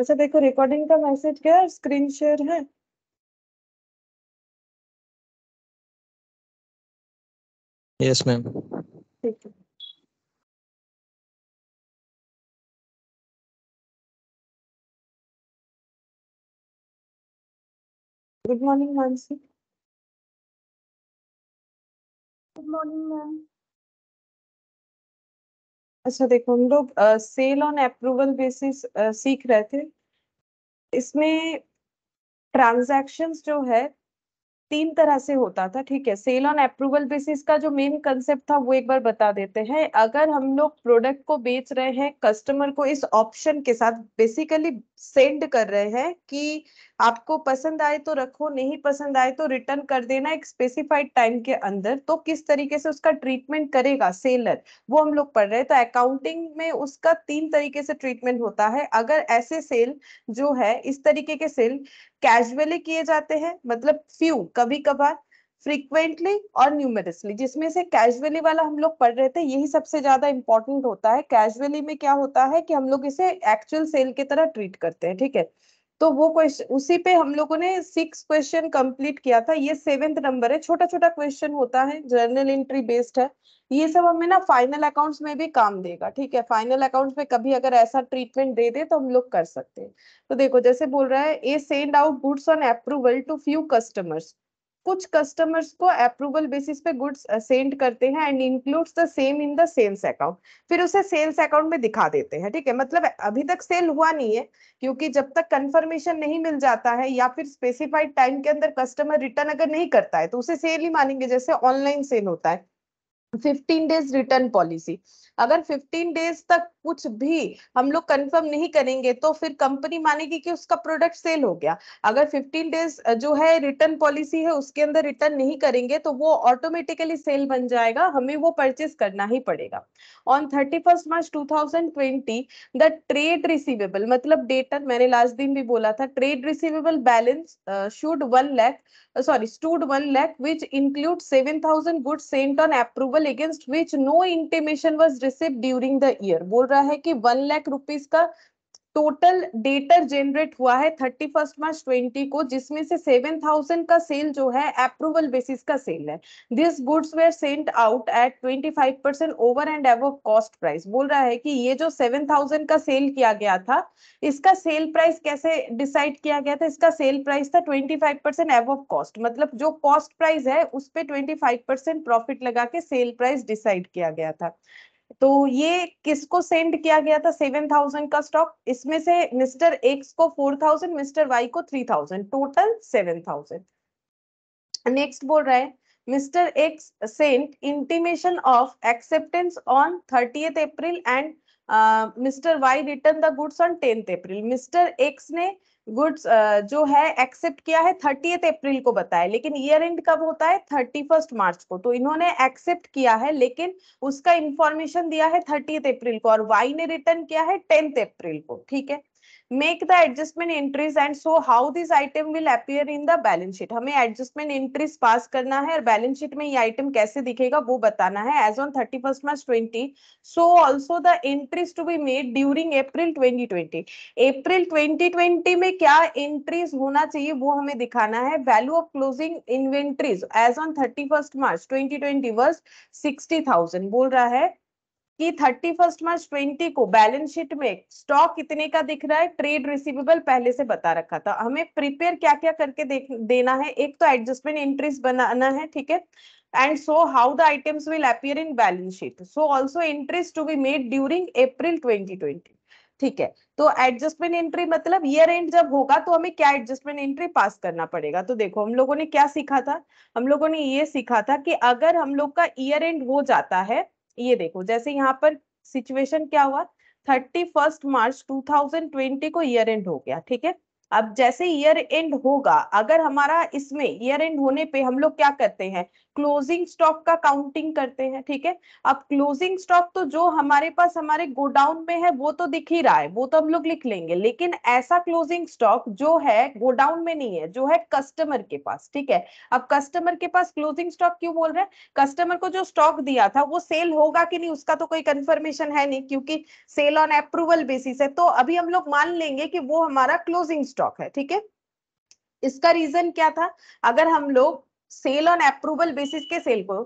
जैसे देखो रिकॉर्डिंग का मैसेज क्या है स्क्रीन शेयर है यस मैम ठीक है good morning Mansi good morning ma'am अच्छा देखो हम लोग सेल ऑन अप्रूवल बेसिस सीख रहे थे इसमें ट्रांजैक्शंस जो है तीन तरह से होता था ठीक है सेल ऑन अप्रूवल बेसिस का जो मेन कंसेप्ट था वो एक बार बता देते हैं अगर हम लोग प्रोडक्ट को बेच रहे हैं कस्टमर को इस ऑप्शन के साथ बेसिकली सेंड कर रहे हैं कि आपको पसंद आए तो रखो नहीं पसंद आए तो रिटर्न कर देना एक स्पेसिफाइड टाइम के अंदर तो किस तरीके से उसका ट्रीटमेंट करेगा सेलर वो हम लोग पढ़ रहे हैं तो अकाउंटिंग में उसका तीन तरीके से ट्रीटमेंट होता है अगर ऐसे सेल जो है इस तरीके के सेल कैजुअली किए जाते हैं मतलब फ्यू कभी कभार फ्रीक्वेंटली और न्यूमेरसली जिसमें से कैजुअली वाला हम लोग पढ़ रहे थे यही सबसे ज्यादा इंपॉर्टेंट होता है कैजुअली में क्या होता है कि हम लोग इसे एक्चुअल सेल की तरह ट्रीट करते हैं ठीक है तो वो क्वेश्चन उसी पे हम लोगों ने सिक्स क्वेश्चन कंप्लीट किया था ये सेवेंथ नंबर है छोटा छोटा क्वेश्चन होता है जर्नल एंट्री बेस्ड है ये सब हमें ना फाइनल अकाउंट्स में भी काम देगा ठीक है फाइनल अकाउंट्स में कभी अगर ऐसा ट्रीटमेंट दे दे तो हम लोग कर सकते हैं तो देखो जैसे बोल रहा है a send out goods on approval to few customers कुछ कस्टमर्स को अप्रूवल बेसिस पे गुड्स सेंड करते हैं and includes the same in the sales account फिर उसे सेल्स अकाउंट में दिखा देते हैं ठीक है मतलब अभी तक सेल हुआ नहीं है क्योंकि जब तक कंफर्मेशन नहीं मिल जाता है या फिर स्पेसिफाइड टाइम के अंदर कस्टमर रिटर्न अगर नहीं करता है तो उसे सेल ही मानेंगे जैसे ऑनलाइन सेल होता है 15 डेज रिटर्न पॉलिसी अगर 15 डेज तक कुछ भी हम लोग कंफर्म नहीं करेंगे तो फिर कंपनी मानेगी कि उसका प्रोडक्ट सेल हो गया अगर 15 डेज जो है रिटर्न पॉलिसी है उसके अंदर रिटर्न नहीं करेंगे तो वो ऑटोमेटिकली सेल बन जाएगा हमें वो परचेज करना ही पड़ेगा on thirty first March two thousand twenty the trade receivable मतलब डेटर मैंने लास्ट दिन भी बोला था trade receivable balance should one lakh sorry stood one lakh which include seven thousand good sent on approval approval against which no intimation was receive during the year बोल रहा है कि वन लाख रुपीज का टोटल डेटा जेनरेट हुआ है thirty first March twenty को जिसमें से सेवन थाउजेंड का सेल जो है अप्रूवल बेसिस का सेल है this goods were sent out at twenty five percent over and above cost price बोल रहा है कि ये जो सेवन थाउजेंड का सेल किया गया था इसका सेल प्राइस कैसे डिसाइड किया गया था इसका सेल प्राइस था twenty five percent above cost मतलब जो कॉस्ट प्राइस है उस पर ट्वेंटी फाइव परसेंट प्रॉफिट लगा के सेल प्राइस डिसाइड किया गया था तो ये किसको सेंड किया गया था सेवन थाउजेंड का स्टॉक इसमें से मिस्टर एक्स को फोर थाउजेंड मिस्टर वाई को three thousand total seven thousand next बोल रहा है mister X sent intimation of acceptance on thirtieth April and mister Y return the goods on tenth April mister X ने uh, goods जो है accept किया है thirty April को बताया लेकिन ईयर एंड कब होता है थर्टी फर्स्ट मार्च को तो इन्होंने एक्सेप्ट किया है लेकिन उसका इंफॉर्मेशन दिया है थर्टी अप्रैल को और वाई ने रिटर्न किया है टेंथ अप्रैल को ठीक है make the adjustment entries and so how this item will appear in the balance sheet hame adjustment entries pass karna hai aur balance sheet mein ye item kaise dikhega wo batana hai as on 31st March 20 so also the entries to be made during April 2020 April 2020 mein kya entries hona chahiye wo hame dikhana hai value of closing inventories as on 31st March 2020 was 60,000 bol raha hai 60000 कि thirty first March twenty को balance sheet में stock कितने का दिख रहा है trade receivable पहले से बता रखा था हमें प्रिपेयर क्या क्या करके देना है एक तो एडजस्टमेंट इंटरेस्ट बनाना है ठीक है and so how the items will appear in balance sheet so also interest to be made during april 2020 ठीक है तो एडजस्टमेंट एंट्री मतलब ईयर एंड जब होगा तो हमें क्या एडजस्टमेंट एंट्री पास करना पड़ेगा तो देखो हम लोगों ने क्या सीखा था हम लोगों ने ये सीखा था कि अगर हम लोग का ईयर एंड हो जाता है ये देखो जैसे यहाँ पर सिचुएशन क्या हुआ thirty first March two thousand twenty को ईयर एंड हो गया ठीक है अब जैसे ईयर एंड होगा अगर हमारा इसमें ईयर एंड होने पे हम लोग क्या करते हैं क्लोजिंग स्टॉक का काउंटिंग करते हैं ठीक है अब क्लोजिंग स्टॉक तो जो हमारे पास हमारे गोडाउन में है वो तो दिख ही रहा है वो तो हम लोग लिख लेंगे लेकिन ऐसा क्लोजिंग स्टॉक जो है गोडाउन में नहीं है जो है कस्टमर के पास ठीक है अब कस्टमर के पास क्लोजिंग स्टॉक क्यों बोल रहे हैं कस्टमर को जो स्टॉक दिया था वो सेल होगा कि नहीं उसका तो कोई कंफर्मेशन है नहीं क्योंकि सेल ऑन अप्रूवल बेसिस है तो अभी हम लोग मान लेंगे कि वो हमारा क्लोजिंग स्टॉक है ठीक है इसका रीजन क्या था अगर हम लोग सेल ऑन अप्रूवल बेसिस के सेल को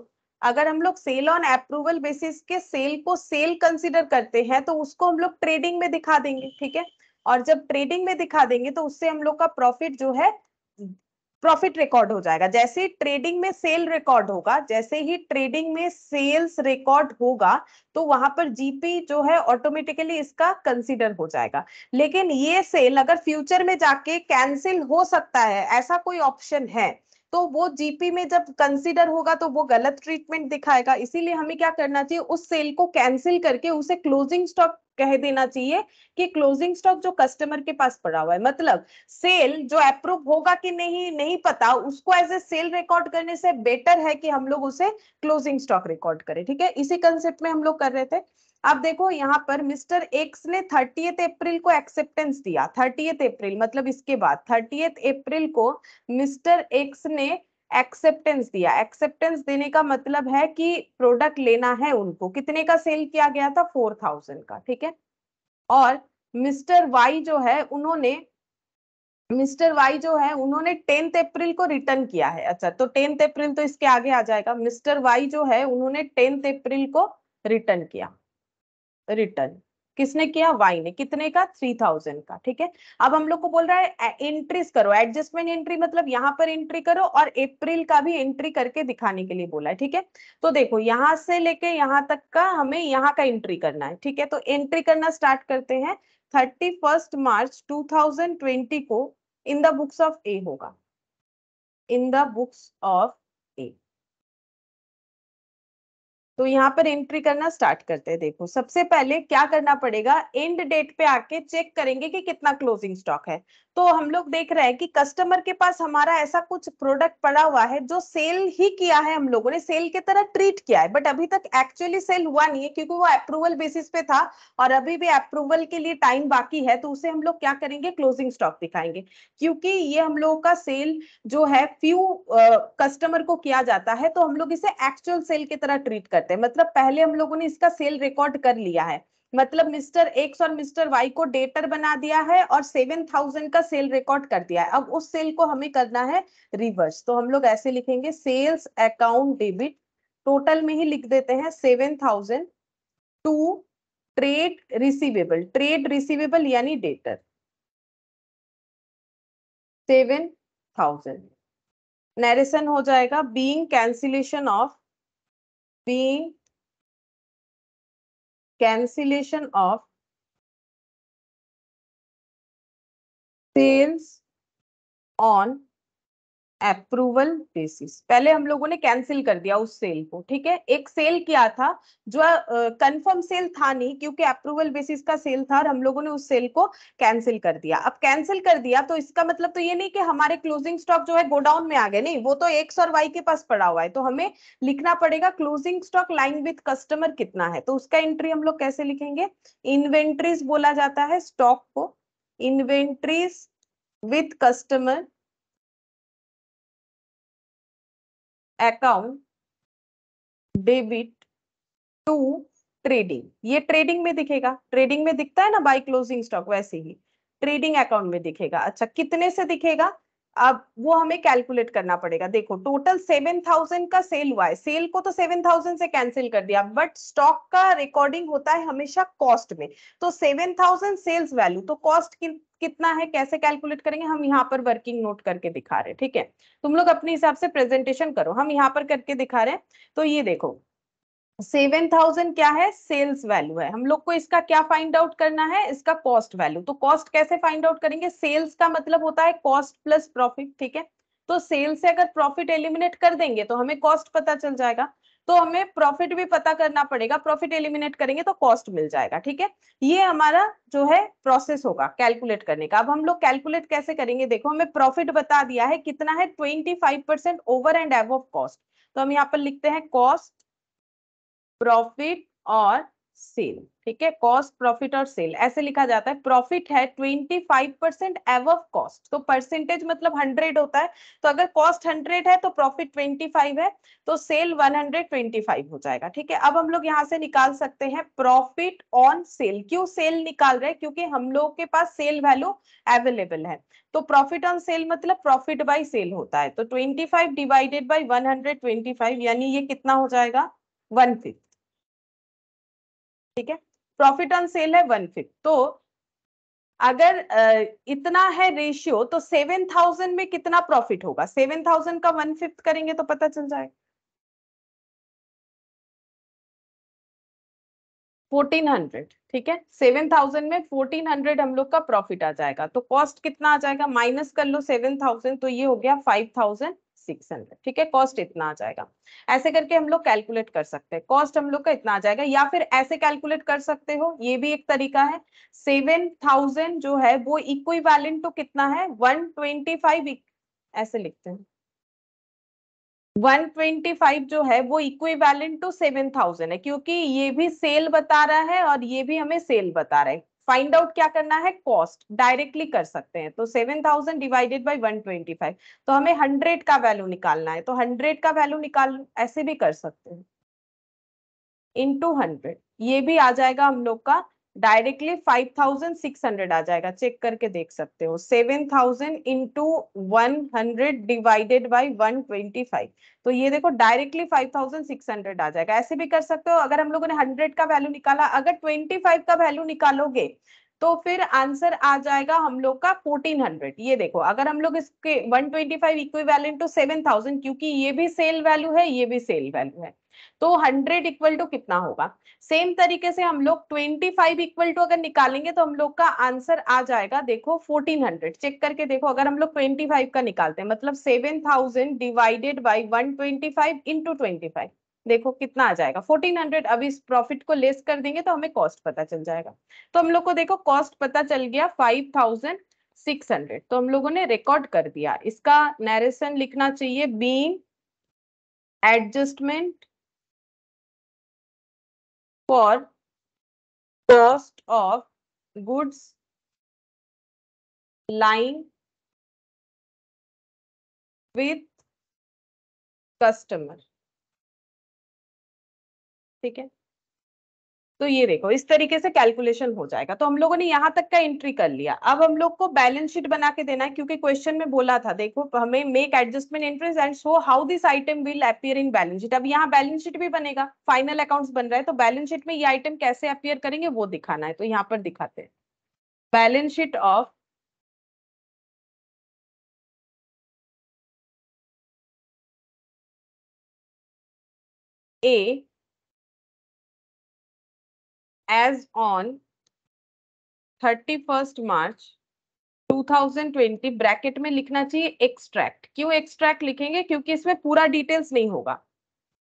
अगर हम लोग सेल ऑन अप्रूवल बेसिस के सेल को सेल कंसिडर करते हैं तो उसको हम लोग ट्रेडिंग में दिखा देंगे ठीक है और जब ट्रेडिंग में दिखा देंगे तो उससे हम लोग का प्रॉफिट जो है प्रॉफिट रिकॉर्ड हो जाएगा जैसे ही ट्रेडिंग में सेल रिकॉर्ड होगा जैसे ही ट्रेडिंग में सेल्स रिकॉर्ड होगा तो वहां पर जीपी जो है ऑटोमेटिकली इसका कंसीडर हो जाएगा लेकिन ये सेल अगर फ्यूचर में जाके कैंसिल हो सकता है ऐसा कोई ऑप्शन है तो वो जीपी में जब कंसिडर होगा तो वो गलत ट्रीटमेंट दिखाएगा इसीलिए हमें क्या करना चाहिए उस सेल को कैंसिल करके उसे क्लोजिंग स्टॉक कह देना चाहिए कि क्लोजिंग स्टॉक जो कस्टमर के पास पड़ा हुआ है मतलब सेल जो अप्रूव होगा कि नहीं नहीं पता उसको एज ए सेल रिकॉर्ड करने से बेटर है कि हम लोग उसे क्लोजिंग स्टॉक रिकॉर्ड करें ठीक है इसी कंसेप्ट में हम लोग कर रहे थे अब देखो यहाँ पर मिस्टर एक्स ने थर्टीएथ अप्रैल को एक्सेप्टेंस दिया थर्टीएथ अप्रैल मतलब इसके बाद थर्टीएथ अप्रैल को मिस्टर एक्स ने एक्सेप्टेंस दिया एक्सेप्टेंस देने का मतलब है कि प्रोडक्ट लेना है उनको कितने का सेल किया गया था फोर थाउजेंड का ठीक है और मिस्टर वाई जो है उन्होंने मिस्टर वाई जो है उन्होंने टेंथ अप्रैल को रिटर्न किया है अच्छा तो टेंथ अप्रैल तो इसके आगे आ जाएगा मिस्टर वाई जो है उन्होंने टेंथ अप्रैल को रिटर्न किया रिटर्न किसने किया वाई ने कितने का थ्री थाउजेंड का ठीक है अब हम लोग को बोल रहा है एंट्रीज करो एडजस्टमेंट एंट्री मतलब यहाँ पर एंट्री करो और अप्रैल का भी एंट्री करके दिखाने के लिए बोला है ठीक है तो देखो यहाँ से लेके यहाँ तक का हमें यहाँ का एंट्री करना है ठीक है तो एंट्री करना स्टार्ट करते हैं thirty first March two thousand twenty को in the books of a होगा इन द बुक्स ऑफ तो यहाँ पर एंट्री करना स्टार्ट करते हैं देखो सबसे पहले क्या करना पड़ेगा एंड डेट पे आके चेक करेंगे कि कितना क्लोजिंग स्टॉक है तो हम लोग देख रहे हैं कि कस्टमर के पास हमारा ऐसा कुछ प्रोडक्ट पड़ा हुआ है जो सेल ही किया है हम लोगों ने सेल के तरह ट्रीट किया है बट अभी तक एक्चुअली सेल हुआ नहीं है क्योंकि वो अप्रूवल बेसिस पे था और अभी भी अप्रूवल के लिए टाइम बाकी है तो उसे हम लोग क्या करेंगे क्लोजिंग स्टॉक दिखाएंगे क्योंकि ये हम लोगों का सेल जो है फ्यू कस्टमर को किया जाता है तो हम लोग इसे एक्चुअल सेल की तरह ट्रीट करते हैं मतलब पहले हम लोगों ने इसका सेल रिकॉर्ड कर लिया है मतलब मिस्टर एक्स और मिस्टर वाई को डेटर बना दिया है और सेवन थाउजेंड का सेल रिकॉर्ड कर दिया है अब उस सेल को हमें करना है रिवर्स तो हम लोग ऐसे लिखेंगे सेल्स अकाउंट डेबिट टोटल में ही लिख देते हैं seven thousand to trade receivable trade receivable यानी डेटर सेवन थाउजेंड नरेशन हो जाएगा being cancellation of being cancellation of sales on approval basis पहले हम लोगों ने कैंसिल कर दिया उस सेल को ठीक है एक सेल किया था जो कंफर्म uh, सेल था नहीं क्योंकि अप्रूवल बेसिस का सेल था और हम लोगों ने उस सेल को कैंसिल कर दिया अब कैंसिल कर दिया तो इसका मतलब तो ये नहीं कि हमारे क्लोजिंग स्टॉक जो है गोडाउन में आ गए नहीं वो तो एक्स और वाई के पास पड़ा हुआ है तो हमें लिखना पड़ेगा closing stock lying with customer कितना है तो उसका एंट्री हम लोग कैसे लिखेंगे इन्वेंट्रीज बोला जाता है स्टॉक को inventories with customer account debit to trading ये ट्रेडिंग में दिखेगा ट्रेडिंग में दिखता है ना बाई क्लोजिंग स्टॉक वैसे ही ट्रेडिंग अकाउंट में दिखेगा अच्छा कितने से दिखेगा अब वो हमें कैलकुलेट करना पड़ेगा देखो टोटल सेवन थाउजेंड का सेल हुआ है सेल को तो सेवन थाउजेंड से कैंसिल कर दिया बट स्टॉक का रिकॉर्डिंग होता है हमेशा कॉस्ट में तो सेवन थाउजेंड सेल्स वैल्यू तो कॉस्ट कितना है कैसे कैलकुलेट करेंगे हम यहाँ पर वर्किंग नोट करके दिखा रहे हैं ठीक है तुम लोग अपने हिसाब से प्रेजेंटेशन करो हम यहाँ पर करके दिखा रहे हैं तो ये देखो सेवन थाउजेंड क्या है सेल्स वैल्यू है हम लोग को इसका क्या फाइंड आउट करना है इसका कॉस्ट वैल्यू तो कॉस्ट कैसे फाइंड आउट करेंगे सेल्स का मतलब होता है कॉस्ट प्लस प्रॉफिट ठीक है तो सेल्स से अगर प्रॉफिट एलिमिनेट कर देंगे तो हमें कॉस्ट पता चल जाएगा तो हमें प्रॉफिट भी पता करना पड़ेगा प्रॉफिट एलिमिनेट करेंगे तो कॉस्ट मिल जाएगा ठीक है ये हमारा जो है प्रोसेस होगा कैलकुलेट करने का अब हम लोग कैलकुलेट कैसे करेंगे देखो हमें प्रॉफिट बता दिया है कितना है twenty five percent over and above cost तो हम यहाँ पर लिखते हैं कॉस्ट प्रॉफिट और सेल ठीक है कॉस्ट प्रॉफिट और सेल ऐसे लिखा जाता है प्रॉफिट है 25 परसेंट एव कॉस्ट तो परसेंटेज मतलब 100 होता है तो अगर कॉस्ट 100 है तो प्रॉफिट 25 है तो सेल 125 हो जाएगा ठीक है अब हम लोग यहाँ से निकाल सकते हैं प्रॉफिट ऑन सेल क्यों सेल निकाल रहे हैं क्योंकि हम लोग के पास सेल वैल्यू अवेलेबल है तो प्रॉफिट ऑन सेल मतलब प्रॉफिट बाय सेल होता है तो 25 डिवाइडेड बाय 125 यानी ये कितना हो जाएगा वन फिफ्थ ठीक है प्रॉफिट ऑन सेल है वन फिफ्थ तो अगर इतना है रेशियो तो सेवन थाउजेंड में कितना प्रॉफिट होगा सेवन थाउजेंड का वन फिफ्थ करेंगे तो पता चल जाएगा फोर्टीन हंड्रेड ठीक है सेवन थाउजेंड में फोर्टीन हंड्रेड हम लोग का प्रॉफिट आ जाएगा तो कॉस्ट कितना आ जाएगा माइनस कर लो सेवन थाउजेंड तो ये हो गया फाइव थाउजेंड सिक्स हंड्रेड ठीक है कॉस्ट इतना आ जाएगा ऐसे करके हम लोग कैलकुलेट कर सकते हैं कॉस्ट हम लोग का इतना आ जाएगा या फिर ऐसे कैलकुलेट कर सकते हो ये भी एक तरीका है सेवन थाउजेंड जो है वो इक्वी वैलेंट तो कितना है वन ट्वेंटी फाइव ऐसे लिखते हैं 125 जो है वो इक्वी वैलेंट टू 7000 है क्योंकि ये भी सेल बता रहा है और ये भी हमें सेल बता रहा है फाइंड आउट क्या करना है कॉस्ट डायरेक्टली कर सकते हैं तो seven thousand divided by one twenty five तो हमें हंड्रेड का वैल्यू निकालना है तो हंड्रेड का वैल्यू निकाल ऐसे भी कर सकते हैं टू हंड्रेड ये भी आ जाएगा हम लोग का डायरेक्टली 5600 आ जाएगा चेक करके देख सकते हो 7000 thousand into one divided by 125 तो ये देखो डायरेक्टली 5600 आ जाएगा ऐसे भी कर सकते हो अगर हम लोगों ने 100 का वैल्यू निकाला अगर 25 का वैल्यू निकालोगे तो फिर आंसर आ जाएगा हम लोग का 1400 ये देखो अगर हम लोग इसके 125 ट्वेंटी फाइव इक्वी वैल्यू इंटू क्योंकि ये भी सेल वैल्यू है ये भी सेल वैल्यू है तो हंड्रेड इक्वल टू कितना होगा सेम तरीके से हम लोग ट्वेंटी फाइव इक्वल टू अगर निकालेंगे तो हम लोग का आंसर आ जाएगा देखो फोर्टीन हंड्रेड चेक करके देखो अगर हम लोग ट्वेंटी फाइव का निकालते हैं मतलब seven thousand divided by one twenty five into twenty five देखो कितना आ जाएगा फोर्टीन हंड्रेड अब इस प्रॉफिट को लेस कर देंगे तो हमें कॉस्ट पता चल जाएगा तो हम लोग को देखो कॉस्ट पता चल गया फाइव थाउजेंड सिक्स हंड्रेड तो हम लोगों ने रिकॉर्ड कर दिया इसका नरेशन लिखना चाहिए being adjustment for cost of goods lying with customer ठीक है तो ये देखो इस तरीके से कैलकुलेशन हो जाएगा तो हम लोगों ने यहाँ तक का एंट्री कर लिया अब हम लोग को बैलेंस शीट बना के देना है क्योंकि क्वेश्चन में बोला था देखो हमें make adjustment entries and show how this item will appear in balance sheet अब यहाँ बैलेंस शीट भी बनेगा फाइनल अकाउंट बन रहा है तो बैलेंस शीट में ये आइटम कैसे अपियर करेंगे वो दिखाना है तो यहाँ पर दिखाते हैं balance sheet of a as on 31st March 2020 bracket में लिखना चाहिए एक्सट्रैक्ट क्यों एक्सट्रैक्ट लिखेंगे क्योंकि इसमें पूरा डिटेल्स नहीं होगा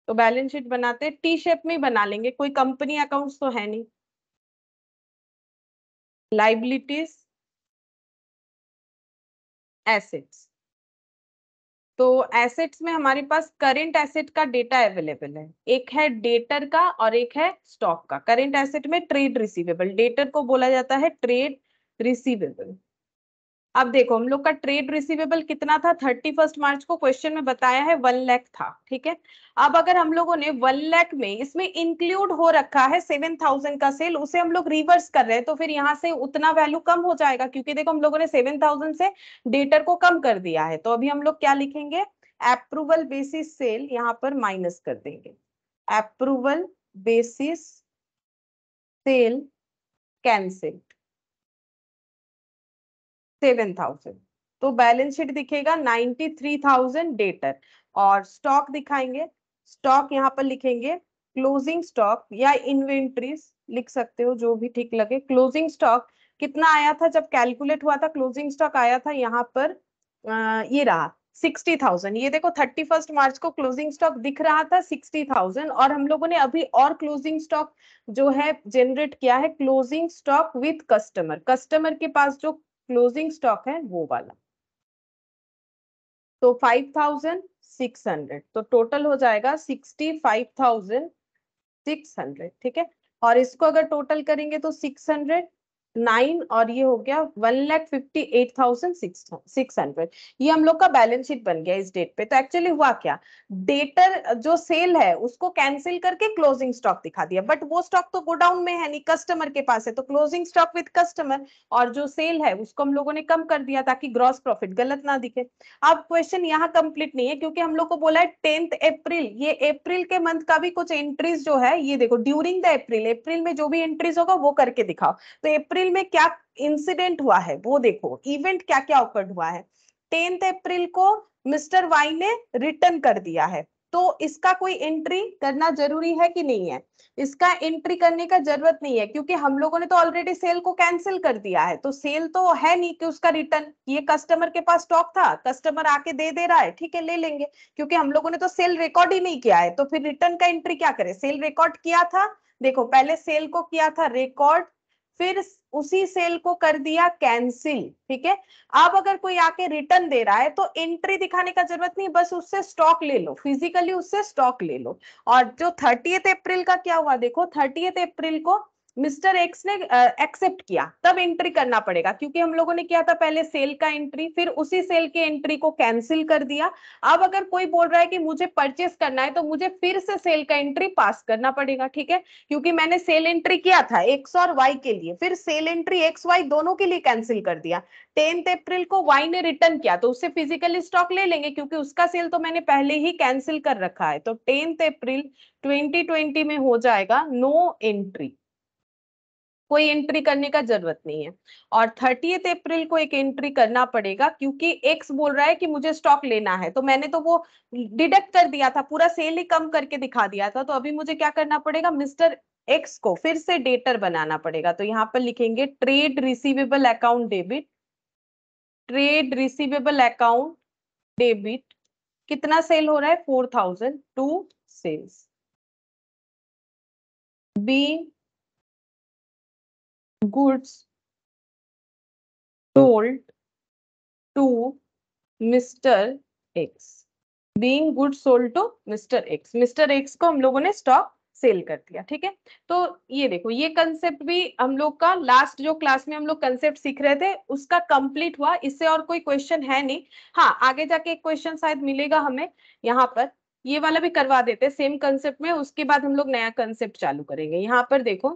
तो बैलेंस शीट बनाते टी शेप में बना लेंगे कोई कंपनी अकाउंट्स तो है नहीं लाइबिलिटीज एसेट्स तो एसेट्स में हमारे पास करेंट एसेट का डेटा अवेलेबल है एक है डेटर का और एक है स्टॉक का करेंट एसेट में ट्रेड रिसीवेबल डेटर को बोला जाता है ट्रेड रिसीवेबल अब देखो हम लोग का ट्रेड रिसीवेबल कितना था थर्टी फर्स्ट मार्च को क्वेश्चन में बताया है वन लैख था ठीक है अब अगर हम लोगों ने वन लैख में इसमें इंक्लूड हो रखा है सेवन थाउजेंड का सेल उसे हम लोग रिवर्स कर रहे हैं तो फिर यहाँ से उतना वैल्यू कम हो जाएगा क्योंकि देखो हम लोगों ने सेवन थाउजेंड से डेटर को कम कर दिया है तो अभी हम लोग क्या लिखेंगे अप्रूवल बेसिस सेल यहाँ पर माइनस कर देंगे approval basis sale cancelled seven thousand तो बैलेंस शीट दिखेगा नाइन्टी थ्री थाउजेंड डेटर और स्टॉक दिखाएंगे स्टॉक यहाँ पर लिखेंगे क्लोजिंग स्टॉक या इन्वेंट्रीज लिख सकते हो जो भी ठीक लगे क्लोजिंग स्टॉक कितना आया था जब कैलकुलेट हुआ था क्लोजिंग स्टॉक आया था यहाँ पर आ, ये रहा सिक्सटी थाउजेंड ये देखो थर्टी फर्स्ट मार्च को क्लोजिंग स्टॉक दिख रहा था सिक्सटी थाउजेंड और हम लोगों ने अभी और क्लोजिंग स्टॉक जो है जेनरेट किया है closing stock with customer customer के पास जो क्लोजिंग स्टॉक है वो वाला तो फाइव थाउजेंड सिक्स हंड्रेड तो टोटल हो जाएगा sixty five thousand six hundred ठीक है और इसको अगर टोटल करेंगे तो सिक्स हंड्रेड नाइन और ये हो गया one lakh fifty eight thousand six hundred ये हम लोग का बैलेंस शीट बन गया इस डेट पे तो एक्चुअली हुआ क्या डेटर जो सेल है उसको कैंसिल करके क्लोजिंग स्टॉक दिखा दिया बट वो स्टॉक तो गोडाउन में है नहीं कस्टमर के पास है तो क्लोजिंग स्टॉक विद कस्टमर और जो सेल है उसको हम लोगों ने कम कर दिया ताकि ग्रॉस प्रॉफिट गलत ना दिखे अब क्वेश्चन यहाँ कंप्लीट नहीं है क्योंकि हम लोग को बोला है टेंथ अप्रिल ये अप्रिल के मंथ का भी कुछ एंट्रीज जो है ये देखो ड्यूरिंग द अप्रिल अप्रिल में जो भी एंट्रीज होगा वो करके दिखाओ तो अप्रिल अप्रैल में क्या इंसिडेंट हुआ है वो देखो इवेंट क्या क्या ऑकर्ड हुआ है टेंथ अप्रैल को मिस्टर वाई ने रिटर्न कर दिया है तो इसका कोई एंट्री करना जरूरी है कि नहीं है इसका एंट्री करने का जरूरत नहीं है क्योंकि हम लोगों ने तो ऑलरेडी सेल को कैंसिल कर दिया है तो सेल तो है नहीं कि उसका रिटर्न ये कस्टमर के पास स्टॉक था कस्टमर आके दे दे रहा है ठीक है ले लेंगे क्योंकि हम लोगों ने तो सेल रिकॉर्ड ही नहीं किया है तो फिर रिटर्न का एंट्री क्या करे सेल रिकॉर्ड किया था देखो पहले सेल को किया था रिकॉर्ड फिर उसी सेल को कर दिया कैंसिल ठीक है अब अगर कोई आके रिटर्न दे रहा है तो एंट्री दिखाने का जरूरत नहीं बस उससे स्टॉक ले लो फिजिकली उससे स्टॉक ले लो और जो थर्टीएथ अप्रैल का क्या हुआ देखो थर्टीएथ अप्रैल को मिस्टर एक्स ने एक्सेप्ट किया तब एंट्री करना पड़ेगा क्योंकि हम लोगों ने किया था पहले सेल का एंट्री फिर उसी सेल के एंट्री को कैंसिल कर दिया अब अगर कोई बोल रहा है कि मुझे परचेस करना है तो मुझे फिर से सेल का एंट्री पास करना पड़ेगा ठीक है क्योंकि मैंने सेल एंट्री किया था एक्स और वाई के लिए फिर सेल एंट्री एक्स वाई दोनों के लिए कैंसिल कर दिया टेंथ अप्रैल को वाई ने रिटर्न किया तो उससे फिजिकली स्टॉक ले लेंगे क्योंकि उसका सेल तो मैंने पहले ही कैंसिल कर रखा है तो टेंथ अप्रिल ट्वेंटी में हो जाएगा नो एंट्री कोई एंट्री करने का जरूरत नहीं है और थर्टी अप्रैल को एक एंट्री करना पड़ेगा क्योंकि एक्स बोल रहा है कि मुझे स्टॉक लेना है तो मैंने तो वो डिडक्ट कर दिया था पूरा सेल ही कम करके दिखा दिया था तो अभी मुझे क्या करना पड़ेगा मिस्टर एक्स को फिर से डेटर बनाना पड़ेगा तो यहाँ पर लिखेंगे trade receivable account debit trade receivable account debit कितना सेल हो रहा है four thousand to sales be goods sold to mr x being goods sold to mr x mr x को हम लोगों ने stock सेल कर दिया ठीक है तो ये देखो ये कंसेप्ट भी हम लोग का लास्ट जो क्लास में हम लोग कंसेप्ट सीख रहे थे उसका कंप्लीट हुआ इससे और कोई क्वेश्चन है नहीं हाँ आगे जाके एक क्वेश्चन शायद मिलेगा हमें यहाँ पर ये वाला भी करवा देते सेम कंसेप्ट में उसके बाद हम लोग नया कंसेप्ट चालू करेंगे यहाँ पर देखो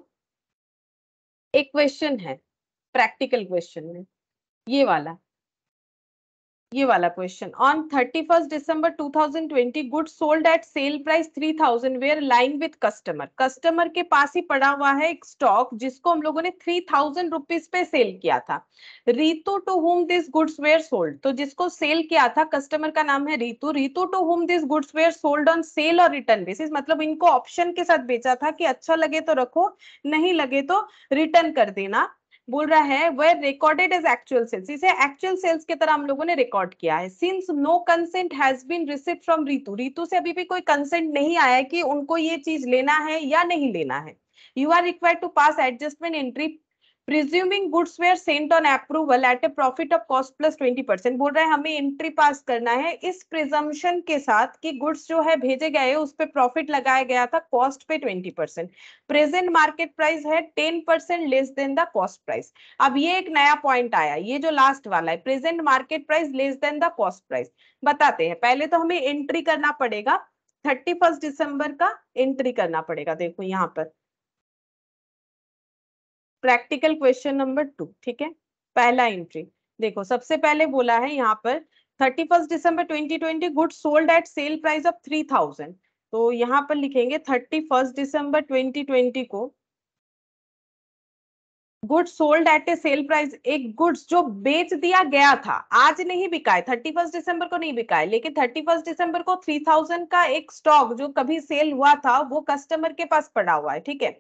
एक क्वेश्चन है प्रैक्टिकल क्वेश्चन में ये वाला ये वाला question on thirty first December two thousand twenty good sold at sale price three thousand were lying with customer customer के पास ही पड़ा हुआ है एक स्टॉक जिसको हम लोगों ने थ्री थाउजेंड रुपीज पे सेल किया था Ritu to whom this goods were sold तो जिसको सेल किया था कस्टमर का नाम है Ritu Ritu to whom this goods were sold on sale और रिटर्न बेसिस मतलब इनको ऑप्शन के साथ बेचा था कि अच्छा लगे तो रखो नहीं लगे तो रिटर्न कर देना बोल रहा है were recorded as actual sales इसे एक्चुअल सेल्स की तरह हम लोगों ने रिकॉर्ड किया है since no consent has been receipt from Ritu Ritu से अभी भी कोई कंसेंट नहीं आया कि उनको ये चीज लेना है या नहीं लेना है you are required to pass adjustment entry presuming goods were sent on approval at a profit of cost plus twenty percent बोल रहा है हमें एंट्री पास करना है इस प्रिजम्पन के साथ कि गुड्स जो है भेजे गए उस पर प्रॉफिट लगाया गया था कॉस्ट पे twenty percent present market price है ten percent less than the cost price अब ये एक नया पॉइंट आया ये जो लास्ट वाला है present market price less than the cost price बताते हैं पहले तो हमें एंट्री करना पड़ेगा थर्टी फर्स्ट दिसंबर का एंट्री करना पड़ेगा देखो यहाँ पर प्रैक्टिकल क्वेश्चन नंबर टू ठीक है पहला एंट्री देखो सबसे पहले बोला है यहाँ पर thirty first December twenty twenty good sold at sale price of three thousand तो यहाँ पर लिखेंगे thirty first December twenty twenty को goods sold at a sale price एक गुड्स जो बेच दिया गया था आज नहीं बिका है थर्टी फर्स्ट दिसंबर को नहीं बिका है लेकिन थर्टी फर्स्ट दिसंबर को थ्री थाउजेंड का एक स्टॉक जो कभी सेल हुआ था वो कस्टमर के पास पड़ा हुआ है ठीक है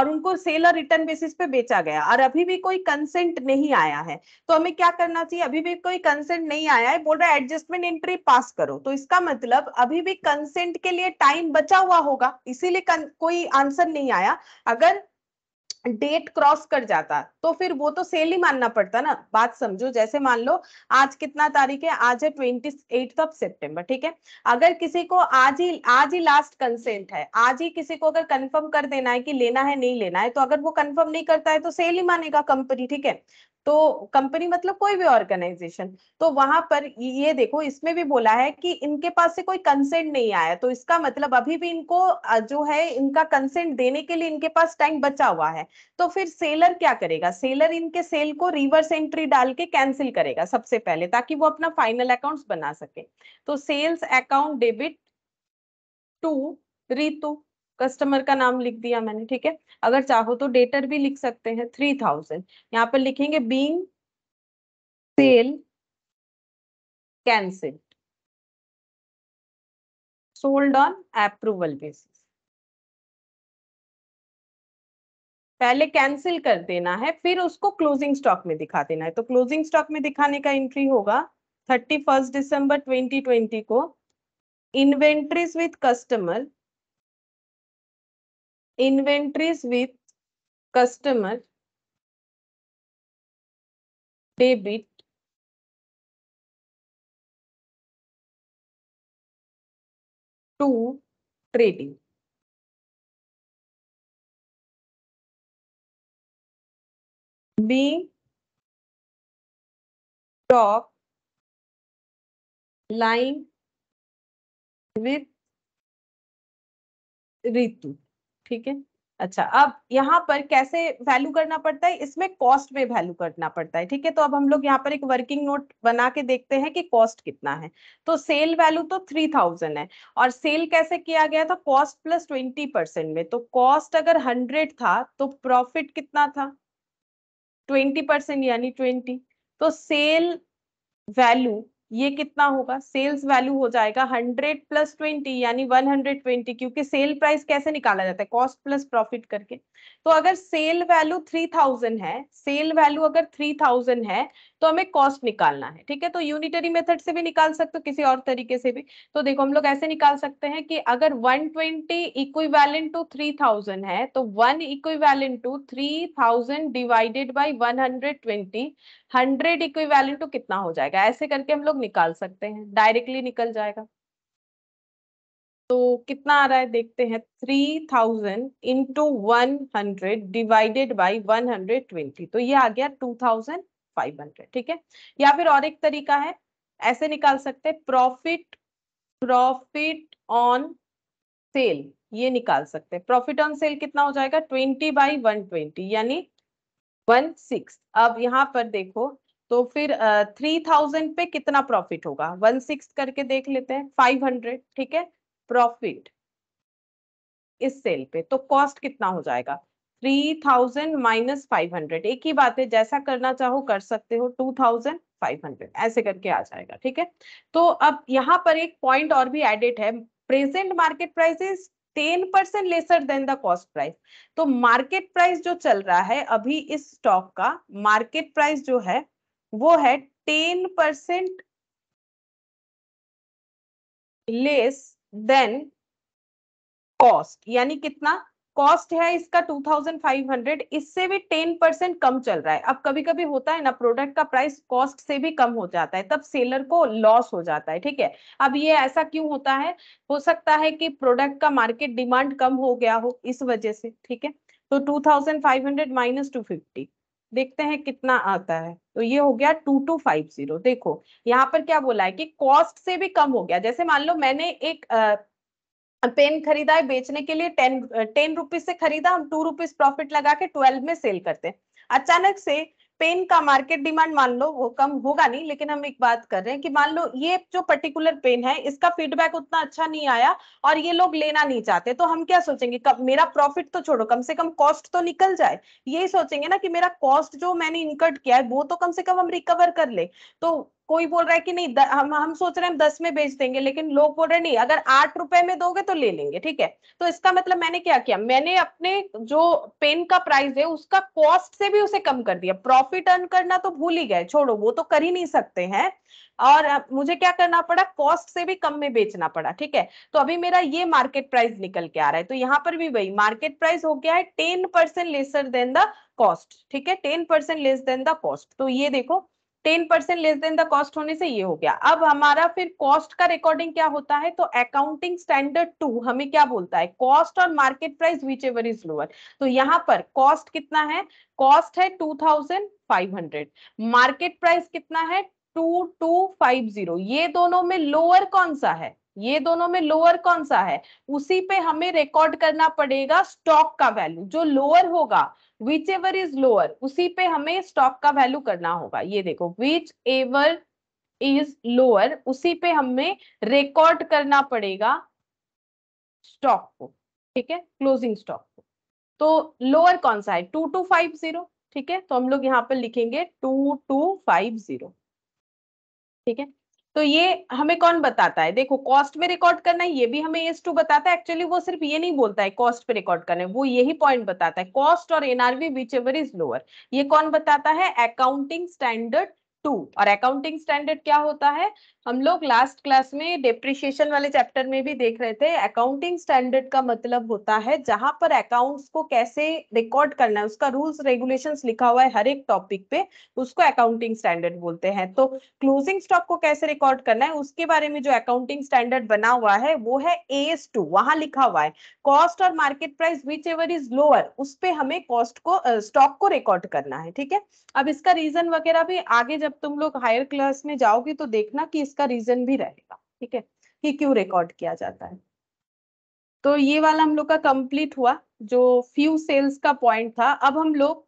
और उनको सेल और रिटर्न बेसिस पे बेचा गया और अभी भी कोई कंसेंट नहीं आया है तो हमें क्या करना चाहिए अभी भी कोई कंसेंट नहीं आया है बोल रहा है एडजस्टमेंट एंट्री पास करो तो इसका मतलब अभी भी कंसेंट के लिए टाइम बचा हुआ होगा इसीलिए कोई आंसर नहीं आया अगर डेट क्रॉस कर जाता तो फिर वो तो सेल ही मानना पड़ता ना बात समझो जैसे मान लो आज कितना तारीख है आज है ट्वेंटी एट ऑफ सेप्टेम्बर ठीक है अगर किसी को आज ही आज ही लास्ट कंसेंट है आज ही किसी को अगर कंफर्म कर देना है कि लेना है नहीं लेना है तो अगर वो कंफर्म नहीं करता है तो सेल ही मानेगा कंपनी ठीक है तो कंपनी मतलब कोई भी ऑर्गेनाइजेशन तो वहां पर ये देखो इसमें भी बोला है कि इनके पास से कोई कंसेंट नहीं आया तो इसका मतलब अभी भी इनको जो है इनका कंसेंट देने के लिए इनके पास टाइम बचा हुआ है तो फिर सेलर क्या करेगा सेलर इनके सेल को रिवर्स एंट्री डाल के कैंसिल करेगा सबसे पहले ताकि वो अपना फाइनल अकाउंट बना सके तो sales account debit to Ritu customer का नाम लिख दिया मैंने ठीक है अगर चाहो तो डेटर भी लिख सकते हैं थ्री थाउजेंड यहाँ पर लिखेंगे being sale cancel sold on approval basis पहले कैंसिल कर देना है फिर उसको क्लोजिंग स्टॉक में दिखा देना है तो क्लोजिंग स्टॉक में दिखाने का एंट्री होगा thirty first December twenty twenty को inventories with customer inventories with customer debit to trading. B top line with Ritu. ठीक है अच्छा अब यहाँ पर कैसे वैल्यू करना पड़ता है इसमें कॉस्ट में वैल्यू करना पड़ता है ठीक है तो अब हम लोग यहाँ पर एक वर्किंग नोट बना के देखते हैं कि कॉस्ट कितना है तो सेल वैल्यू तो थ्री थाउजेंड है और सेल कैसे किया गया था कॉस्ट प्लस ट्वेंटी परसेंट में तो कॉस्ट अगर हंड्रेड था तो प्रॉफिट कितना था ट्वेंटी परसेंट यानी ट्वेंटी तो सेल वैल्यू ये कितना होगा सेल्स वैल्यू हो जाएगा हंड्रेड प्लस ट्वेंटी यानी वन हंड्रेड ट्वेंटी क्योंकि सेल प्राइस कैसे निकाला जाता है कॉस्ट प्लस प्रॉफिट करके तो अगर सेल वैल्यू थ्री थाउजेंड है सेल वैल्यू अगर थ्री थाउजेंड है तो हमें कॉस्ट निकालना है ठीक है तो यूनिटरी मेथड से भी निकाल सकते हो किसी और तरीके से भी तो देखो हम लोग ऐसे निकाल सकते हैं कि अगर 120 ट्वेंटी इक्विवेलेंट टू थाउजेंड है तो 1 equivalent to 3000 divided by one hundred twenty hundred equivalent to कितना हो जाएगा ऐसे करके हम लोग निकाल सकते हैं डायरेक्टली निकल जाएगा तो कितना आ रहा है देखते हैं three thousand into one hundred divided by one hundred twenty तो ये आ गया टू थाउजेंड फाइव हंड्रेड ठीक है या फिर और एक तरीका है ऐसे निकाल सकते हैं प्रॉफिट प्रॉफिट ऑन सेल ये निकाल सकते हैं प्रॉफिट ऑन सेल कितना हो जाएगा ट्वेंटी बाई वन ट्वेंटी यानी वन सिक्स अब यहाँ पर देखो तो फिर थ्री uh, थाउजेंड पे कितना प्रॉफिट होगा वन सिक्स करके देख लेते हैं फाइव हंड्रेड ठीक है प्रॉफिट इस सेल पे तो कॉस्ट कितना हो जाएगा three thousand minus five hundred एक ही बात है जैसा करना चाहो कर सकते हो टू थाउजेंड फाइव हंड्रेड ऐसे करके आ जाएगा ठीक है तो अब यहाँ पर एक पॉइंट और भी एडेड है present market price is ten percent lesser than the cost price तो मार्केट प्राइस जो चल रहा है अभी इस स्टॉक का मार्केट प्राइस जो है वो है ten percent less than cost यानी कितना कॉस्ट है इसका 2500 इससे भी 10 परसेंट कम चल रहा है अब कभी कभी होता है ना प्रोडक्ट का प्राइस कॉस्ट से भी कम हो जाता है तब सेलर को लॉस हो जाता है ठीक है अब ये ऐसा क्यों होता है हो सकता है कि प्रोडक्ट का मार्केट डिमांड कम हो गया हो इस वजह से ठीक है तो 2500 माइनस 250 देखते हैं कितना आता है तो ये हो गया टू टू फाइव जीरो देखो यहाँ पर क्या बोला है कि कॉस्ट से भी कम हो गया जैसे मान लो मैंने एक पेन खरीदा है बेचने के लिए टेन टेन रुपीज से खरीदा हम टू रुपीज प्रॉफिट लगा के ट्वेल्व में सेल करते हैं अचानक से पेन का मार्केट डिमांड मान लो वो कम होगा नहीं लेकिन हम एक बात कर रहे हैं कि मान लो ये जो पर्टिकुलर पेन है इसका फीडबैक उतना अच्छा नहीं आया और ये लोग लेना नहीं चाहते तो हम क्या सोचेंगे कब मेरा प्रॉफिट तो छोड़ो कम से कम कॉस्ट तो निकल जाए यही सोचेंगे ना कि मेरा कॉस्ट जो मैंने इनकट किया है वो तो कम से कम हम रिकवर कर ले तो कोई बोल रहा है कि नहीं द, हम हम सोच रहे हैं हम दस में बेच देंगे लेकिन लोग बोल रहे नहीं अगर आठ रुपए में दोगे तो ले लेंगे ठीक है तो इसका मतलब मैंने क्या किया मैंने अपने जो पेन का प्राइस है उसका कॉस्ट से भी उसे कम कर दिया प्रॉफिट अर्न करना तो भूल ही गए छोड़ो वो तो कर ही नहीं सकते हैं और मुझे क्या करना पड़ा कॉस्ट से भी कम में बेचना पड़ा ठीक है तो अभी मेरा ये मार्केट प्राइस निकल के आ रहा है तो यहाँ पर भी वही मार्केट प्राइस हो गया है ten percent lesser than the cost ठीक है ten percent less than the cost तो ये देखो ten percent less than the cost होने से ये हो गया अब हमारा फिर कॉस्ट का रिकॉर्डिंग क्या होता है तो अकाउंटिंग स्टैंडर्ड टू हमें क्या बोलता है कॉस्ट और market price whichever is lower तो यहाँ पर कॉस्ट कितना है कॉस्ट है two thousand five hundred market price कितना है टू टू फाइव जीरो ये दोनों में लोअर कौन सा है ये दोनों में लोअर कौन सा है उसी पे हमें रिकॉर्ड करना पड़ेगा स्टॉक का वैल्यू जो लोअर होगा विच एवर इज लोअर उसी पे हमें स्टॉक का वैल्यू करना होगा ये देखो विच एवर इज लोअर उसी पे हमें रिकॉर्ड करना पड़ेगा स्टॉक को ठीक है क्लोजिंग स्टॉक को तो लोअर कौन सा है टू टू फाइव जीरो ठीक है तो हम लोग यहाँ पर लिखेंगे टू टू फाइव जीरो ठीक है तो ये हमें कौन बताता है देखो कॉस्ट में रिकॉर्ड करना है ये भी हमें एस टू बताता है एक्चुअली वो सिर्फ ये नहीं बोलता है कॉस्ट पे रिकॉर्ड करना है वो यही पॉइंट बताता है कॉस्ट और NRV whichever is lower ये कौन बताता है अकाउंटिंग स्टैंडर्ड टू और अकाउंटिंग स्टैंडर्ड क्या होता है हम लोग लास्ट क्लास में डिप्रिशिएशन वाले चैप्टर में भी देख रहे थे अकाउंटिंग स्टैंडर्ड का मतलब होता है जहां पर अकाउंट्स को कैसे रिकॉर्ड करना है उसका रूल्स रेगुलेशन लिखा हुआ है हर एक टॉपिक पे उसको अकाउंटिंग स्टैंडर्ड बोलते हैं तो क्लोजिंग स्टॉक को कैसे रिकॉर्ड करना है उसके बारे में जो अकाउंटिंग स्टैंडर्ड बना हुआ है वो है एस टू वहां लिखा हुआ है कॉस्ट और market price whichever is lower उस पर हमें कॉस्ट को स्टॉक uh, को रिकॉर्ड करना है ठीक है अब इसका रीजन वगैरह भी आगे जब जब तुम लोग हायर क्लास में जाओगे तो देखना कि इसका रीजन भी रहेगा ठीक है कि क्यों रिकॉर्ड किया जाता है तो ये वाला हम लोग का कंप्लीट हुआ जो फ्यू सेल्स का पॉइंट था अब हम लोग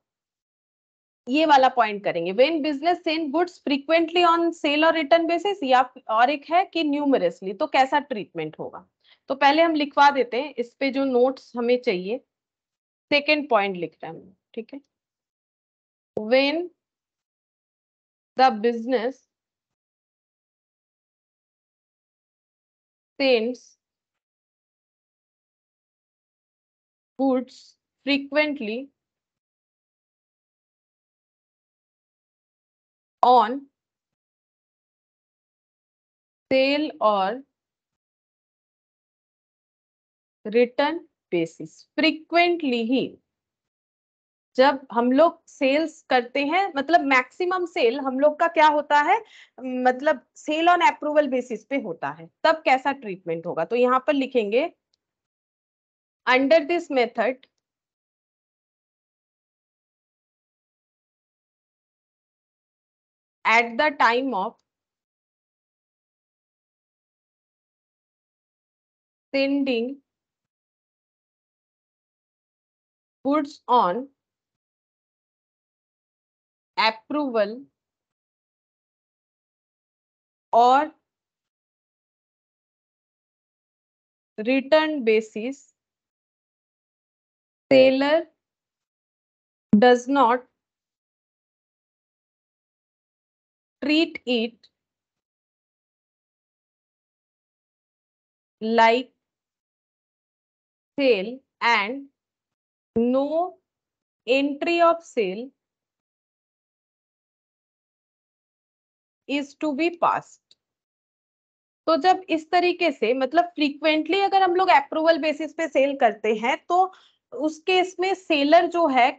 ये वाला पॉइंट करेंगे when business send goods frequently on sale और रिटर्न बेसिस या और एक है कि न्यूमरसली तो कैसा ट्रीटमेंट होगा तो पहले हम लिखवा देते हैं इस पे जो नोट्स हमें चाहिए सेकेंड पॉइंट लिख रहे हैं ठीक है when the business sends goods frequently on sale or return basis frequently here जब हम लोग सेल्स करते हैं मतलब मैक्सिमम सेल हम लोग का क्या होता है मतलब सेल ऑन अप्रूवल बेसिस पे होता है तब कैसा ट्रीटमेंट होगा तो यहां पर लिखेंगे under this method at the time of sending goods on approval or return basis, sailor does not treat it like sale and no entry of sale is to be passed तो जब इस तरीके से मतलब फ्रीक्वेंटली अगर हम लोग approval basis पे सेल करते हैं तो उस केस में सेलर जो है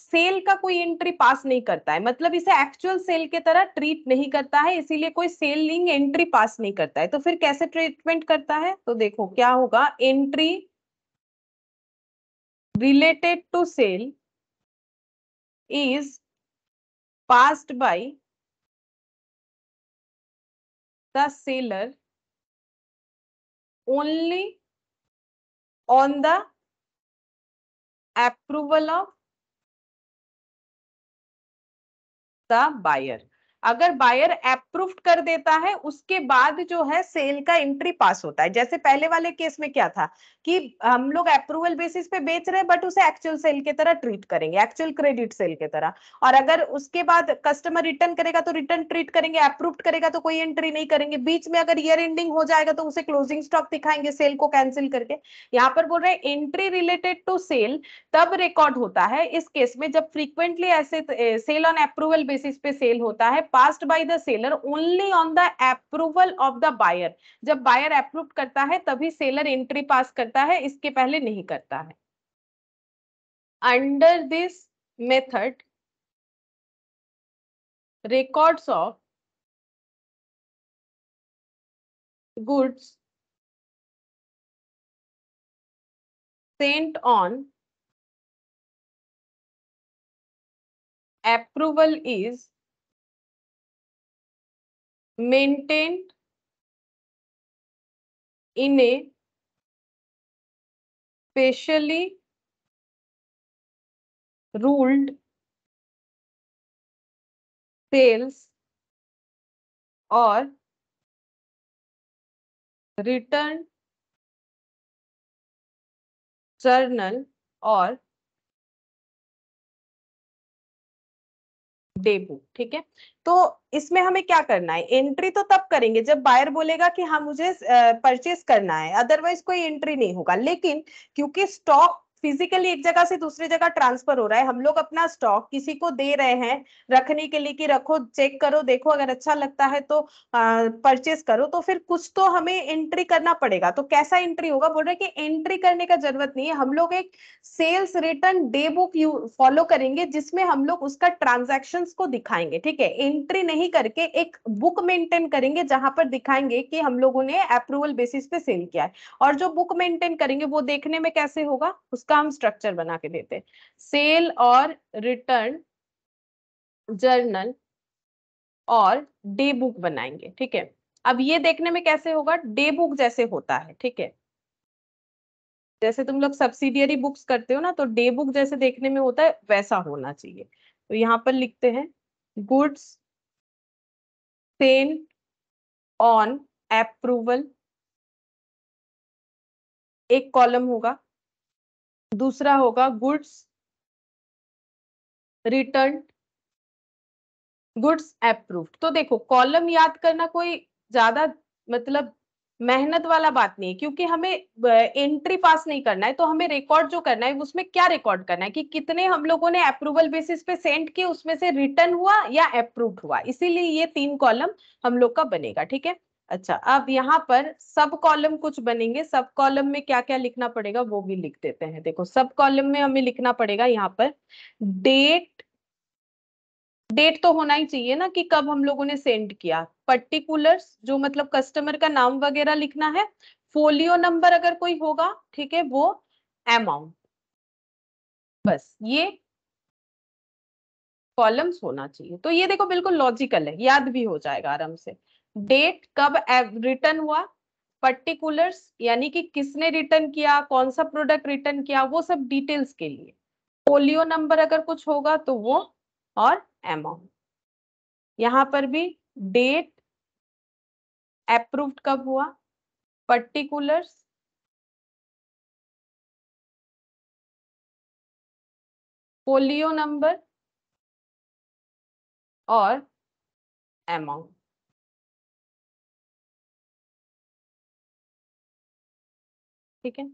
सेल का कोई एंट्री पास नहीं करता है मतलब इसे एक्चुअल सेल के तरह ट्रीट नहीं करता है इसीलिए कोई सेलिंग एंट्री पास नहीं करता है तो फिर कैसे ट्रीटमेंट करता है तो देखो क्या होगा entry related to sale is passed by the sailor only on the approval of the buyer अगर बायर अप्रूव कर देता है उसके बाद जो है सेल का एंट्री पास होता है जैसे पहले वाले केस में क्या था कि हम लोग अप्रूवल बेसिस पे बेच रहे हैं बट उसे एक्चुअल सेल के तरह ट्रीट करेंगे एक्चुअल क्रेडिट सेल के तरह और अगर उसके बाद कस्टमर रिटर्न करेगा तो रिटर्न ट्रीट करेंगे अप्रूव करेगा तो कोई एंट्री नहीं करेंगे बीच में अगर ईयर एंडिंग हो जाएगा तो उसे क्लोजिंग स्टॉक दिखाएंगे सेल को कैंसिल करके यहाँ पर बोल रहे हैं एंट्री रिलेटेड टू सेल तब रिकॉर्ड होता है इस केस में जब फ्रीक्वेंटली ऐसे सेल ऑन अप्रूवल बेसिस पे सेल होता है pass by the seller only on the approval of the buyer जब बायर अप्रूव करता है तभी सेलर एंट्री पास कर करता है इसके पहले नहीं करता है under this method records of goods sent on approval is maintained in a spatially ruled sales or return journal or day book ठीक है तो इसमें हमें क्या करना है एंट्री तो तब करेंगे जब बायर बोलेगा कि हाँ मुझे परचेस करना है अदरवाइज कोई एंट्री नहीं होगा लेकिन क्योंकि स्टॉक फिजिकली एक जगह से दूसरी जगह ट्रांसफर हो रहा है हम लोग अपना स्टॉक किसी को दे रहे हैं रखने के लिए कि रखो चेक करो देखो अगर अच्छा लगता है तो परचेस करो तो फिर कुछ तो हमें एंट्री करना पड़ेगा तो कैसा एंट्री होगा बोल रहे कि एंट्री करने का जरूरत नहीं है हम लोग एक sales return day book follow करेंगे जिसमें हम लोग उसका ट्रांजेक्शन को दिखाएंगे ठीक है एंट्री नहीं करके एक बुक मेंटेन करेंगे जहां पर दिखाएंगे कि हम लोगों ने अप्रूवल बेसिस पे सेल किया है और जो बुक मेंटेन करेंगे वो देखने में कैसे होगा उसका उसका हम स्ट्रक्चर बना के देते सेल और रिटर्न जर्नल और डे बुक बनाएंगे ठीक है अब ये देखने में कैसे होगा डे बुक जैसे होता है ठीक है जैसे तुम लोग सब्सिडियरी बुक्स करते हो ना तो डे बुक जैसे देखने में होता है वैसा होना चाहिए तो यहाँ पर लिखते हैं गुड्स सेल ऑन अप्रूवल एक कॉलम होगा दूसरा होगा गुड्स रिटर्न गुड्स अप्रूव तो देखो कॉलम याद करना कोई ज्यादा मतलब मेहनत वाला बात नहीं है क्योंकि हमें एंट्री पास नहीं करना है तो हमें रिकॉर्ड जो करना है उसमें क्या रिकॉर्ड करना है कि कितने हम लोगों ने अप्रूवल बेसिस पे सेंड किए उसमें से रिटर्न हुआ या अप्रूव्ड हुआ इसीलिए ये तीन कॉलम हम लोग का बनेगा ठीक है अच्छा अब यहाँ पर सब कॉलम कुछ बनेंगे सब कॉलम में क्या क्या लिखना पड़ेगा वो भी लिख देते हैं देखो सब कॉलम में हमें लिखना पड़ेगा यहाँ पर डेट डेट तो होना ही चाहिए ना कि कब हम लोगों ने सेंड किया पर्टिकुलर्स जो मतलब कस्टमर का नाम वगैरह लिखना है फोलियो नंबर अगर कोई होगा ठीक है वो अमाउंट बस ये कॉलम्स होना चाहिए तो ये देखो बिल्कुल लॉजिकल है याद भी हो जाएगा आराम से डेट कब रिटर्न हुआ पर्टिकुलर्स यानी कि किसने रिटर्न किया कौन सा प्रोडक्ट रिटर्न किया वो सब डिटेल्स के लिए पोलियो नंबर अगर कुछ होगा तो वो और अमाउंट यहां पर भी डेट अप्रूव्ड कब हुआ पर्टिकुलर्स पोलियो नंबर और अमाउंट ठीक है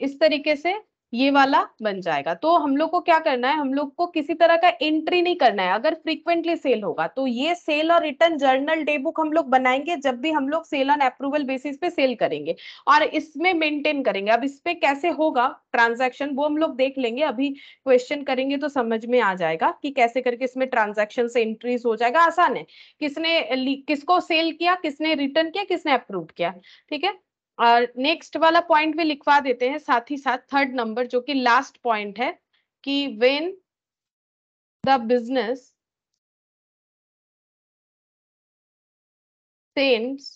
इस तरीके से ये वाला बन जाएगा तो हम लोग को क्या करना है हम लोग को किसी तरह का एंट्री नहीं करना है अगर फ्रीक्वेंटली सेल होगा तो ये सेल और रिटर्न जर्नल डे बुक हम लोग बनाएंगे जब भी हम लोग सेल ऑन अप्रूवल बेसिस पे सेल करेंगे और इसमें मेंटेन करेंगे अब इस पे कैसे होगा ट्रांजैक्शन वो हम लोग देख लेंगे अभी क्वेश्चन करेंगे तो समझ में आ जाएगा कि कैसे करके इसमें ट्रांजेक्शन से एंट्रीज हो जाएगा आसान है किसने किसको सेल किया किसने रिटर्न किया किसने अप्रूव किया ठीक है नेक्स्ट वाला पॉइंट भी लिखवा देते हैं साथ ही साथ थर्ड नंबर जो कि लास्ट पॉइंट है कि when the business sends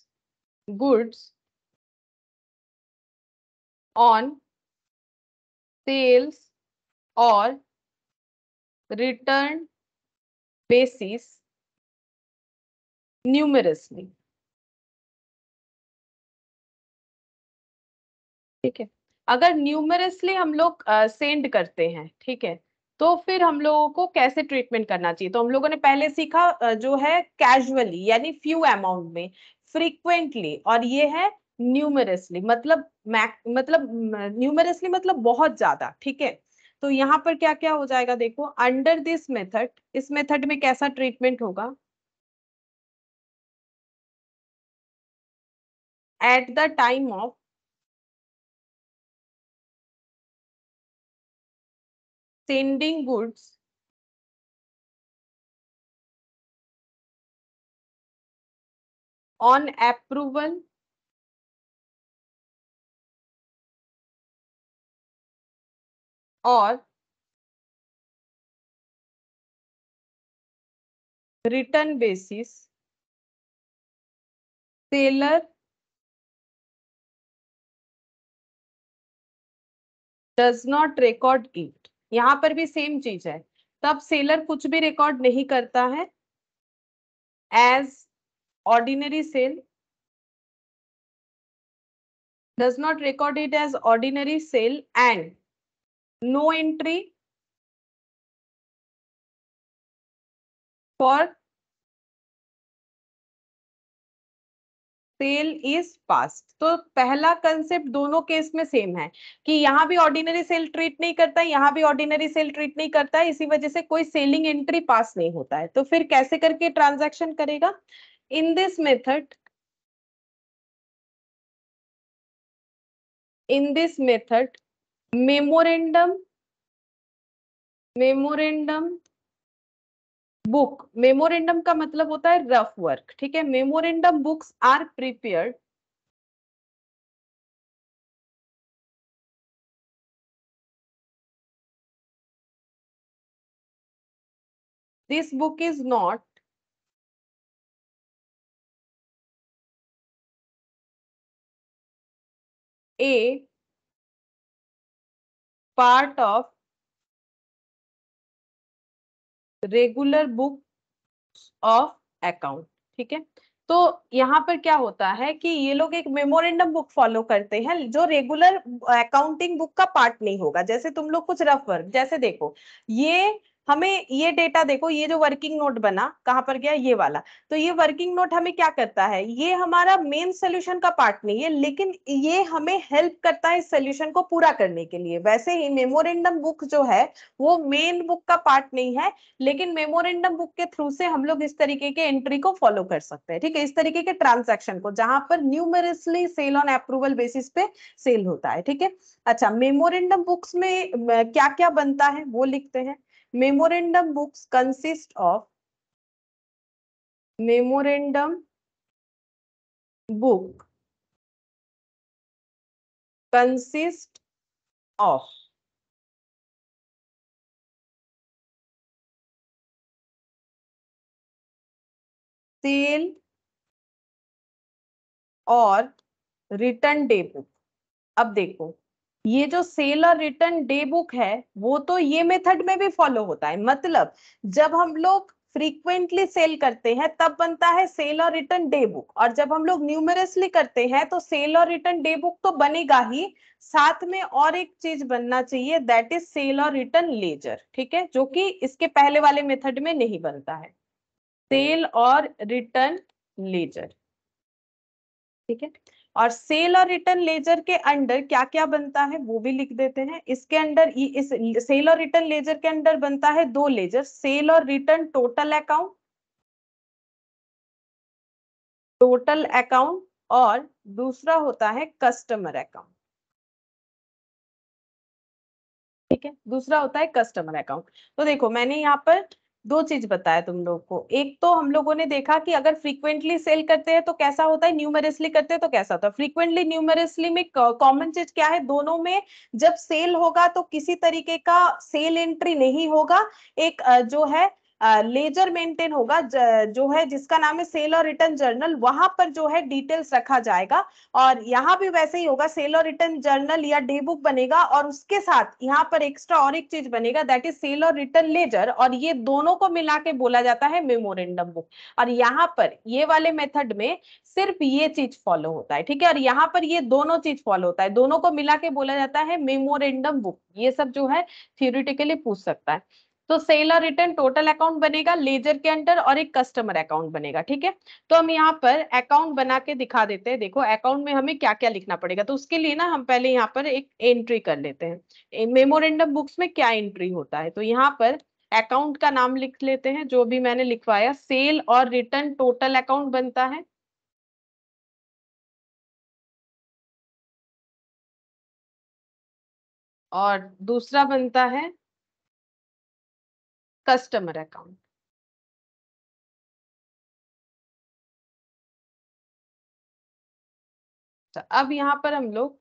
goods on sales और रिटर्न बेसिस न्यूमरसली ठीक है अगर न्यूमरसली हम लोग सेंड करते हैं ठीक है तो फिर हम लोगों को कैसे ट्रीटमेंट करना चाहिए तो हम लोगों ने पहले सीखा जो है कैजुअली यानी फ्यू अमाउंट में फ्रीक्वेंटली और ये है न्यूमरसली मतलब मतलब न्यूमरसली मतलब बहुत ज्यादा ठीक है तो यहाँ पर क्या क्या हो जाएगा देखो अंडर दिस मेथड इस मेथड में कैसा ट्रीटमेंट होगा at the time of sending goods on approval or return basis seller does not record it यहाँ पर भी सेम चीज है तब सेलर कुछ भी रिकॉर्ड नहीं करता है as ordinary sale does not record it as ordinary sale and no entry for sale is passed तो पहला कंसेप्ट दोनों केस में सेम है कि यहाँ भी ऑर्डिनरी सेल ट्रीट नहीं करता है यहाँ भी ऑर्डिनरी सेल ट्रीट नहीं करता है इसी वजह से कोई सेलिंग एंट्री पास नहीं होता है तो फिर कैसे करके ट्रांजेक्शन करेगा in this method in this method memorandum memorandum book memorandum का मतलब होता है रफ वर्क ठीक है memorandum books are prepared this book is not a part of regular book of account ठीक है तो यहाँ पर क्या होता है कि ये लोग एक मेमोरेंडम बुक फॉलो करते हैं जो रेगुलर अकाउंटिंग बुक का पार्ट नहीं होगा जैसे तुम लोग कुछ रफ वर्क जैसे देखो ये हमें ये डेटा देखो ये जो वर्किंग नोट बना कहाँ पर गया ये वाला तो ये वर्किंग नोट हमें क्या करता है ये हमारा मेन सोल्यूशन का पार्ट नहीं है लेकिन ये हमें हेल्प करता है इस सोल्यूशन को पूरा करने के लिए वैसे ही मेमोरेंडम बुक जो है वो मेन बुक का पार्ट नहीं है लेकिन मेमोरेंडम बुक के थ्रू से हम लोग इस तरीके के एंट्री को फॉलो कर सकते हैं ठीक है इस तरीके के ट्रांजेक्शन को जहां पर numerously sale on approval basis पे सेल होता है ठीक है अच्छा मेमोरेंडम बुक्स में क्या क्या बनता है वो लिखते हैं memorandum books consist of memorandum book consist of sale और रिटर्न डे बुक अब देखो ये जो सेल और रिटर्न डे बुक है वो तो ये मेथड में भी फॉलो होता है मतलब जब हम लोग फ्रीक्वेंटली सेल करते हैं तब बनता है सेल और रिटर्न डे बुक और जब हम लोग न्यूमरसली करते हैं तो सेल और रिटर्न डे बुक तो बनेगा ही साथ में और एक चीज बनना चाहिए दैट इज सेल और रिटर्न लेजर ठीक है जो कि इसके पहले वाले मेथड में नहीं बनता है सेल और रिटर्न लेजर ठीक है और सेल और रिटर्न लेजर के अंडर क्या क्या बनता है वो भी लिख देते हैं इसके अंडर इस सेल और रिटर्न लेजर के अंडर बनता है दो लेजर सेल और return total account total account और दूसरा होता है कस्टमर अकाउंट ठीक है दूसरा होता है कस्टमर अकाउंट तो देखो मैंने यहाँ पर दो चीज बताया तुम लोग को एक तो हम लोगों ने देखा कि अगर फ्रीक्वेंटली सेल करते हैं तो कैसा होता है न्यूमरसली करते हैं तो कैसा होता है फ्रीक्वेंटली न्यूमरसली में कॉमन चीज क्या है दोनों में जब सेल होगा तो किसी तरीके का सेल एंट्री नहीं होगा एक जो है लेजर मेंटेन होगा जो है जिसका नाम है सेल और रिटर्न जर्नल वहां पर जो है डिटेल्स रखा जाएगा और यहाँ भी वैसे ही होगा सेल और रिटर्न जर्नल या डे बुक बनेगा और उसके साथ यहाँ पर एक्स्ट्रा और एक चीज बनेगा दैट इज सेल और रिटर्न लेजर और ये दोनों को मिला के बोला जाता है मेमोरेंडम बुक और यहाँ पर ये वाले मेथड में सिर्फ ये चीज फॉलो होता है ठीक है और यहाँ पर ये दोनों चीज फॉलो होता है दोनों को मिला के बोला जाता है मेमोरेंडम बुक ये सब जो है थियोरिटिकली पूछ सकता है तो सेल और रिटर्न टोटल अकाउंट बनेगा लेजर के अंडर और एक कस्टमर अकाउंट बनेगा ठीक है तो हम यहाँ पर अकाउंट बना के दिखा देते हैं देखो अकाउंट में हमें क्या क्या लिखना पड़ेगा तो उसके लिए ना हम पहले यहाँ पर एक एंट्री कर लेते हैं मेमोरेंडम बुक्स में क्या एंट्री होता है तो यहाँ पर अकाउंट का नाम लिख लेते हैं जो भी मैंने लिखवाया सेल और रिटर्न टोटल अकाउंट बनता है और दूसरा बनता है customer account. तो अब यहाँ पर हम लोग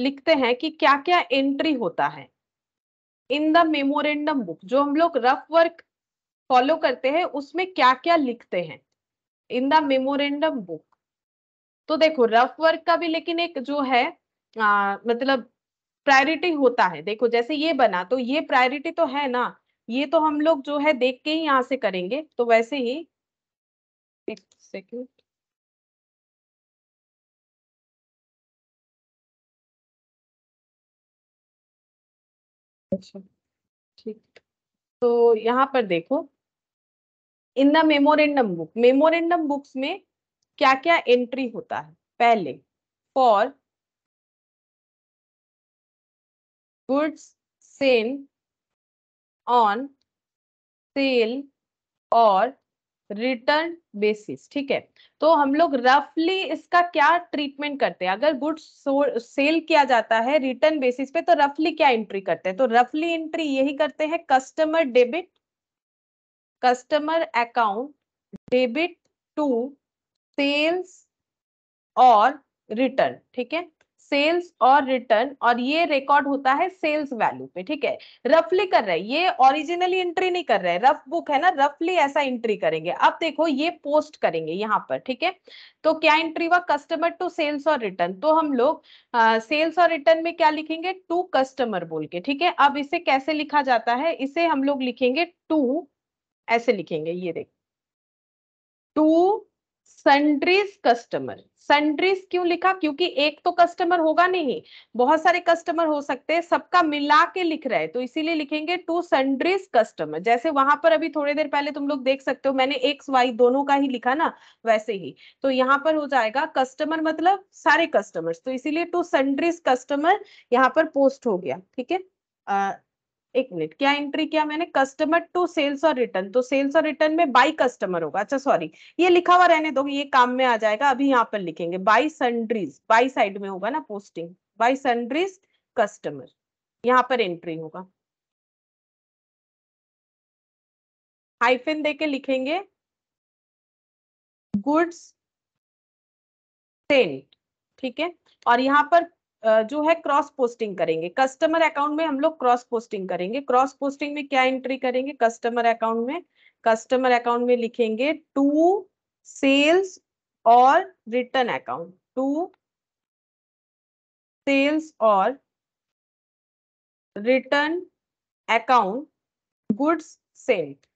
लिखते हैं कि क्या क्या एंट्री होता है इन द मेमोरेंडम बुक जो हम लोग रफ वर्क फॉलो करते हैं उसमें क्या क्या लिखते हैं इन द मेमोरेंडम बुक तो देखो रफ वर्क का भी लेकिन एक जो है आ, मतलब प्रायोरिटी होता है देखो जैसे ये बना तो ये प्रायोरिटी तो है ना ये तो हम लोग जो है देख के ही यहाँ से करेंगे तो वैसे ही एक सेकेंड अच्छा ठीक तो यहाँ पर देखो in the memorandum book memorandum books में क्या क्या एंट्री होता है पहले for goods seen on sale और रिटर्न बेसिस ठीक है तो हम लोग रफली इसका क्या ट्रीटमेंट करते हैं अगर गुड्स सेल किया जाता है रिटर्न बेसिस पे तो रफली क्या एंट्री करते हैं तो रफली एंट्री यही करते हैं customer debit customer account debit to sales और रिटर्न ठीक है सेल्स और रिटर्न और ये रिकॉर्ड होता है सेल्स वैल्यू पे ठीक है रफली कर रहे हैं ये ओरिजिनली एंट्री नहीं कर रहे हैं रफ बुक है ना रफली ऐसा एंट्री करेंगे अब देखो ये पोस्ट करेंगे यहाँ पर ठीक है तो क्या एंट्री हुआ कस्टमर टू सेल्स और रिटर्न तो हम लोग सेल्स और रिटर्न में क्या लिखेंगे टू कस्टमर बोल के ठीक है अब इसे कैसे लिखा जाता है इसे हम लोग लिखेंगे टू ऐसे लिखेंगे ये देख टू सेंट्रीज कस्टमर सन्ड्रीज क्यों लिखा क्योंकि एक तो कस्टमर होगा नहीं बहुत सारे कस्टमर हो सकते हैं सबका मिला के लिख रहे हैं तो इसीलिए लिखेंगे टू सन्ड्रीज कस्टमर जैसे वहां पर अभी थोड़ी देर पहले तुम लोग देख सकते हो मैंने एक्स वाई दोनों का ही लिखा ना वैसे ही तो यहाँ पर हो जाएगा कस्टमर मतलब सारे कस्टमर्स तो इसीलिए टू सन्ड्रीज कस्टमर यहाँ पर पोस्ट हो गया ठीक है एक मिनट क्या एंट्री किया मैंने कस्टमर टू सेल्स और रिटर्न तो सेल्स और रिटर्न में बाई कस्टमर होगा अच्छा सॉरी ये लिखा हुआ रहने दो ये काम में आ जाएगा अभी यहाँ पर लिखेंगे बाई सन्ड्रीज बाई साइड में होगा ना पोस्टिंग बाई सन्ड्रीज कस्टमर यहाँ पर एंट्री होगा हाइफिन दे के लिखेंगे गुड्स सेंट ठीक है और यहाँ पर जो है क्रॉस पोस्टिंग करेंगे कस्टमर अकाउंट में हम लोग क्रॉस पोस्टिंग करेंगे क्रॉस पोस्टिंग में क्या एंट्री करेंगे कस्टमर अकाउंट में कस्टमर अकाउंट में लिखेंगे टू सेल्स और रिटर्न अकाउंट टू सेल्स और रिटर्न अकाउंट गुड्स सेल्ड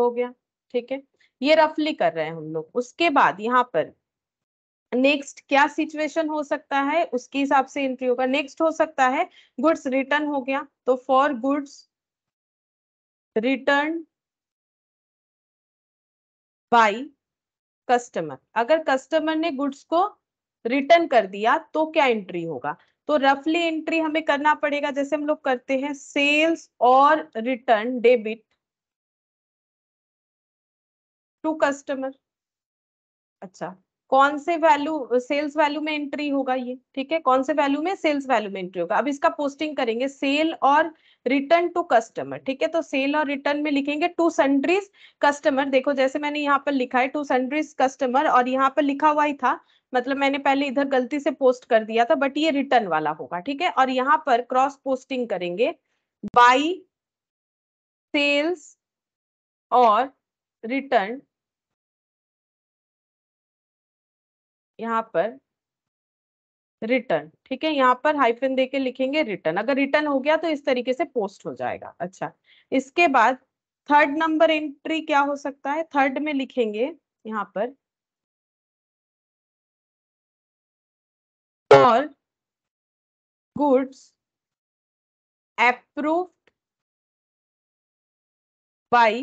हो गया ठीक है ये रफली कर रहे हैं हम लोग उसके बाद यहाँ पर नेक्स्ट क्या सिचुएशन हो सकता है उसके हिसाब से एंट्री होगा नेक्स्ट हो सकता है गुड्स रिटर्न हो गया तो for goods return by customer अगर कस्टमर ने गुड्स को रिटर्न कर दिया तो क्या एंट्री होगा तो रफली एंट्री हमें करना पड़ेगा जैसे हम लोग करते हैं सेल्स और रिटर्न डेबिट टू कस्टमर अच्छा कौन से वैल्यू सेल्स वैल्यू में एंट्री होगा ये ठीक है कौन से वैल्यू में सेल्स वैल्यू में एंट्री होगा अब इसका पोस्टिंग करेंगे सेल और रिटर्न टू कस्टमर ठीक है तो सेल और रिटर्न में लिखेंगे टू सन्ड्रीज कस्टमर देखो जैसे मैंने यहाँ पर लिखा है टू सन्ड्रीज कस्टमर और यहाँ पर लिखा हुआ ही था मतलब मैंने पहले इधर गलती से पोस्ट कर दिया था बट ये रिटर्न वाला होगा ठीक है और यहाँ पर क्रॉस पोस्टिंग करेंगे बाई सेल्स और रिटर्न यहाँ पर रिटर्न ठीक है यहाँ पर हाइफन देके लिखेंगे रिटर्न अगर रिटर्न हो गया तो इस तरीके से पोस्ट हो जाएगा अच्छा इसके बाद थर्ड नंबर एंट्री क्या हो सकता है थर्ड में लिखेंगे यहाँ पर और गुड्स अप्रूव्ड बाय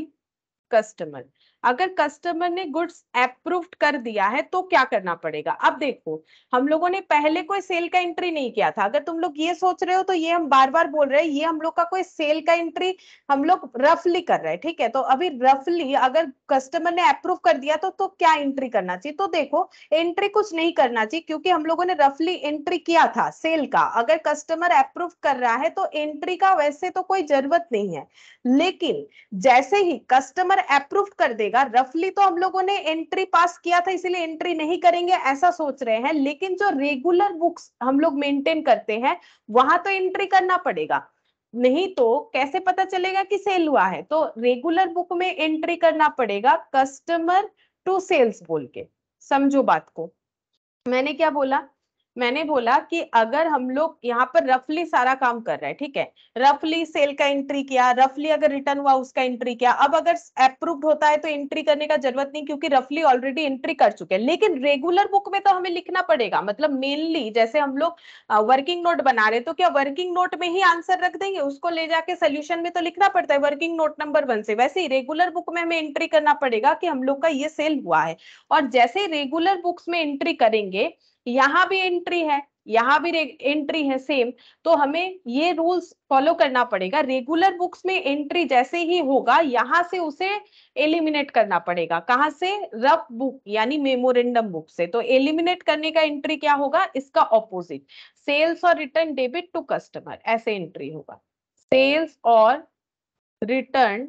कस्टमर अगर कस्टमर ने गुड्स अप्रूव कर दिया है तो क्या करना पड़ेगा अब देखो हम लोगों ने पहले कोई सेल का एंट्री नहीं किया था अगर तुम लोग ये सोच रहे हो तो ये हम बार बार बोल रहे हैं ये हम लोग का कोई सेल का एंट्री हम लोग रफली कर रहे हैं ठीक है तो अभी रफली अगर कस्टमर ने अप्रूव कर दिया तो, तो क्या एंट्री करना चाहिए तो देखो एंट्री कुछ नहीं करना चाहिए क्योंकि हम लोगों ने रफली एंट्री किया था सेल का अगर कस्टमर अप्रूव कर रहा है तो एंट्री का वैसे तो कोई जरूरत नहीं है लेकिन जैसे ही कस्टमर अप्रूव कर दे देगा रफली तो हम लोगों ने एंट्री पास किया था इसीलिए एंट्री नहीं करेंगे ऐसा सोच रहे हैं लेकिन जो रेगुलर बुक्स हम लोग मेंटेन करते हैं वहां तो एंट्री करना पड़ेगा नहीं तो कैसे पता चलेगा कि सेल हुआ है तो रेगुलर बुक में एंट्री करना पड़ेगा कस्टमर टू सेल्स बोल के समझो बात को मैंने क्या बोला मैंने बोला कि अगर हम लोग यहाँ पर रफली सारा काम कर रहे हैं ठीक है रफली सेल का एंट्री किया रफली अगर रिटर्न हुआ उसका एंट्री किया अब अगर अप्रूव्ड होता है तो एंट्री करने का जरूरत नहीं क्योंकि रफली ऑलरेडी एंट्री कर चुके हैं लेकिन रेगुलर बुक में तो हमें लिखना पड़ेगा मतलब मेनली जैसे हम लोग वर्किंग नोट बना रहे तो क्या वर्किंग नोट में ही आंसर रख देंगे उसको ले जाके सोल्यूशन में तो लिखना पड़ता है वर्किंग नोट नंबर वन से वैसे ही रेगुलर बुक में हमें एंट्री करना पड़ेगा कि हम लोग का ये सेल हुआ है और जैसे रेगुलर बुक्स में एंट्री करेंगे यहाँ भी एंट्री है यहाँ भी एंट्री है सेम तो हमें ये रूल्स फॉलो करना पड़ेगा रेगुलर बुक्स में एंट्री जैसे ही होगा यहाँ से उसे एलिमिनेट करना पड़ेगा कहाँ से रफ बुक यानी मेमोरेंडम बुक से तो एलिमिनेट करने का एंट्री क्या होगा इसका ऑपोजिट सेल्स और रिटर्न डेबिट टू कस्टमर ऐसे एंट्री होगा सेल्स और रिटर्न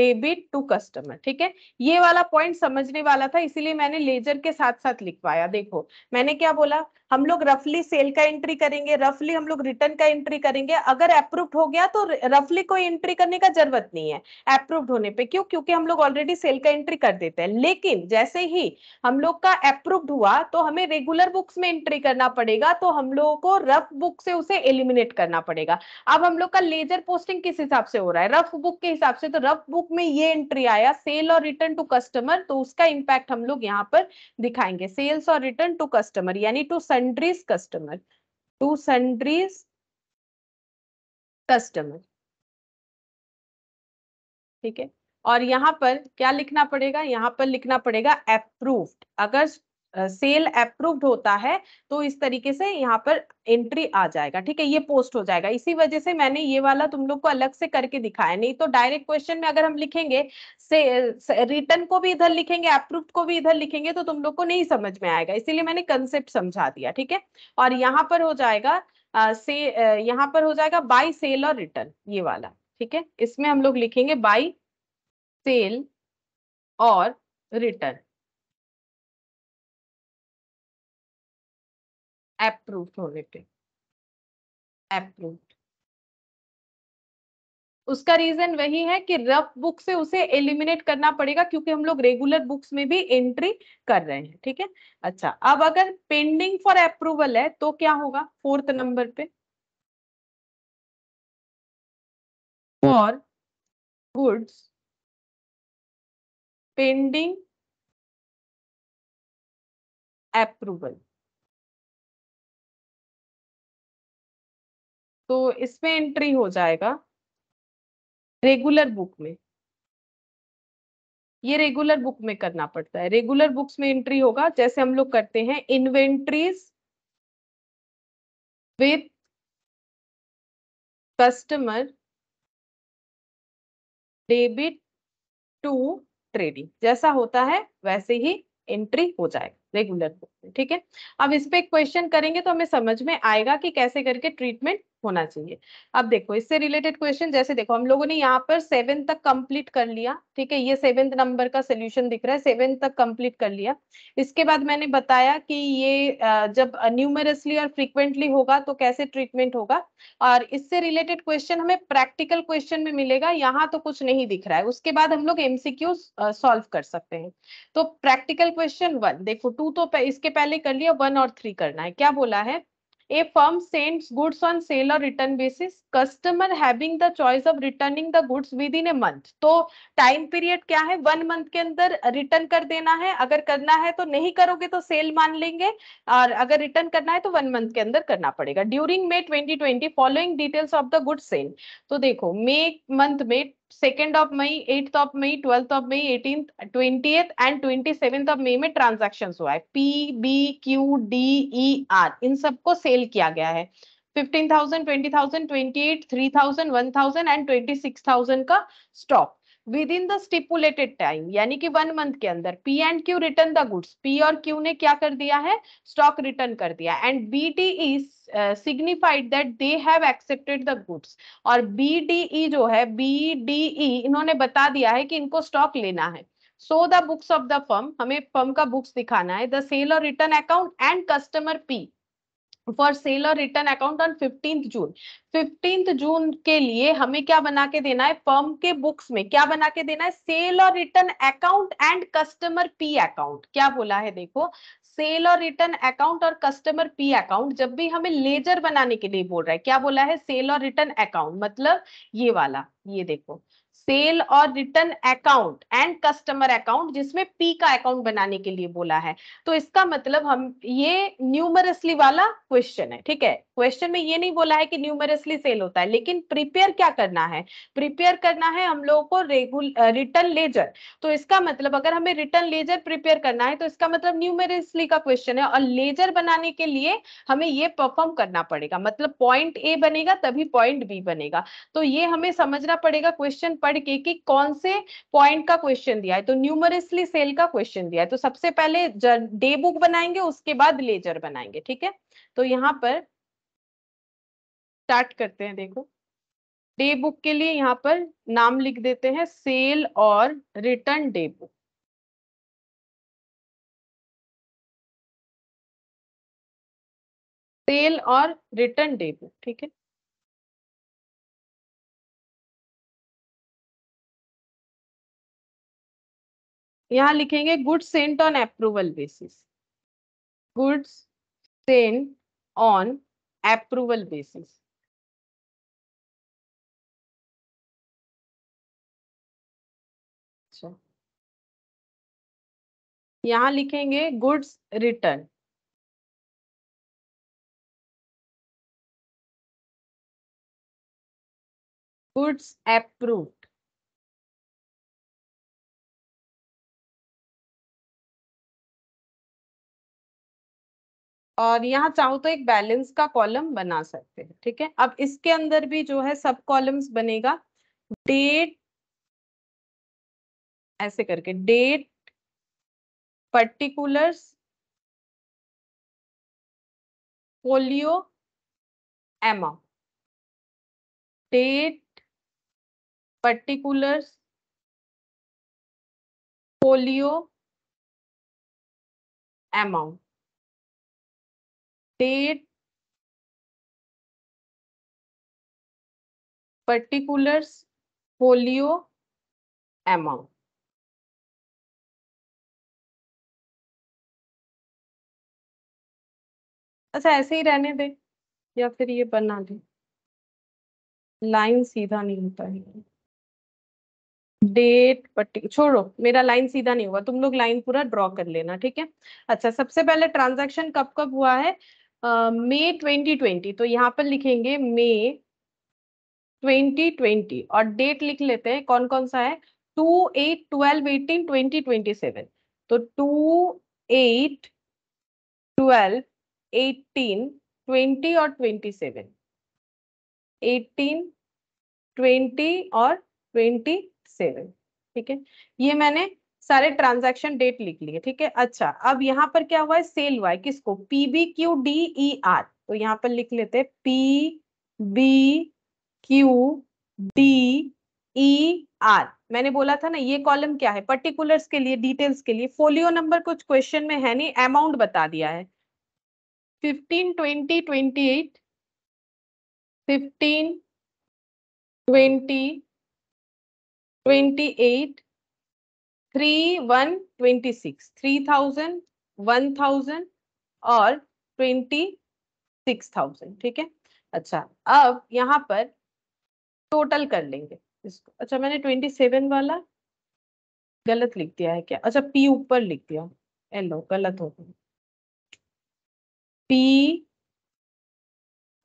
डेबिट टू कस्टमर ठीक है ये वाला पॉइंट समझने वाला था इसीलिए मैंने लेजर के साथ साथ लिखवाया देखो मैंने क्या बोला हम लोग रफली सेल का एंट्री करेंगे रफली हम लोग रिटर्न का एंट्री करेंगे अगर अप्रूव्ड हो गया तो रफली कोई एंट्री करने का जरूरत नहीं है अप्रूव्ड होने पे क्यों क्योंकि हम लोग ऑलरेडी सेल का एंट्री कर देते हैं लेकिन जैसे ही हम लोग का अप्रूव्ड हुआ तो हमें रेगुलर बुक्स में एंट्री करना पड़ेगा तो हम लोगों को रफ बुक से उसे एलिमिनेट करना पड़ेगा अब हम लोग का लेजर पोस्टिंग किस हिसाब से हो रहा है रफ बुक के हिसाब से तो रफ बुक में ये एंट्री आया सेल और रिटर्न टू कस्टमर तो उसका इम्पैक्ट हम लोग यहाँ पर दिखाएंगे सेल्स और रिटर्न टू कस्टमर यानी to sundry's customer to sundry's customer ठीक है और यहां पर क्या लिखना पड़ेगा यहाँ पर लिखना पड़ेगा अप्रूव्ड अगर सेल uh, अप्रूव्ड होता है तो इस तरीके से यहाँ पर एंट्री आ जाएगा ठीक है ये पोस्ट हो जाएगा इसी वजह से मैंने ये वाला तुम लोग को अलग से करके दिखाया नहीं तो डायरेक्ट क्वेश्चन में अगर हम लिखेंगे से, रिटर्न को भी इधर लिखेंगे अप्रूव्ड को भी इधर लिखेंगे तो तुम लोग को नहीं समझ में आएगा इसीलिए मैंने कंसेप्ट समझा दिया ठीक है और यहाँ पर हो जाएगा आ, से यहाँ पर हो जाएगा बाई सेल और रिटर्न ये वाला ठीक है इसमें हम लोग लिखेंगे बाई सेल और रिटर्न अप्रूव होने पे अप्रूव उसका रीजन वही है कि रफ बुक से उसे एलिमिनेट करना पड़ेगा क्योंकि हम लोग रेगुलर बुक्स में भी एंट्री कर रहे हैं ठीक है अच्छा अब अगर पेंडिंग फॉर अप्रूवल है तो क्या होगा फोर्थ नंबर पे फॉर गुड्स पेंडिंग अप्रूवल तो इसमें एंट्री हो जाएगा रेगुलर बुक में ये रेगुलर बुक में करना पड़ता है रेगुलर बुक्स में एंट्री होगा जैसे हम लोग करते हैं inventories with customer debit to trading जैसा होता है वैसे ही एंट्री हो जाएगा रेगुलर बुक में ठीक है अब इस पर क्वेश्चन करेंगे तो हमें समझ में आएगा कि कैसे करके ट्रीटमेंट होना चाहिए अब देखो इससे रिलेटेड क्वेश्चन जैसे देखो हम लोगों ने यहाँ पर सेवन तक कंप्लीट कर लिया ठीक है ये सेवेंथ नंबर का सोल्यूशन दिख रहा है सेवन तक कंप्लीट कर लिया इसके बाद मैंने बताया कि ये जब न्यूमरसली और फ्रीक्वेंटली होगा तो कैसे ट्रीटमेंट होगा और इससे रिलेटेड क्वेश्चन हमें प्रैक्टिकल क्वेश्चन में मिलेगा यहाँ तो कुछ नहीं दिख रहा है उसके बाद हम लोग एमसीक्यू सॉल्व कर सकते हैं तो प्रैक्टिकल क्वेश्चन वन देखो टू तो इसके पहले कर लिया वन और थ्री करना है क्या बोला है A firm sends goods on sale or return basis. Customer having the choice of returning the goods within a month. तो time period क्या है वन मंथ के अंदर रिटर्न कर देना है अगर करना है तो नहीं करोगे तो सेल मान लेंगे और अगर रिटर्न करना है तो वन मंथ के अंदर करना पड़ेगा during May 2020 following details of the good sale तो देखो मे मंथ में second of May eighth of May twelfth of May eighteen twenty and twenty seventh of May में ट्रांजेक्शन हुआ है P B Q D E R इन सबको sale किया गया है fifteen thousand twenty thousand twenty eight three thousand one thousand and twenty six thousand का stock within the stipulated time यानी कि वन मंथ के अंदर P and Q return the goods P और क्यू ने क्या कर दिया है स्टॉक रिटर्न कर दिया and B T is signified that they have accepted the goods और बी डी ई जो है बी डी ई इन्होंने बता दिया है कि इनको स्टॉक लेना है so the books of the firm हमें फर्म का बुक्स दिखाना है द सेल और return account and customer P for sale और return account on fifteenth June fifteenth June के लिए हमें क्या बना के देना है फर्म के बुक्स में क्या बना के देना है सेल और return account and customer P account क्या बोला है देखो सेल और रिटर्न अकाउंट और कस्टमर पी अकाउंट जब भी हमें लेजर बनाने के लिए बोल रहा है क्या बोला है सेल और रिटर्न अकाउंट मतलब ये वाला ये देखो सेल और return account and customer account जिसमें पी का अकाउंट बनाने के लिए बोला है तो इसका मतलब हम ये न्यूमरसली वाला क्वेश्चन है ठीक है क्वेश्चन में ये नहीं बोला है कि न्यूमरसली सेल होता है लेकिन प्रिपेयर क्या करना है प्रिपेयर करना है हम लोगों को रेगुल रिटर्न लेजर तो इसका मतलब अगर हमें रिटर्न लेजर प्रिपेयर करना है तो इसका मतलब न्यूमरसली का क्वेश्चन है और लेजर बनाने के लिए हमें ये परफॉर्म करना पड़ेगा मतलब पॉइंट ए बनेगा तभी पॉइंट बी बनेगा तो ये हमें समझना पड़ेगा क्वेश्चन पढ़ मैंने कि कौन से पॉइंट का क्वेश्चन दिया है तो न्यूमरसली सेल का क्वेश्चन दिया है तो सबसे पहले डे बुक बनाएंगे उसके बाद लेजर बनाएंगे ठीक है तो यहाँ पर स्टार्ट करते हैं देखो डे बुक के लिए यहाँ पर नाम लिख देते हैं सेल और रिटर्न डे बुक सेल और रिटर्न डे बुक ठीक है यहाँ लिखेंगे good sent on approval basis goods sent on approval basis यहाँ लिखेंगे गुड्स रिटर्न गुड्स अप्रूव और यहाँ चाहो तो एक बैलेंस का कॉलम बना सकते हैं ठीक है अब इसके अंदर भी जो है सब कॉलम्स बनेगा डेट ऐसे करके date particulars folio amount date particulars folio amount date particulars folio amount अच्छा ऐसे ही रहने दे या फिर ये बना दे लाइन सीधा नहीं होता है डेट पट्टी छोड़ो मेरा लाइन सीधा नहीं हुआ तुम लोग लाइन पूरा ड्रॉ कर लेना ठीक है अच्छा सबसे पहले ट्रांजैक्शन कब कब हुआ है मई ट्वेंटी ट्वेंटी तो यहाँ पर लिखेंगे मई ट्वेंटी ट्वेंटी और डेट लिख लेते हैं कौन कौन सा है two eight twelve eighteen twenty twenty seven तो two eight twelve eighteen twenty और ट्वेंटी सेवन एटीन ट्वेंटी और ट्वेंटी सेवन ठीक है ये मैंने सारे ट्रांजैक्शन डेट लिख लिए ठीक है अच्छा अब यहाँ पर क्या हुआ है सेल हुआ है किसको P B Q D E R तो यहाँ पर लिख लेते P B Q D E R मैंने बोला था ना ये कॉलम क्या है पर्टिकुलर्स के लिए डिटेल्स के लिए फोलियो नंबर कुछ क्वेश्चन में है नहीं अमाउंट बता दिया है fifteen twenty twenty eight fifteen twenty twenty eight three one twenty six three thousand one thousand और ट्वेंटी सिक्स थाउजेंड ठीक है अच्छा अब यहाँ पर टोटल कर लेंगे इसको अच्छा मैंने ट्वेंटी सेवन वाला गलत लिख दिया है क्या अच्छा पी ऊपर लिख दिया एलो गलत हो गया P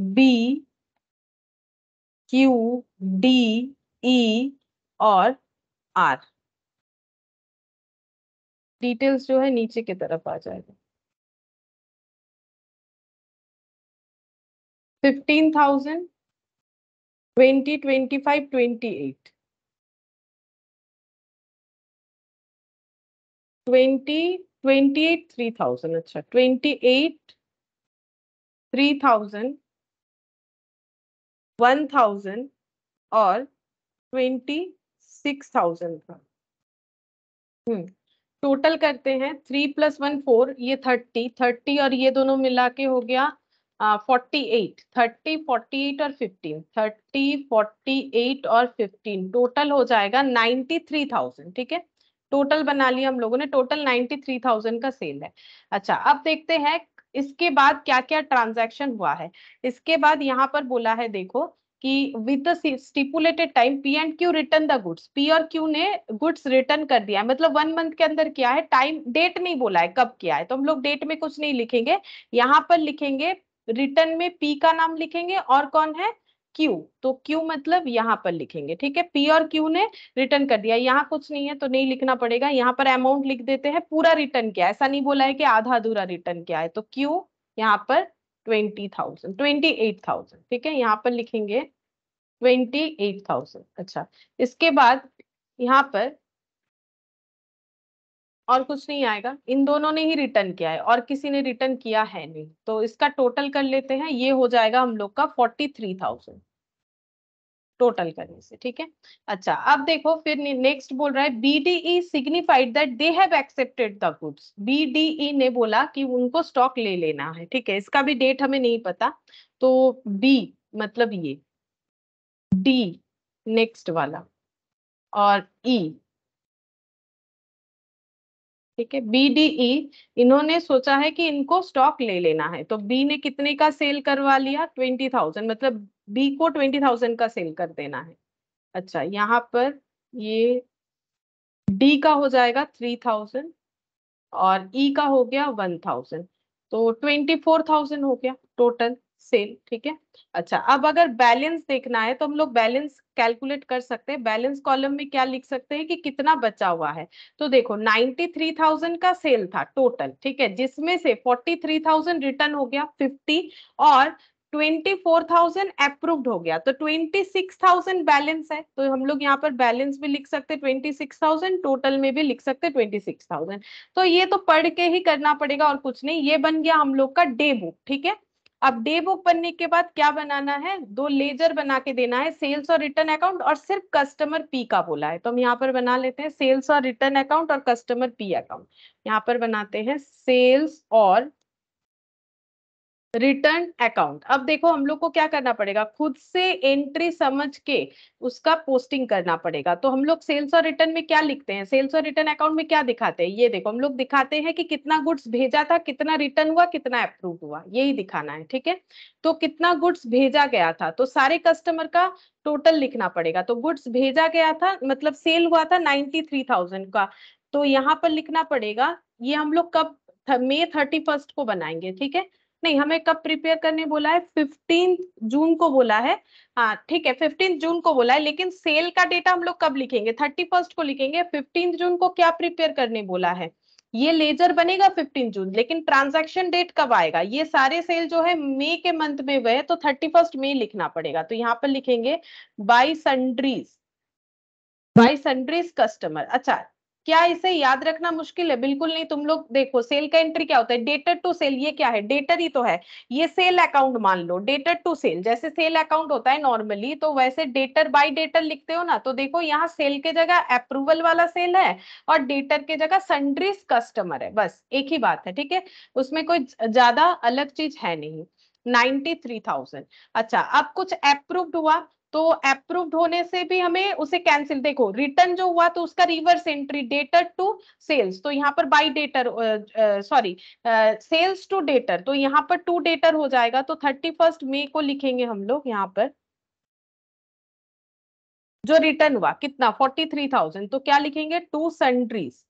B Q D E और आर डिटेल्स जो है नीचे की तरफ आ जाएगा fifteen thousand twenty twenty five twenty eight twenty twenty eight three thousand अच्छा twenty eight three thousand one thousand और ट्वेंटी सिक्स थाउजेंड का हम्म टोटल करते हैं थ्री प्लस वन फोर ये थर्टी थर्टी और ये दोनों मिला के हो गया forty eight thirty forty eight और फिफ्टीन थर्टी फोर्टी एट और फिफ्टीन टोटल हो जाएगा नाइन्टी थ्री थाउजेंड ठीक है टोटल बना लिया हम लोगों ने टोटल नाइन्टी थ्री थाउजेंड का सेल है अच्छा अब देखते हैं इसके बाद क्या क्या ट्रांजैक्शन हुआ है इसके बाद यहाँ पर बोला है देखो कि with the stipulated time P and Q return the goods P और क्यू ने गुड्स रिटर्न कर दिया है मतलब वन मंथ के अंदर किया है टाइम डेट नहीं बोला है कब किया है तो हम लोग डेट में कुछ नहीं लिखेंगे यहाँ पर लिखेंगे रिटर्न में पी का नाम लिखेंगे और कौन है क्यू तो क्यू मतलब यहाँ पर लिखेंगे ठीक है पी और क्यू ने रिटर्न कर दिया यहाँ कुछ नहीं है तो नहीं लिखना पड़ेगा यहाँ पर अमाउंट लिख देते हैं पूरा रिटर्न क्या है ऐसा नहीं बोला है कि आधा अधूरा रिटर्न क्या है तो क्यू यहाँ पर twenty thousand twenty eight thousand ठीक है यहाँ पर लिखेंगे ट्वेंटी एट थाउजेंड अच्छा इसके बाद यहाँ पर और कुछ नहीं आएगा इन दोनों ने ही रिटर्न किया है और किसी ने रिटर्न किया है नहीं तो इसका टोटल कर लेते हैं ये हो जाएगा हम लोग का फोर्टी थ्री थाउजेंड टोटल करने से ठीक है अच्छा अब देखो फिर नेक्स्ट बोल रहा है BDE signified that they have accepted the goods BDE ने बोला कि उनको स्टॉक ले लेना है ठीक है इसका भी डेट हमें नहीं पता तो बी मतलब ये डी नेक्स्ट वाला और ई e. ठीक है बी डी ई इन्होंने सोचा है कि इनको स्टॉक ले लेना है तो बी ने कितने का सेल करवा लिया ट्वेंटी थाउजेंड मतलब बी को ट्वेंटी थाउजेंड का सेल कर देना है अच्छा यहाँ पर ये डी का हो जाएगा थ्री थाउजेंड और ई e का हो गया वन थाउजेंड तो ट्वेंटी फोर थाउजेंड हो गया टोटल सेल ठीक है अच्छा अब अगर बैलेंस देखना है तो हम लोग बैलेंस कैलकुलेट कर सकते हैं बैलेंस कॉलम में क्या लिख सकते हैं कि कितना बचा हुआ है तो देखो 93,000 का सेल था टोटल ठीक है जिसमें से 43,000 रिटर्न हो गया 50 और 24,000 अप्रूव्ड हो गया तो 26,000 बैलेंस है तो हम लोग यहाँ पर बैलेंस भी लिख सकते 26,000 टोटल में भी लिख सकते 26,000 तो ये तो पढ़ के ही करना पड़ेगा और कुछ नहीं ये बन गया हम लोग का डे बुक ठीक है अब डे बुक बनने के बाद क्या बनाना है दो लेजर बना के देना है सेल्स और रिटर्न अकाउंट और सिर्फ कस्टमर पी का बोला है तो हम यहाँ पर बना लेते हैं सेल्स और रिटर्न अकाउंट और कस्टमर पी अकाउंट यहाँ पर बनाते हैं सेल्स और रिटर्न अकाउंट अब देखो हम लोग को क्या करना पड़ेगा खुद से एंट्री समझ के उसका पोस्टिंग करना पड़ेगा तो हम लोग सेल्स और रिटर्न में क्या लिखते हैं सेल्स और रिटर्न अकाउंट में क्या दिखाते हैं ये देखो हम लोग दिखाते हैं कि कितना गुड्स भेजा था कितना रिटर्न हुआ कितना अप्रूव हुआ यही दिखाना है ठीक है तो कितना गुड्स भेजा गया था तो सारे कस्टमर का टोटल लिखना पड़ेगा तो गुड्स भेजा गया था मतलब सेल हुआ था नाइन्टी थ्री थाउजेंड का तो यहाँ पर लिखना पड़ेगा ये हम लोग कब मे थर्टी फर्स्ट को बनाएंगे ठीक है नहीं हमें कब प्रिपेयर करने बोला है फिफ्टीन जून को बोला है हाँ ठीक है फिफ्टीन जून को बोला है लेकिन सेल का डेटा हम लोग कब लिखेंगे थर्टी फर्स्ट को लिखेंगे फिफ्टीन जून को क्या प्रिपेयर करने बोला है ये लेजर बनेगा 15 जून लेकिन ट्रांजैक्शन डेट कब आएगा ये सारे सेल जो है मई के मंथ में हुए तो थर्टी फर्स्ट मई लिखना पड़ेगा तो यहाँ पर लिखेंगे by sundries by sundries customer अच्छा क्या इसे याद रखना मुश्किल है बिल्कुल नहीं तुम लोग देखो सेल का एंट्री क्या होता है डेटर टू सेल ये क्या है डेटर ही तो है ये सेल अकाउंट मान लो डेटर टू सेल जैसे सेल अकाउंट होता है नॉर्मली तो वैसे डेटर बाय डेटर लिखते हो ना तो देखो यहाँ सेल के जगह अप्रूवल वाला सेल है और डेटर के जगह सन्ड्रीज कस्टमर है बस एक ही बात है ठीक है उसमें कोई ज्यादा अलग चीज है नहीं नाइन्टी थ्री थाउजेंड अच्छा अब कुछ अप्रूव्ड हुआ तो अप्रूव्ड होने से भी हमें उसे कैंसिल देखो रिटर्न जो हुआ तो उसका reverse entry debtor to sales तो यहाँ पर by debtor sorry sales to debtor तो यहाँ पर टू डेटर हो जाएगा तो थर्टी फर्स्ट मे को लिखेंगे हम लोग यहाँ पर जो रिटर्न हुआ कितना फोर्टी थ्री थाउजेंड तो क्या लिखेंगे to sundries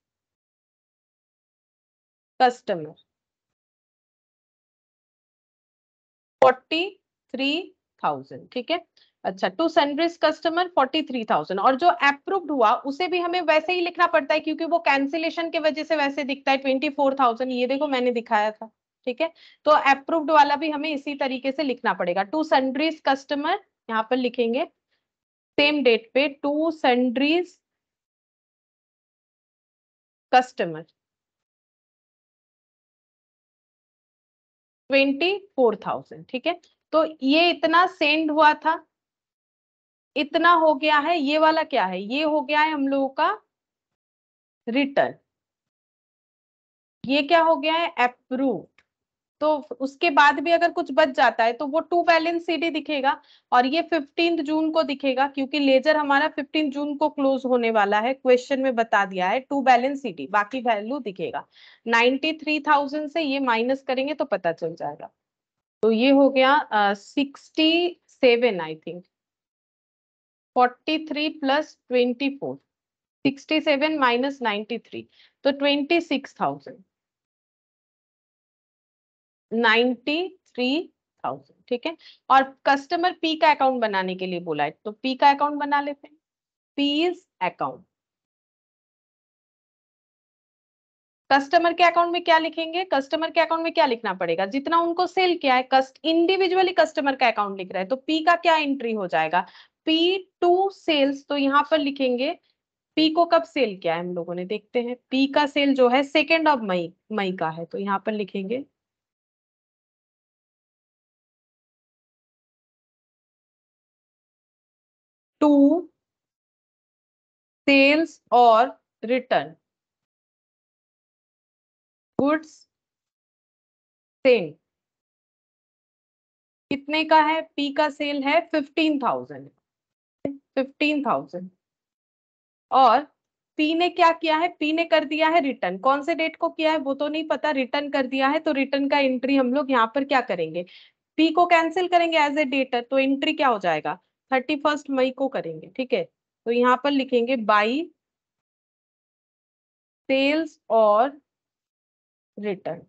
customer forty three thousand ठीक है अच्छा to sundries customer forty three thousand और जो अप्रूव्ड हुआ उसे भी हमें वैसे ही लिखना पड़ता है क्योंकि वो कैंसिलेशन के वजह से वैसे दिखता है ट्वेंटी फोर थाउजेंड ये देखो मैंने दिखाया था ठीक है तो अप्रूव्ड वाला भी हमें इसी तरीके से लिखना पड़ेगा टू सनड्रीज कस्टमर यहाँ पर लिखेंगे सेम डेट पे to sundries customer twenty four thousand ठीक है तो ये इतना सेंड हुआ था इतना हो गया है ये वाला क्या है ये हो गया है हम लोगों का रिटर्न ये क्या हो गया है अप्रूव तो उसके बाद भी अगर कुछ बच जाता है तो वो टू बैलेंस सीडी दिखेगा और ये फिफ्टींथ जून को दिखेगा क्योंकि लेजर हमारा फिफ्टीन जून को क्लोज होने वाला है क्वेश्चन में बता दिया है टू बैलेंस सीडी बाकी वैल्यू दिखेगा नाइन्टी थ्री थाउजेंड से ये माइनस करेंगे तो पता चल जाएगा तो ये हो गया sixty seven I think 43 plus 24 67 minus 93 तो 26000 93,000 ठीक है और कस्टमर पी का अकाउंट बनाने के लिए बोला है तो पी का अकाउंट बना लेते हैं पीज अकाउंट कस्टमर के अकाउंट में क्या लिखेंगे कस्टमर के अकाउंट में क्या लिखना पड़ेगा जितना उनको सेल किया है कस्ट इंडिविजुअली कस्टमर का अकाउंट लिख रहा है तो पी का क्या एंट्री हो जाएगा पी टू सेल्स तो यहाँ पर लिखेंगे पी को कब सेल किया है हम लोगों ने देखते हैं पी का सेल जो है सेकेंड ऑफ मई मई का है तो यहाँ पर लिखेंगे टू सेल्स और रिटर्न गुड्स सेल कितने का है पी का सेल है फिफ्टीन थाउजेंड फिफ्टीन थाउजेंड और पी ने क्या किया है पी ने कर दिया है रिटर्न कौन से डेट को किया है वो तो नहीं पता रिटर्न कर दिया है तो रिटर्न का एंट्री हम लोग यहाँ पर क्या करेंगे पी को कैंसिल करेंगे एज ए डेटर तो एंट्री क्या हो जाएगा थर्टी फर्स्ट मई को करेंगे ठीक है तो यहाँ पर लिखेंगे बाई सेल्स और रिटर्न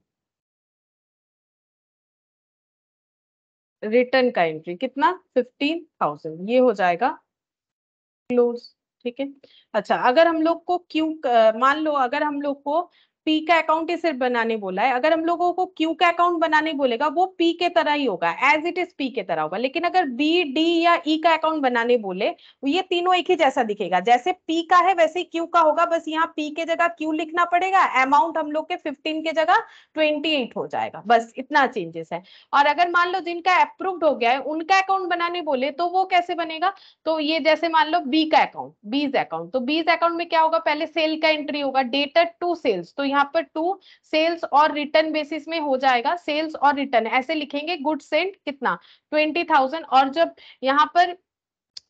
रिटर्न का एंट्री कितना फिफ्टीन थाउजेंड ये हो जाएगा क्लोज ठीक है अच्छा अगर हम लोग को क्यू मान लो अगर हम लोग को पी का अकाउंट ही सिर्फ बनाने बोला है अगर हम लोगों को क्यू का अकाउंट बनाने बोलेगा वो पी के तरह ही होगा एज इट इज पी के तरह होगा लेकिन अगर बी डी या ई e का अकाउंट बनाने बोले ये तीनों एक ही जैसा दिखेगा जैसे पी का है वैसे क्यू का होगा बस यहाँ पी के जगह क्यू लिखना पड़ेगा अमाउंट हम लोग के फिफ्टीन के जगह ट्वेंटी एट हो जाएगा बस इतना चेंजेस है और अगर मान लो जिनका अप्रूव्ड हो गया है उनका अकाउंट बनाने बोले तो वो कैसे बनेगा तो ये जैसे मान लो बी का अकाउंट बीज अकाउंट तो बीज अकाउंट में क्या होगा पहले सेल का एंट्री होगा डेटेड टू सेल्स तो यहाँ पर टू सेल्स और रिटर्न बेसिस में हो जाएगा सेल्स और रिटर्न ऐसे लिखेंगे गुड एंड कितना ट्वेंटी थाउजेंड और जब यहाँ पर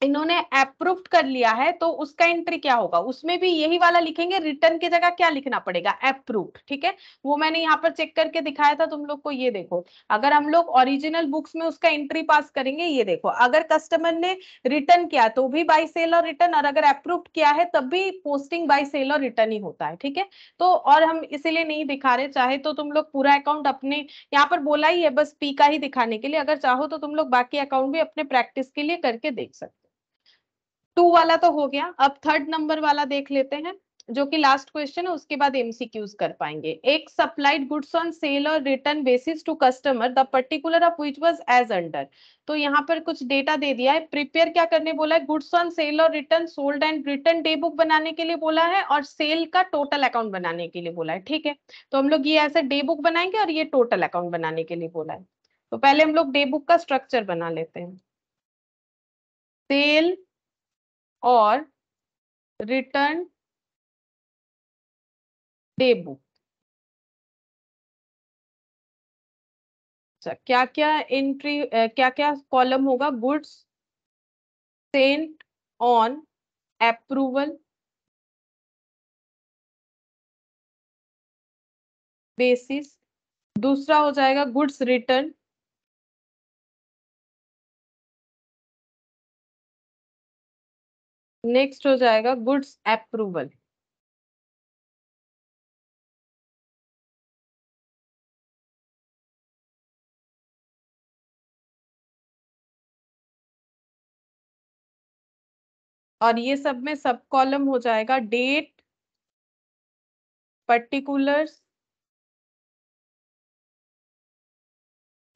इन्होंने अप्रूव कर लिया है तो उसका एंट्री क्या होगा उसमें भी यही वाला लिखेंगे रिटर्न की जगह क्या लिखना पड़ेगा अप्रूव ठीक है वो मैंने यहाँ पर चेक करके दिखाया था तुम लोग को ये देखो अगर हम लोग ओरिजिनल बुक्स में उसका एंट्री पास करेंगे ये देखो अगर कस्टमर ने रिटर्न किया तो भी बाई सेल और रिटर्न और अगर अप्रूव किया है तब भी पोस्टिंग बाई सेल और रिटर्न ही होता है ठीक है तो और हम इसीलिए नहीं दिखा रहे चाहे तो तुम लोग पूरा अकाउंट अपने यहाँ पर बोला ही है बस पी का ही दिखाने के लिए अगर चाहो तो तुम लोग बाकी अकाउंट भी अपने प्रैक्टिस के लिए करके देख सकते टू वाला तो हो गया अब थर्ड नंबर वाला देख लेते हैं जो कि लास्ट क्वेश्चन है उसके बाद एमसीक्यूज कर पाएंगे एक सप्लाइड गुड्स ऑन सेल और return basis to customer the particular of which was as under तो यहाँ पर कुछ डेटा दे दिया है प्रिपेयर क्या करने बोला है गुड्स ऑन सेल और return sold and return day book बनाने के लिए बोला है और सेल का टोटल अकाउंट बनाने के लिए बोला है ठीक है तो हम लोग ये ऐसे डे बुक बनाएंगे और ये टोटल अकाउंट बनाने के लिए बोला है तो पहले हम लोग डे बुक का स्ट्रक्चर बना लेते हैं सेल और रिटर्न डे बुक अच्छा क्या क्या एंट्री क्या क्या कॉलम होगा goods sent on approval basis दूसरा हो जाएगा गुड्स रिटर्न नेक्स्ट हो जाएगा गुड्स अप्रूवल और ये सब में सब कॉलम हो जाएगा डेट पर्टिकुलर्स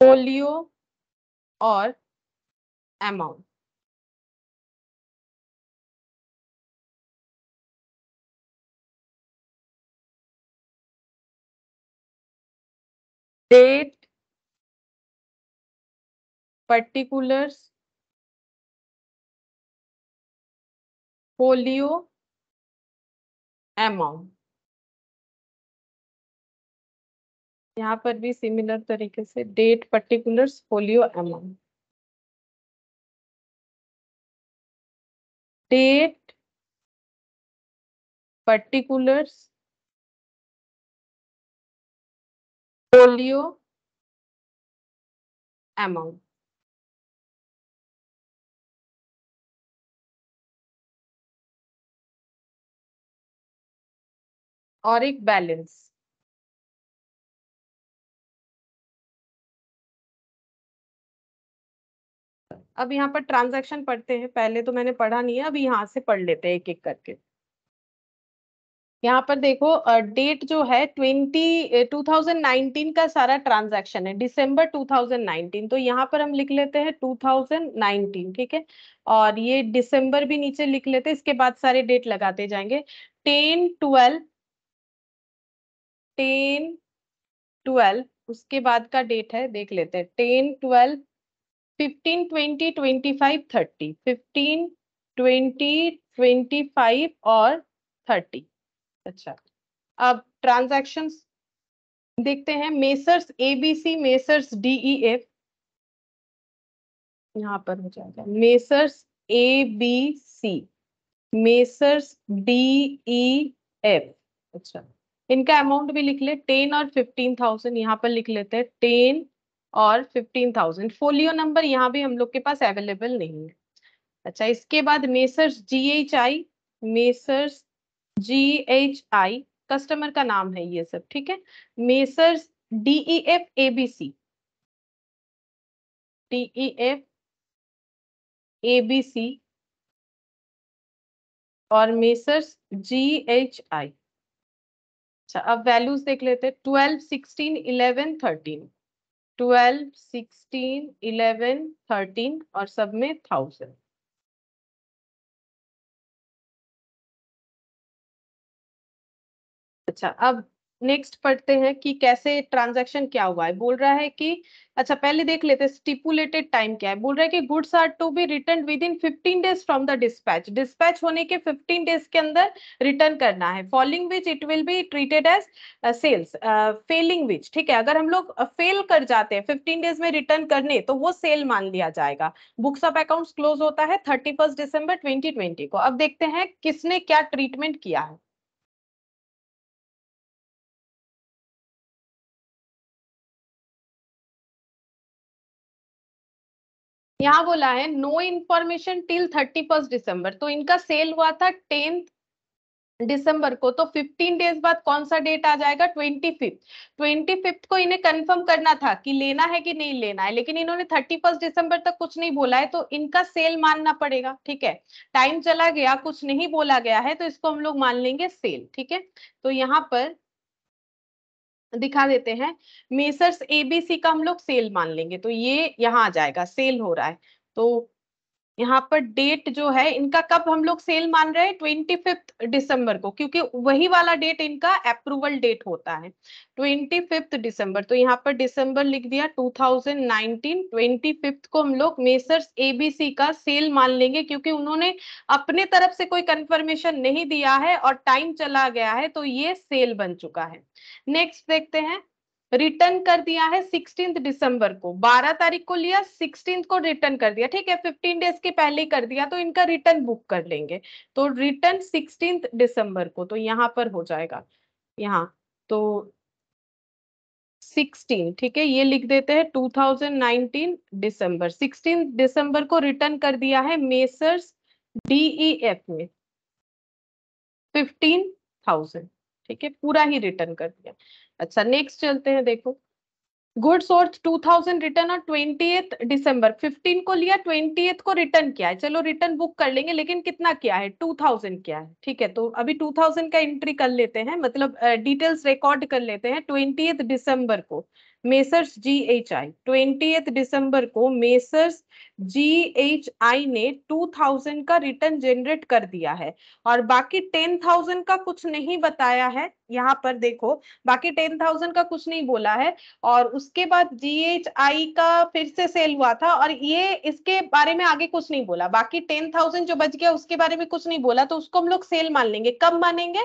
पोलियो और amount date particulars folio amount यहाँ पर भी सिमिलर तरीके से date particulars folio amount date particulars polio among और एक बैलेंस अब यहाँ पर ट्रांजैक्शन पढ़ते हैं पहले तो मैंने पढ़ा नहीं है अब यहां से पढ़ लेते हैं एक एक करके यहाँ पर देखो डेट जो है 20 2019 का सारा ट्रांजैक्शन है दिसंबर 2019 तो यहाँ पर हम लिख लेते हैं 2019 ठीक है और ये दिसंबर भी नीचे लिख लेते हैं इसके बाद सारे डेट लगाते जाएंगे 10 12 10 ट्वेल्व उसके बाद का डेट है देख लेते हैं 10 12 15 20 25 30 15 20 25 और थर्टी अच्छा अब ट्रांजेक्शन देखते हैं मेसर्स एबीसी मेसर्स डीईएफ यहाँ पर हो जाएगा messrs A B C messrs D E F अच्छा इनका अमाउंट भी लिख ले टेन और फिफ्टीन थाउजेंड यहाँ पर लिख लेते हैं टेन और फिफ्टीन थाउजेंड फोलियो नंबर यहाँ भी हम लोग के पास अवेलेबल नहीं है अच्छा इसके बाद messrs G H I messrs G H I customer का नाम है ये सब ठीक है messrs D E F A B C D E F ABC और मेसर्स जी एच आई अच्छा अब वैल्यूज देख लेते हैं twelve sixteen eleven thirteen twelve sixteen eleven thirteen और सब में थाउजेंड अच्छा अब नेक्स्ट पढ़ते हैं कि कैसे ट्रांजैक्शन क्या हुआ है बोल रहा है कि अच्छा पहले देख लेते हैं स्टिपुलेटेड टाइम क्या है बोल रहा है कि goods are to be return within 15 days from the dispatch dispatch होने के 15 डेज के अंदर रिटर्न करना है failing which it will be treated as sales failing which ठीक है अगर हम लोग फेल uh, कर जाते हैं फिफ्टीन डेज में रिटर्न करने तो वो सेल मान लिया जाएगा बुक्स ऑफ अकाउंट क्लोज होता है थर्टी दिसंबर ट्वेंटी को अब देखते हैं किसने क्या ट्रीटमेंट किया है यहाँ बोला है no information till thirty first December तो इनका सेल हुआ था टेंथ दिसंबर को तो 15 डेज बाद कौन सा डेट आ जाएगा ट्वेंटी फिफ्थ ट्वेंटी फिफ्थ को इन्हें कंफर्म करना था कि लेना है कि नहीं लेना है लेकिन इन्होंने थर्टी फर्स्ट दिसंबर तक कुछ नहीं बोला है तो इनका सेल मानना पड़ेगा ठीक है टाइम चला गया कुछ नहीं बोला गया है तो इसको हम लोग मान लेंगे सेल ठीक है तो यहाँ पर दिखा देते हैं मेसर्स एबीसी का हम लोग सेल मान लेंगे तो ये यहाँ आ जाएगा सेल हो रहा है तो यहाँ पर डेट जो है इनका कब हम लोग सेल मान रहे हैं ट्वेंटी फिफ्थ डिसंबर को क्योंकि वही वाला डेट इनका अप्रूवल डेट होता है ट्वेंटी फिफ्थ डिसंबर तो यहाँ पर डिसम्बर लिख दिया 2019 ट्वेंटी फिफ्थ को हम लोग मेसर्स एबीसी का सेल मान लेंगे क्योंकि उन्होंने अपने तरफ से कोई कंफर्मेशन नहीं दिया है और टाइम चला गया है तो ये सेल बन चुका है नेक्स्ट देखते हैं रिटर्न कर दिया है सिक्सटीन दिसंबर को बारह तारीख को लिया सिक्सटीन को रिटर्न कर दिया ठीक है फिफ्टीन डेज के पहले कर दिया तो इनका रिटर्न बुक कर लेंगे तो रिटर्न सिक्सटीन दिसंबर को तो यहाँ पर हो जाएगा यहाँ तो सिक्सटीन ठीक है ये लिख देते हैं 2019 दिसंबर सिक्सटीन दिसंबर को रिटर्न कर दिया है मेसर्स डीईएफ में फिफ्टीन थाउजेंड ठीक है पूरा ही रिटर्न कर दिया अच्छा नेक्स्ट चलते हैं देखो गुड्स और 2000 रिटर्न और 28 दिसंबर 15 को लिया 28 को रिटर्न किया है चलो रिटर्न बुक कर लेंगे लेकिन कितना किया है 2000 क्या है ठीक है तो अभी 2000 का एंट्री कर लेते हैं मतलब डिटेल्स uh, रिकॉर्ड कर लेते हैं 28 दिसंबर को मेसर्स जीएचआई एच दिसंबर को मेसर्स जीएचआई ने टू थाउजेंड का रिटर्न जनरेट कर दिया है और बाकी टेन थाउजेंड का कुछ नहीं बताया है यहाँ पर देखो बाकी टेन थाउजेंड का कुछ नहीं बोला है और उसके बाद जी एच आई का फिर से सेल हुआ था और ये इसके बारे में आगे कुछ नहीं बोला बाकी टेन थाउजेंड जो बच गया उसके बारे में कुछ नहीं बोला तो उसको हम लोग सेल मान लेंगे कब मानेंगे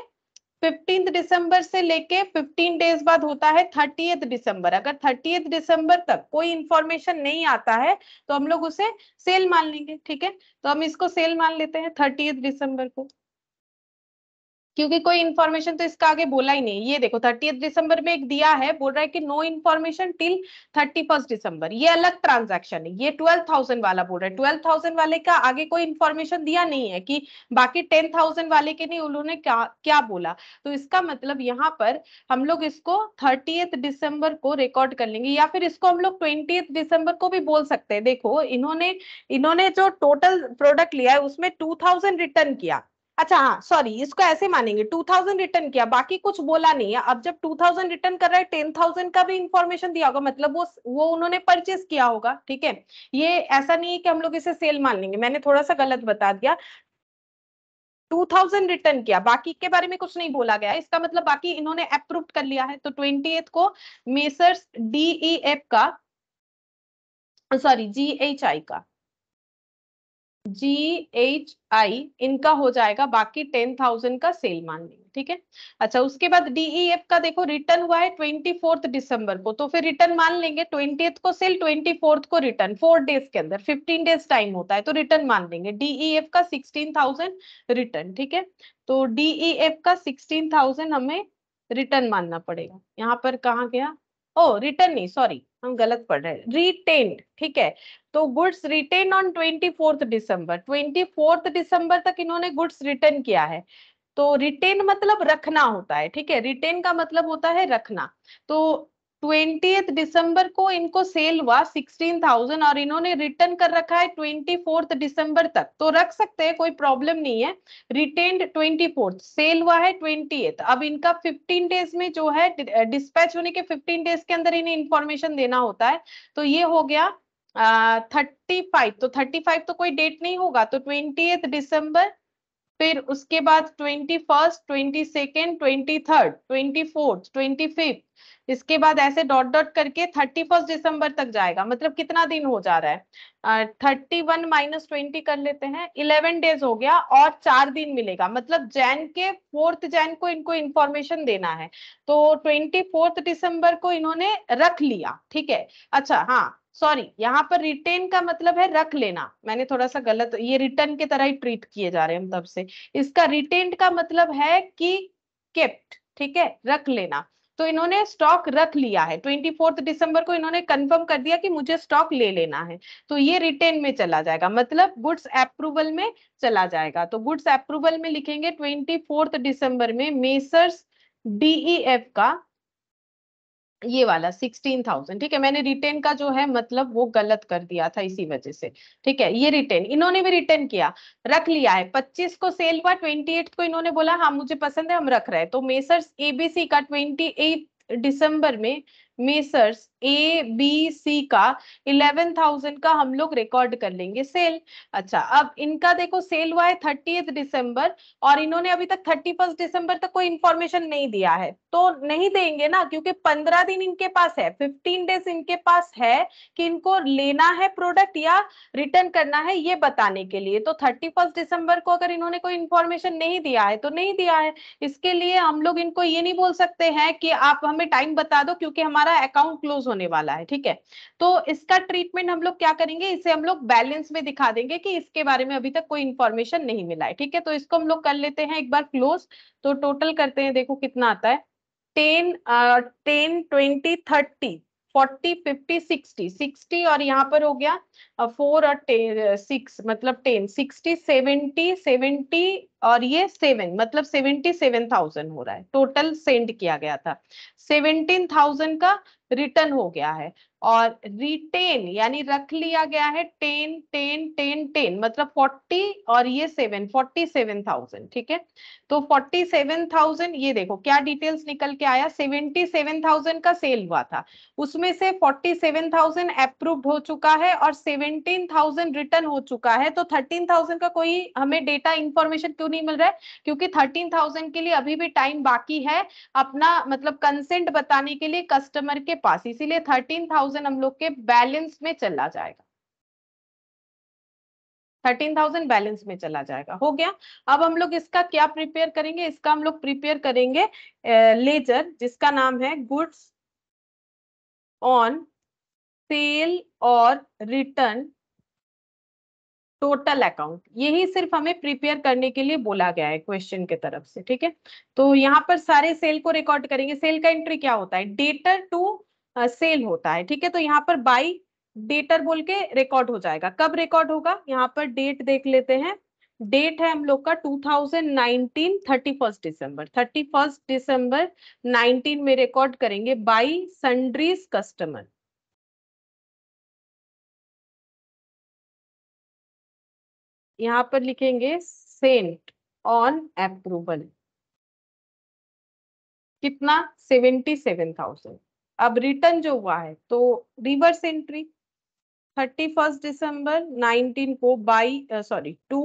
फिफ्टींथ दिसंबर से लेके फिफ्टीन डेज बाद होता है थर्टी दिसंबर अगर थर्टी दिसंबर तक कोई इंफॉर्मेशन नहीं आता है तो हम लोग उसे सेल मान लेंगे ठीक है तो हम इसको सेल मान लेते हैं थर्टी दिसंबर को क्योंकि कोई इन्फॉर्मेशन तो इसका आगे बोला ही नहीं ये देखो थर्टी दिसंबर में एक दिया है बोल रहा है कि no information till thirty first December ये अलग ट्रांजेक्शन है ये ट्वेल्व थाउजेंड वाला बोल रहा है ट्वेल्व थाउजेंड वाले का आगे कोई इन्फॉर्मेशन दिया नहीं है कि बाकी टेन थाउजेंड वाले के नहीं उन्होंने क्या क्या बोला तो इसका मतलब यहाँ पर हम लोग इसको थर्टी दिसंबर को रिकॉर्ड कर लेंगे या फिर इसको हम लोग ट्वेंटी दिसंबर को भी बोल सकते हैं देखो इन्होंने इन्होंने जो टोटल प्रोडक्ट लिया है उसमें टू थाउजेंड रिटर्न किया अच्छा हाँ सॉरी इसको ऐसे मानेंगे टू थाउजेंड रिटर्न किया बाकी कुछ बोला नहीं है अब जब टू थाउजेंड रिटर्न कर रहा है टेन थाउजेंड का भी इंफॉर्मेशन दिया होगा मतलब वो वो उन्होंने परचेस किया होगा ठीक है ये ऐसा नहीं है कि हम लोग इसे सेल मान लेंगे मैंने थोड़ा सा गलत बता दिया 2000 रिटर्न किया बाकी के बारे में कुछ नहीं बोला गया इसका मतलब बाकी इन्होंने अप्रूव कर लिया है तो ट्वेंटी को मेसर्स डीई एफ का सॉरी जी एच आई का जी एच आई इनका हो जाएगा बाकी टेन थाउजेंड का सेल मान लेंगे ठीक है अच्छा उसके बाद डीईएफ e, का देखो रिटर्न हुआ है ट्वेंटी फोर्थ डिसंबर को तो फिर रिटर्न मान लेंगे ट्वेंटी को सेल ट्वेंटी फोर्थ को रिटर्न फोर डेज के अंदर फिफ्टीन डेज टाइम होता है तो रिटर्न मान लेंगे डीईएफ e, का सिक्सटीन थाउजेंड रिटर्न ठीक है तो डीईएफ e, का सिक्सटीन थाउजेंड हमें रिटर्न मानना पड़ेगा यहाँ पर कहा गया ओ oh, रिटर्न नहीं सॉरी हम गलत पढ़ रहे हैं रिटेन्ड ठीक है तो goods retained on twenty fourth December twenty fourth December तक इन्होंने गुड्स रिटर्न किया है तो रिटेन मतलब रखना होता है ठीक है रिटेन का मतलब होता है रखना तो ट्वेंटीथ दिसंबर को इनको सेल हुआ सिक्सटीन थाउजेंड और इन्होंने रिटर्न कर रखा है ट्वेंटी फोर्थ दिसंबर तक तो रख सकते हैं कोई प्रॉब्लम नहीं है रिटेन्ड ट्वेंटी फोर्थ सेल हुआ है ट्वेंटी एथ अब इनका फिफ्टीन डेज में जो है डिस्पैच होने के फिफ्टीन डेज के अंदर इन्हें इंफॉर्मेशन देना होता है तो ये हो गया थर्टी uh, फाइव तो थर्टी फाइव तो कोई डेट नहीं होगा तो ट्वेंटी दिसंबर फिर उसके बाद twenty first twenty second twenty third twenty fourth twenty fifth इसके बाद ऐसे डॉट डॉट करके थर्टी फर्स्ट दिसंबर तक जाएगा मतलब कितना दिन हो जा रहा है थर्टी वन माइनस ट्वेंटी कर लेते हैं इलेवन डेज हो गया और चार दिन मिलेगा मतलब जैन के फोर्थ जैन को इनको इंफॉर्मेशन देना है तो ट्वेंटी फोर्थ दिसंबर को इन्होंने रख लिया ठीक है अच्छा हाँ सॉरी यहाँ पर रिटेन का मतलब है रख लेना मैंने थोड़ा सा गलत ये रिटर्न के तरह ही ट्रीट किए जा रहे हैं तब से इसका रिटेन का मतलब है कि केप्ट ठीक है रख लेना तो इन्होंने स्टॉक रख लिया है ट्वेंटी फोर्थ दिसंबर को इन्होंने कंफर्म कर दिया कि मुझे स्टॉक ले लेना है तो ये रिटेन में चला जाएगा मतलब गुड्स अप्रूवल में चला जाएगा तो गुड्स अप्रूवल में लिखेंगे ट्वेंटी फोर्थ दिसंबर में मेसर्स डीई e का ये वाला सिक्सटीन थाउजेंड ठीक है मैंने रिटेन का जो है मतलब वो गलत कर दिया था इसी वजह से ठीक है ये रिटेन इन्होंने भी रिटेन किया रख लिया है पच्चीस को सेल हुआ ट्वेंटी एट को इन्होंने बोला हाँ मुझे पसंद है हम रख रहे हैं तो मेसर्स एबीसी का ट्वेंटी एट दिसंबर में मेसर्स ए बी सी का इलेवन थाउजेंड का हम लोग रिकॉर्ड कर लेंगे सेल अच्छा अब इनका देखो सेल हुआ है थर्टी दिसंबर और इन्होंने अभी तक थर्टी फर्स्ट दिसंबर तक कोई इंफॉर्मेशन नहीं दिया है तो नहीं देंगे ना क्योंकि पंद्रह दिन इनके पास है फिफ्टीन डेज इनके पास है कि इनको लेना है प्रोडक्ट या रिटर्न करना है ये बताने के लिए तो थर्टी फर्स्ट दिसंबर को अगर इन्होंने कोई इन्फॉर्मेशन नहीं दिया है तो नहीं दिया है इसके लिए हम लोग इनको ये नहीं बोल सकते हैं कि आप हमें टाइम बता दो क्योंकि हमारा अकाउंट क्लोज यूज होने वाला है ठीक है तो इसका ट्रीटमेंट हम लोग क्या करेंगे इसे हम लोग बैलेंस में दिखा देंगे कि इसके बारे में अभी तक कोई इंफॉर्मेशन नहीं मिला है ठीक है तो इसको हम लोग कर लेते हैं एक बार क्लोज तो टोटल करते हैं देखो कितना आता है टेन टेन ट्वेंटी थर्टी 40, 50, 60, 60 और यहाँ पर हो गया फोर और सिक्स मतलब टेन सिक्सटी सेवेंटी सेवेंटी और ये सेवन मतलब सेवेंटी सेवन थाउजेंड हो रहा है टोटल सेंड किया गया था सेवेंटीन थाउजेंड का रिटर्न हो गया है और रिटेन यानी रख लिया गया है टेन टेन टेन टेन मतलब फोर्टी और ये सेवन फोर्टी सेवन थाउजेंड ठीक है तो फोर्टी सेवन थाउजेंड ये देखो क्या डिटेल्स निकल के आया सेवेंटी सेवन थाउजेंड का सेल हुआ था उसमें से फोर्टी सेवन थाउजेंड अप्रूव्ड हो चुका है और सेवनटीन थाउजेंड रिटर्न हो चुका है तो थर्टीन थाउजेंड का कोई हमें डेटा इंफॉर्मेशन क्यों नहीं मिल रहा है क्योंकि थर्टीन थाउजेंड के लिए अभी भी टाइम बाकी है अपना मतलब कंसेंट बताने के लिए कस्टमर के पास इसीलिए थर्टीन थाउजेंड थाउजेंड हम लोग के बैलेंस में चला जाएगा थर्टीन थाउजेंड बैलेंस में चला जाएगा हो गया अब हम लोग इसका क्या प्रिपेयर करेंगे इसका हम लोग प्रिपेयर करेंगे लेजर जिसका नाम है गुड्स ऑन सेल और रिटर्न टोटल अकाउंट यही सिर्फ हमें प्रिपेयर करने के लिए बोला गया है क्वेश्चन के तरफ से ठीक है तो यहाँ पर सारे सेल को रिकॉर्ड करेंगे सेल का एंट्री क्या होता है डेटर टू सेल होता है ठीक है तो यहाँ पर बाई डेटर बोल के रिकॉर्ड हो जाएगा कब रिकॉर्ड होगा यहाँ पर डेट देख लेते हैं डेट है हम लोग का 2019 31 दिसंबर 31 दिसंबर 19 में रिकॉर्ड करेंगे बाई सन्ड्रीज कस्टमर यहां पर लिखेंगे सेंट ऑन अप्रूवल कितना सेवेंटी सेवन थाउजेंड अब रिटर्न जो हुआ है तो reverse entry thirty first December nineteen को by sorry to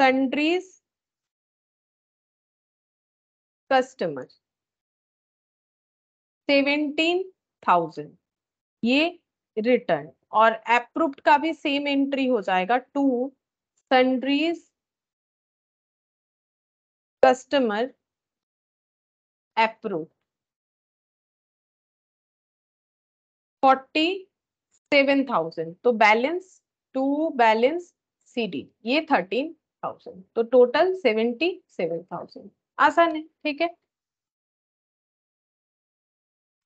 sundries customer seventeen thousand ये रिटर्न और अप्रूव्ड का भी सेम एंट्री हो जाएगा to sundries customer approve forty seven thousand तो बैलेंस टू बैलेंस सीडी ये थर्टीन थाउजेंड तो टोटल सेवेंटी सेवन थाउजेंड आसान है ठीक है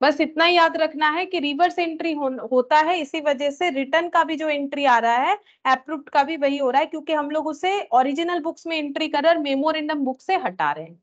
बस इतना याद रखना है कि रिवर्स एंट्री हो, होता है इसी वजह से रिटर्न का भी जो एंट्री आ रहा है अप्रूव का भी वही हो रहा है क्योंकि हम लोग उसे ओरिजिनल बुक्स में एंट्री कर रहे मेमोरेंडम बुक से हटा रहे हैं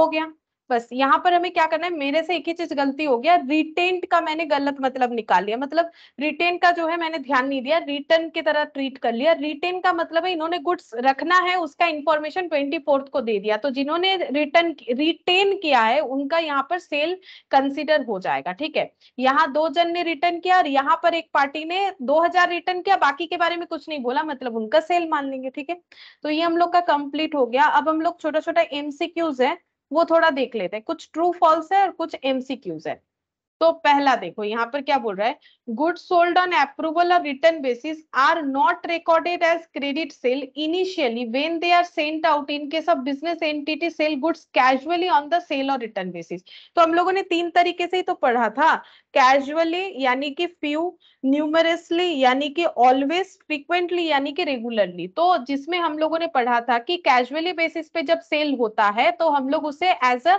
हो गया बस यहाँ पर हमें क्या करना है मेरे से एक ही चीज गलती हो गया रिटेंट का मैंने गलत मतलब निकाल लिया मतलब रिटेन का जो है मैंने ध्यान नहीं दिया रिटर्न की तरह ट्रीट कर लिया रिटेन का मतलब है इन्होंने गुड्स रखना है उसका इन्फॉर्मेशन ट्वेंटी फोर्थ को दे दिया तो जिन्होंने रिटर्न रिटेन किया है उनका यहाँ पर सेल कंसिडर हो जाएगा ठीक है यहाँ दो जन ने रिटर्न किया और यहाँ पर एक पार्टी ने दो हजार रिटर्न किया बाकी के बारे में कुछ नहीं बोला मतलब उनका सेल मान लेंगे ठीक है तो ये हम लोग का कंप्लीट हो गया अब हम लोग छोटा छोटा एमसीक्यूज है वो थोड़ा देख लेते हैं कुछ ट्रू फॉल्स है और कुछ एमसीक्यूज है तो पहला देखो यहाँ पर क्या बोल रहा है गुड सोल्ड ऑन अप्रूवल और return basis are not recorded as credit sale initially when they are sent out in case of business entity sale goods casually on the sale और रिटर्न बेसिस तो हम लोगों ने तीन तरीके से ही तो पढ़ा था कैजुअली यानी कि फ्यू न्यूमरसली यानी कि ऑलवेज फ्रिक्वेंटली यानी कि रेगुलरली तो जिसमें हम लोगों ने पढ़ा था कि कैजुअली बेसिस पे जब सेल होता है तो हम लोग उसे एज अ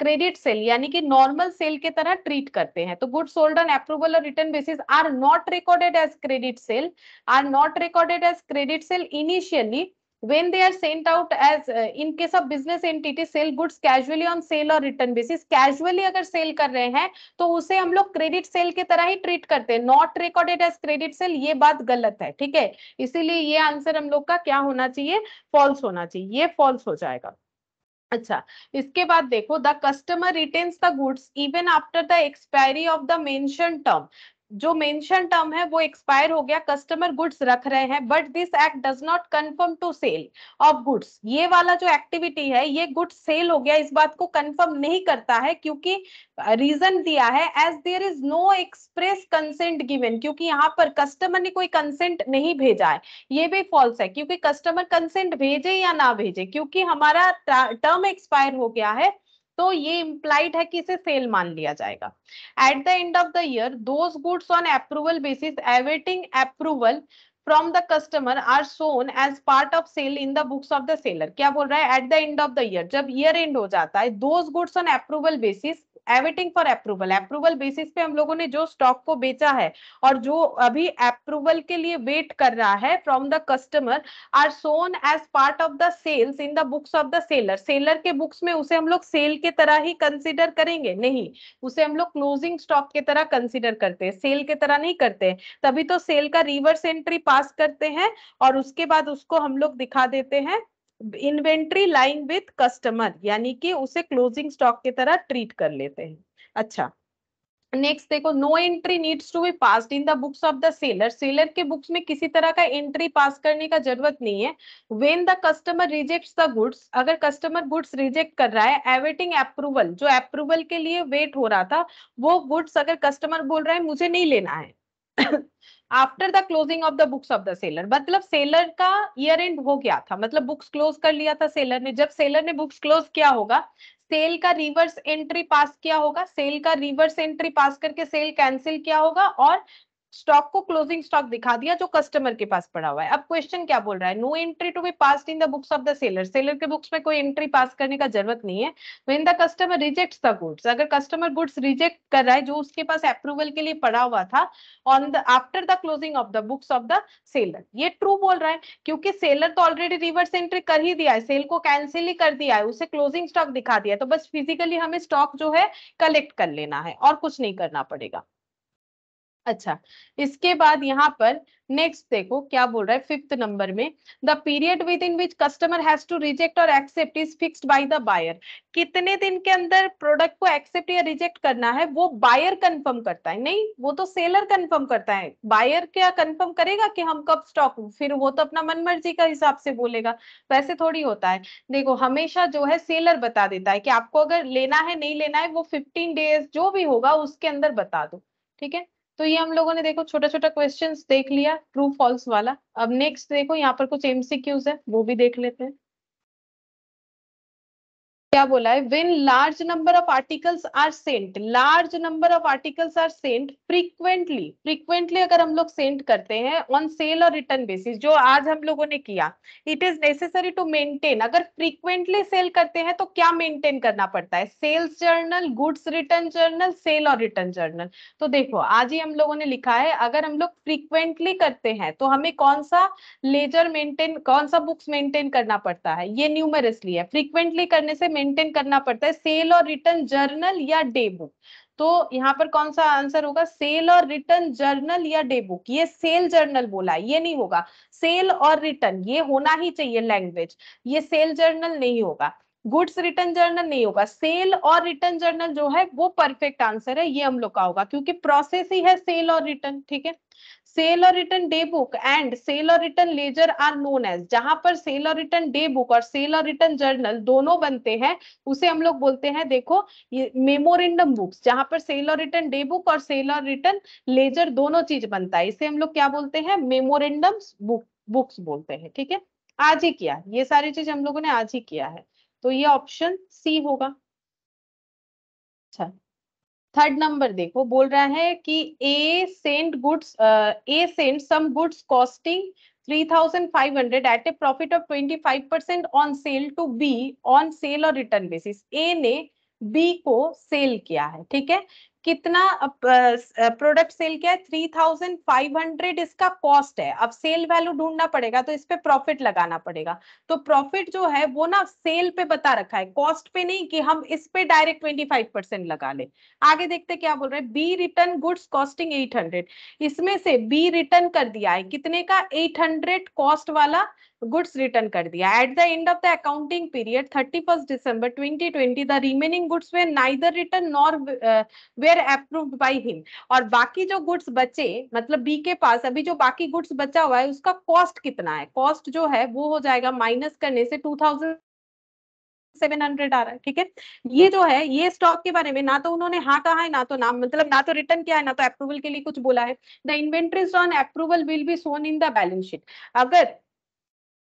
क्रेडिट सेल यानी कि नॉर्मल सेल के तरह ट्रीट कर करते हैं तो गुड सोल्ड ऑन अप्रूवल और return basis are not recorded as credit sale are not recorded as credit sale initially when they are sent out as uh, in case of business entity sell goods casually on sale or return basis casually अगर sell कर रहे हैं तो उसे हम लोग credit sale की तरह ही treat करते हैं not recorded as credit sale ये बात गलत है ठीक है इसीलिए ये answer हम लोग का क्या होना चाहिए false होना चाहिए ये false हो जाएगा अच्छा इसके बाद देखो the customer retains the goods even after the expiry of the mention term जो मेंशन टर्म है वो एक्सपायर हो गया कस्टमर गुड्स रख रहे हैं but this act does not confirm to sale of goods ये वाला जो एक्टिविटी है ये गुड्स सेल हो गया इस बात को कंफर्म नहीं करता है क्योंकि रीजन दिया है as there is no express consent given क्योंकि यहाँ पर कस्टमर ने कोई कंसेंट नहीं भेजा है ये भी फॉल्स है क्योंकि कस्टमर कंसेंट भेजे या ना भेजे क्योंकि हमारा टर्म एक्सपायर हो गया है तो ये इम्प्लाइड है कि इसे सेल मान लिया जाएगा at the end of the year those goods on approval basis awaiting approval from the customer are shown as part of sale in the books of the seller क्या बोल रहा है at the end of the year जब year end हो जाता है those goods on approval basis awaiting for approval approval basis पे हम लोगों ने जो स्टॉक को बेचा है और जो अभी अप्रूवल के लिए वेट कर रहा है from the customer are shown as part of the sales in the books of the seller seller के बुक्स में उसे हम लोग सेल के तरह ही कंसिडर करेंगे नहीं उसे हम लोग क्लोजिंग स्टॉक के तरह कंसिडर करते हैं सेल के तरह नहीं करते तभी तो सेल का रिवर्स एंट्री पास करते हैं और उसके बाद उसको हम लोग दिखा देते हैं इन्वेंट्री लाइन विथ कस्टमर यानी कि उसे क्लोजिंग स्टॉक की तरह ट्रीट कर लेते हैं अच्छा नेक्स्ट देखो no entry needs to be pass in the books of the seller seller के बुक्स में किसी तरह का एंट्री पास करने का जरूरत नहीं है when the customer reject the goods अगर कस्टमर गुड्स रिजेक्ट कर रहा है एवेटिंग अप्रूवल जो अप्रूवल के लिए वेट हो रहा था वो गुड्स अगर कस्टमर बोल रहा है मुझे नहीं लेना है after the closing of the books of the seller मतलब सेलर का ईयर एंड हो गया था मतलब बुक्स क्लोज कर लिया था सेलर ने जब सेलर ने बुक्स क्लोज किया होगा सेल का रिवर्स एंट्री पास किया होगा सेल का रिवर्स एंट्री पास करके सेल कैंसिल किया होगा और स्टॉक को क्लोजिंग स्टॉक दिखा दिया जो कस्टमर के पास पड़ा हुआ है अब क्वेश्चन क्या बोल रहा है no entry to be pass in the books of the seller seller के बुक्स में कोई एंट्री पास करने का जरूरत नहीं है when the customer reject the goods अगर कस्टमर गुड्स रिजेक्ट कर रहा है जो उसके पास अप्रूवल के लिए पड़ा हुआ था on the after the closing of the books of the seller ये ट्रू बोल रहा है क्योंकि सेलर तो ऑलरेडी रिवर्स एंट्री कर ही दिया है सेल को कैंसिल ही कर दिया है उसे क्लोजिंग स्टॉक दिखा दिया तो बस फिजिकली हमें स्टॉक जो है कलेक्ट कर लेना है और कुछ नहीं करना पड़ेगा अच्छा इसके बाद यहाँ पर नेक्स्ट देखो क्या बोल रहा है फिफ्थ नंबर में the period within which customer has to reject और accept is fixed by the buyer कितने दिन के अंदर प्रोडक्ट को एक्सेप्ट या रिजेक्ट करना है वो बायर कंफर्म करता है नहीं वो तो सेलर कंफर्म करता है बायर क्या कंफर्म करेगा कि हम कब स्टॉक फिर वो तो अपना मन मर्जी का हिसाब से बोलेगा वैसे थोड़ी होता है देखो हमेशा जो है सेलर बता देता है कि आपको अगर लेना है नहीं लेना है वो फिफ्टीन डेज जो भी होगा उसके अंदर बता दो ठीक है तो ये हम लोगों ने देखो छोटा छोटा क्वेश्चंस देख लिया ट्रू फॉल्स वाला अब नेक्स्ट देखो यहाँ पर कुछ एमसीक्यूज है वो भी देख लेते हैं क्या बोला है when large number of articles are sent large number of articles are sent frequently frequently अगर हम लोग सेंट करते हैं ऑन सेल और रिटर्न बेसिस जो आज हम लोगों ने किया it is necessary to maintain अगर फ्रीक्वेंटली सेल करते हैं तो क्या मेंटेन करना पड़ता है sales journal goods return journal sale और रिटर्न जर्नल तो देखो आज ही हम लोगों ने लिखा है अगर हम लोग फ्रीक्वेंटली करते हैं तो हमें कौन सा लेजर मेंटेन कौन सा बुक्स मेंटेन करना पड़ता है ये न्यूमरसली है फ्रीक्वेंटली करने से मेंटेन करना पड़ता है सेल और रिटर्न जर्नल या डे बुक तो यहाँ पर कौन सा आंसर होगा सेल और रिटर्न जर्नल या डे बुक ये सेल जर्नल बोला ये नहीं होगा सेल और रिटर्न ये होना ही चाहिए लैंग्वेज ये सेल जर्नल नहीं होगा गुड्स रिटर्न जर्नल नहीं होगा सेल और रिटर्न जर्नल जो है वो परफेक्ट आंसर है ये हम लोग का होगा क्योंकि प्रोसेस ही है सेल और रिटर्न ठीक है सेल और return day book and sale और return ledger are known as जहां पर सेल और रिटर्न डे बुक और सेल और रिटर्न जर्नल दोनों बनते हैं उसे हम लोग बोलते हैं देखो ये मेमोरेंडम बुक्स जहां पर सेल और रिटर्न डे बुक और सेल और रिटर्न लेजर दोनों चीज बनता है इसे हम लोग क्या बोलते हैं मेमोरेंडम बुक बुक्स बोलते हैं ठीक है आज ही किया ये सारी चीज हम लोगों ने आज ही किया है तो ये ऑप्शन सी होगा थर्ड नंबर देखो बोल रहा है कि a sent goods a sent some goods costing 3500 at a profit of 25% on sale to be on sale और रिटर्न बेसिस ए ने बी को सेल किया है ठीक है कितना प्रोडक्ट सेल किया है थ्री थाउजेंड फाइव हंड्रेड इसका कॉस्ट है अब सेल वैल्यू ढूंढना पड़ेगा तो इस पे प्रॉफिट लगाना पड़ेगा तो प्रॉफिट जो है वो ना सेल पे बता रखा है कॉस्ट पे नहीं कि हम इस पे डायरेक्ट ट्वेंटी फाइव परसेंट लगा ले आगे देखते क्या बोल रहे हैं B return goods costing eight hundred इसमें से बी रिटर्न कर दिया है कितने का एट हंड्रेड कॉस्ट वाला goods return kar diya at the end of the accounting period 31st december 2020 the remaining goods were neither returned nor uh, were approved by him और बाकी जो गुड्स बचे मतलब बी के पास अभी जो बाकी गुड्स बचा हुआ है उसका कॉस्ट कितना है कॉस्ट जो है वो हो जाएगा माइनस करने से टू थाउजेंड सेवन हंड्रेड आ रहा है ठीक है ये जो है ये स्टॉक के बारे में ना तो उन्होंने हाँ कहा है ना तो नाम मतलब ना तो रिटर्न किया है ना तो अप्रूवल के लिए कुछ बोला है the inventories on approval will be shown in the balance sheet अगर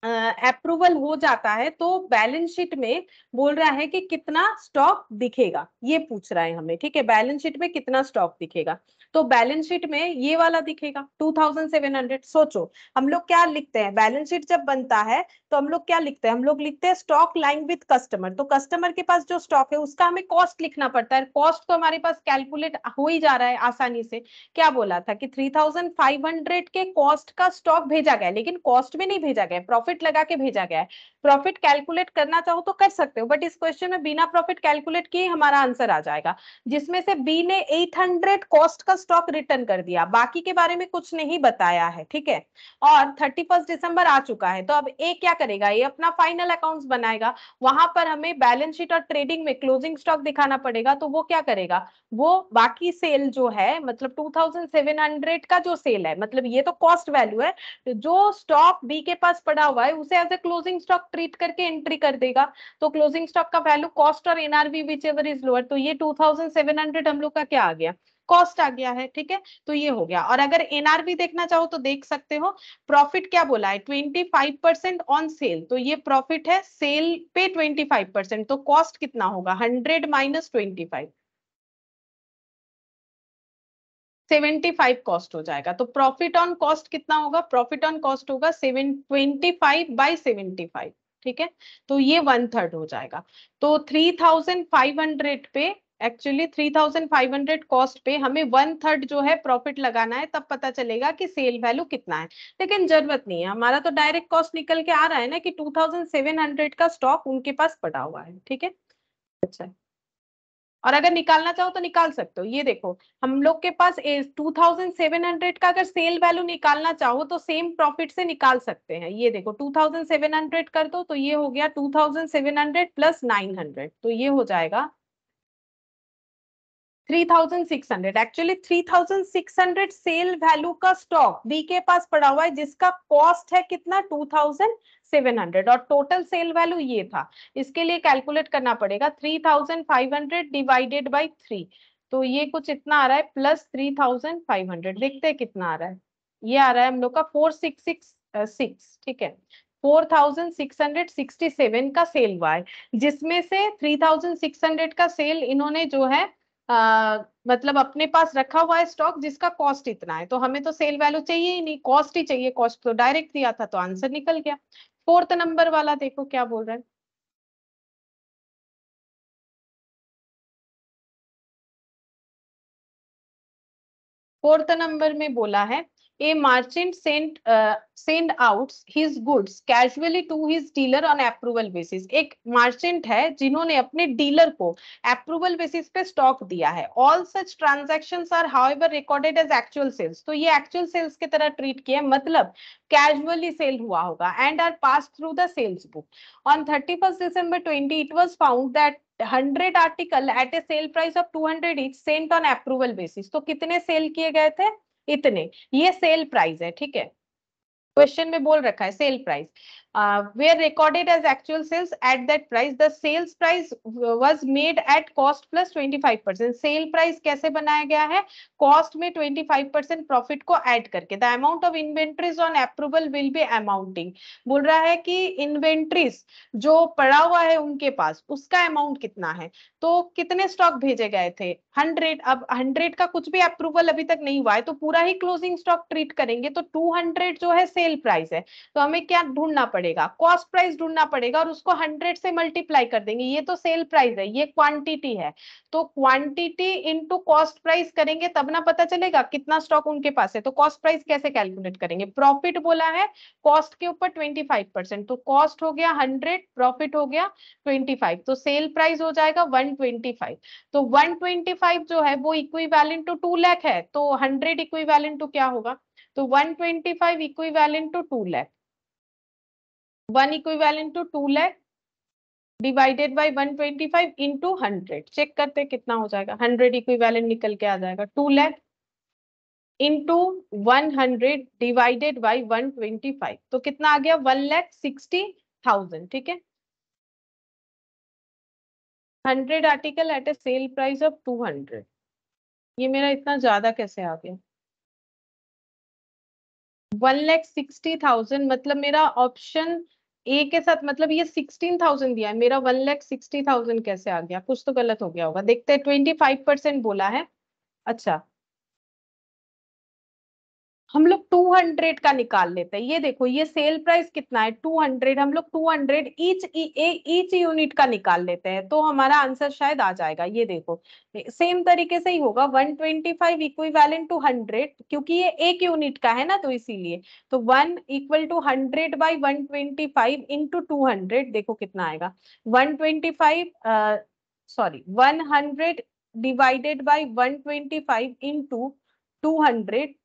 अप्रूवल हो जाता है तो बैलेंस शीट में बोल रहा है कि कितना स्टॉक दिखेगा ये पूछ रहा है हमें ठीक है बैलेंस शीट में कितना स्टॉक दिखेगा तो बैलेंस शीट में ये वाला दिखेगा 2700 सोचो हम लोग क्या लिखते हैं बैलेंस शीट जब बनता है तो हम लोग क्या लिखते हैं हम लोग लिखते हैं स्टॉक लाइन विथ कस्टमर तो कस्टमर के पास जो स्टॉक है उसका हमें कॉस्ट लिखना पड़ता है कॉस्ट तो हमारे पास कैलकुलेट हो ही जा रहा है आसानी से क्या बोला था कि थ्री के कॉस्ट का स्टॉक भेजा गया लेकिन कॉस्ट में नहीं भेजा गया प्रॉफिट प्रॉफिट लगा के भेजा गया है प्रॉफिट कैलकुलेट करना चाहो तो कर सकते हो बट इस क्वेश्चन में बिना प्रॉफिट कैलकुलेट किए हमारा आंसर आ जाएगा जिसमें से बी ने 800 कॉस्ट का स्टॉक रिटर्न कर दिया बाकी के बारे में कुछ नहीं बताया है ठीक है और 31 दिसंबर आ चुका है तो अब ए क्या करेगा ये अपना फाइनल अकाउंट बनाएगा वहां पर हमें बैलेंस शीट और ट्रेडिंग में क्लोजिंग स्टॉक दिखाना पड़ेगा तो वो क्या करेगा वो बाकी सेल जो है मतलब टू का जो सेल है मतलब ये तो कॉस्ट वैल्यू है तो जो स्टॉक बी के पास पड़ा हुआ हुआ है उसे as a closing stock treat करके एंट्री कर देगा तो क्लोजिंग स्टॉक का वैल्यू कॉस्ट और NRV whichever is lower तो ये 2700 हम लोग का क्या आ गया कॉस्ट आ गया है ठीक है तो ये हो गया और अगर एनआरवी देखना चाहो तो देख सकते हो प्रॉफिट क्या बोला है twenty five percent on sale तो ये प्रॉफिट है सेल पे ट्वेंटी फाइव परसेंट तो कॉस्ट कितना होगा hundred minus twenty five 75 cost हो जाएगा तो प्रॉफिट ऑन कॉस्ट कितना होगा प्रॉफिट ऑन कॉस्ट होगा seven twenty five by seventy five ठीक है तो ये वन थर्ड हो जाएगा तो थ्री थाउजेंड फाइव हंड्रेड पे actually three thousand five hundred cost पे हमें वन थर्ड जो है प्रॉफिट लगाना है तब पता चलेगा कि सेल वैल्यू कितना है लेकिन जरूरत नहीं है हमारा तो डायरेक्ट कॉस्ट निकल के आ रहा है ना कि टू थाउजेंड सेवन हंड्रेड का स्टॉक उनके पास पड़ा हुआ है ठीक है अच्छा और अगर निकालना चाहो तो निकाल सकते हो ये देखो हम लोग के पास टू थाउजेंड सेवन हंड्रेड का अगर सेल वैल्यू निकालना चाहो तो सेम प्रॉफिट से निकाल सकते हैं ये देखो टू थाउजेंड सेवन हंड्रेड कर दो तो ये हो गया two thousand seven hundred plus nine hundred तो ये हो जाएगा 3600 एक्चुअली 3600 सेल वैल्यू का स्टॉक बी के पास पड़ा हुआ है जिसका कॉस्ट है कितना 2700 और टोटल सेल वैल्यू ये था इसके लिए कैलकुलेट करना पड़ेगा 3500 डिवाइडेड बाय 3 तो ये कुछ इतना आ रहा है प्लस 3500 देखते हैं कितना आ रहा है ये आ रहा है हम लोग का 4666 uh, ठीक है 4667 का सेल हुआ है जिसमें से 3600 का सेल इन्होंने जो है मतलब अपने पास रखा हुआ है स्टॉक जिसका कॉस्ट इतना है तो हमें तो सेल वैल्यू चाहिए ही नहीं कॉस्ट ही चाहिए कॉस्ट तो डायरेक्ट दिया था तो आंसर निकल गया फोर्थ नंबर वाला देखो क्या बोल रहे हैं फोर्थ नंबर में बोला है a merchant sent uh, send out his goods casually to his dealer on approval basis ek merchant hai jinhone apne dealer ko approval basis pe stock diya hai all such transactions are however recorded as actual sales to ye actual sales ki tarah treat किया matlab casually sale hua hoga and are passed through the sales book on 31st December 20 it was found that 100 article at a sale price of 200 each sent on approval basis तो kitne sale kiye gaye the इतने ये sale price है ठीक है question में बोल रखा है sale price uh, were recorded as actual sales at that price. The sales price was made at cost plus 25%. Sale price कैसे बनाया गया है Cost में 25% profit को add करके The amount of inventories on approval will be amounting. बोल रहा है कि inventories जो पड़ा हुआ है उनके पास उसका amount कितना है तो कितने stock भेजे गए थे 100 अब 100 का कुछ भी approval अभी तक नहीं हुआ है तो पूरा ही closing stock treat करेंगे तो 200 जो है sale price है तो हमें क्या ढूंढना पड़ेगा पड़ेगा कॉस्ट प्राइस ढूंढना पड़ेगा और उसको हंड्रेड से मल्टीप्लाई कर देंगे ये तो सेल प्राइस है ये क्वांटिटी है तो क्वांटिटी इनटू कॉस्ट प्राइस करेंगे तब ना पता चलेगा कितना स्टॉक उनके पास है तो कॉस्ट प्राइस कैसे कैलकुलेट करेंगे प्रॉफिट बोला है कॉस्ट के ऊपर ट्वेंटी तो कॉस्ट हो गया हंड्रेड प्रॉफिट हो गया ट्वेंटी तो सेल प्राइस हो जाएगा वन तो वन जो है वो equivalent to two lakh है तो हंड्रेड इक्विवेलेंट टू क्या होगा तो 125 equivalent to 2 lakh one equivalent to two lakh divided by one twenty five into hundred check करते कितना हो जाएगा हंड्रेड इक्विवेलेंट निकल के आ जाएगा two lakh into one hundred divided by one twenty five तो कितना आ गया वन लैख सिक्सटी थाउजेंड ठीक है hundred article at a sale price of two hundred ये मेरा इतना ज्यादा कैसे आ गया वन लैख सिक्सटी थाउजेंड मतलब मेरा ऑप्शन ए के साथ मतलब ये सिक्सटीन थाउजेंड दिया है मेरा वन लैख सिक्सटी थाउजेंड कैसे आ गया कुछ तो गलत हो गया होगा देखते हैं ट्वेंटी फाइव परसेंट बोला है अच्छा हम लोग 200 का निकाल लेते हैं ये देखो ये सेल प्राइस कितना है 200 हम लोग 200 हंड्रेड ईच ईच यूनिट का निकाल लेते हैं तो हमारा आंसर शायद आ जाएगा ये देखो सेम तरीके से ही होगा 125 twenty five equivalent to hundred क्योंकि ये एक यूनिट का है ना तो इसीलिए तो one equal to hundred by one twenty five into two hundred देखो कितना आएगा one twenty five sorry one hundred divided by one twenty five into two hundred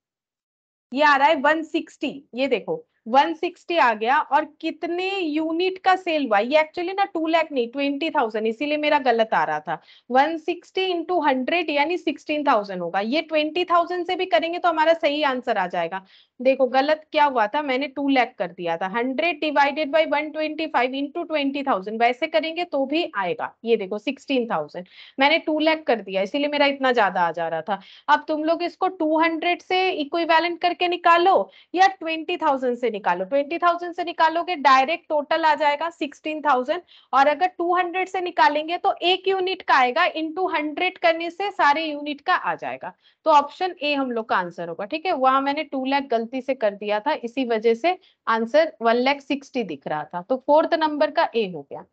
ये आ रहा है 160 ये देखो 160 आ गया और कितने यूनिट का सेल हुआ ये एक्चुअली ना टू लाख नहीं ट्वेंटी थाउजेंड इसीलिए मेरा गलत आ रहा था 160 सिक्सटी इंटू हंड्रेड यानी सिक्सटीन थाउजेंड होगा ये ट्वेंटी थाउजेंड से भी करेंगे तो हमारा सही आंसर आ जाएगा देखो गलत क्या हुआ था मैंने टू लैख कर दिया था hundred divided by one twenty five into twenty thousand वैसे करेंगे तो भी आएगा ये देखो सिक्सटीन थाउजेंड मैंने टू लैख कर दिया इसीलिए मेरा इतना ज्यादा आ जा रहा था अब तुम लोग इसको टू हंड्रेड से इक्विवेलेंट करके निकालो या ट्वेंटी थाउजेंड से निकालो ट्वेंटी थाउजेंड से निकालोगे डायरेक्ट टोटल आ जाएगा सिक्सटीन थाउजेंड और अगर टू हंड्रेड से निकालेंगे तो एक यूनिट का आएगा इंटू हंड्रेड करने से सारे यूनिट का आ जाएगा तो ऑप्शन ए हम लोग का आंसर होगा ठीक है वहां मैंने टू लैख गलत गलती से कर दिया था इसी वजह से आंसर वन लैख सिक्सटी दिख रहा था तो फोर्थ नंबर का ए हो गया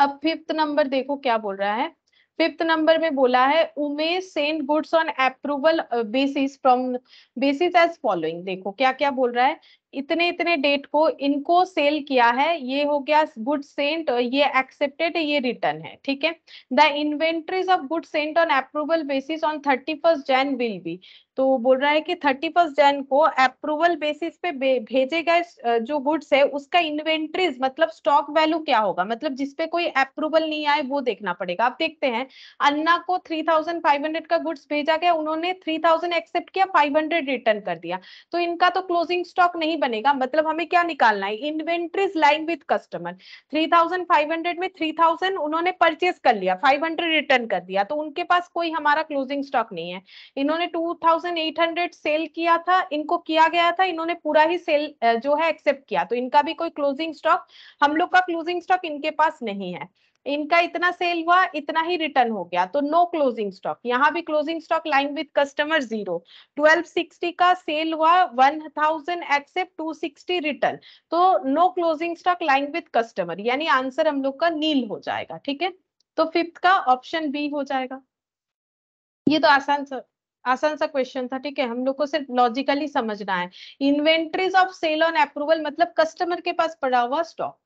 अब फिफ्थ नंबर देखो क्या बोल रहा है फिफ्थ नंबर में बोला है Umesh sent goods on approval basis from basis as following देखो क्या क्या बोल रहा है इतने इतने डेट को इनको सेल किया है ये हो गया गुड सेंट ये एक्सेप्टेड ये रिटर्न है ठीक है the inventories of good sent on approval basis on thirty first Jan will be तो बोल रहा है कि थर्टी फर्स्ट जैन को अप्रूवल बेसिस पे भेजे गए जो गुड्स है उसका इन्वेंट्रीज मतलब स्टॉक वैल्यू क्या होगा मतलब जिसपे कोई अप्रूवल नहीं आए वो देखना पड़ेगा आप देखते हैं अन्ना को थ्री थाउजेंड फाइव हंड्रेड का गुड्स भेजा गया उन्होंने थ्री थाउजेंड एक्सेप्ट किया फाइव हंड्रेड रिटर्न कर दिया तो इनका तो क्लोजिंग स्टॉक नहीं नहीं बनेगा मतलब हमें क्या निकालना है inventories lying with customer three thousand five hundred में थ्री थाउजेंड उन्होंने परचेस कर लिया फाइव हंड्रेड रिटर्न कर दिया तो उनके पास कोई हमारा क्लोजिंग स्टॉक नहीं है इन्होंने two thousand eight hundred sale किया था इनको किया गया था इन्होंने पूरा ही सेल जो है एक्सेप्ट किया तो इनका भी कोई क्लोजिंग स्टॉक हम लोग का क्लोजिंग स्टॉक इनके पास नहीं है इनका इतना सेल हुआ इतना ही रिटर्न हो गया तो नो क्लोजिंग स्टॉक यहाँ भी closing stock lying with customer zero 1260 का सेल हुआ 1000 एक्सेप्ट 260 रिटर्न तो no closing stock lying with customer यानी आंसर हम लोग का नील हो जाएगा ठीक है तो फिफ्थ का ऑप्शन बी हो जाएगा ये तो आसान सा आसान सा क्वेश्चन था ठीक है हम लोग को सिर्फ लॉजिकली समझना है inventories of sale on approval मतलब कस्टमर के पास पड़ा हुआ स्टॉक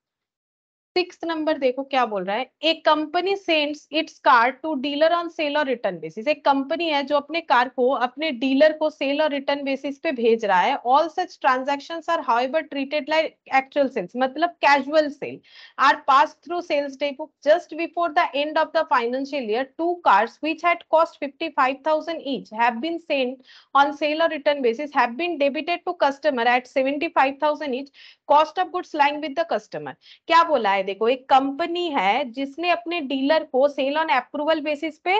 सिक्स नंबर देखो क्या बोल रहा है a company sends its car to dealer on sale और रिटर्न बेसिस एक कंपनी है जो अपने कार को अपने डीलर को सेल और रिटर्न बेसिस पे भेज रहा है all such transaction are however treated like actual sales मतलब casual sale are pass through sales day book just before the end of the financial year two cars which had cost 55000 each have been sent on sale और return basis have been debited to customer at 75000 each cost of goods lying with the customer क्या बोला है है देखो एक company है जिसने अपने डीलर को सेल ऑन अप्रूवल बेसिस पे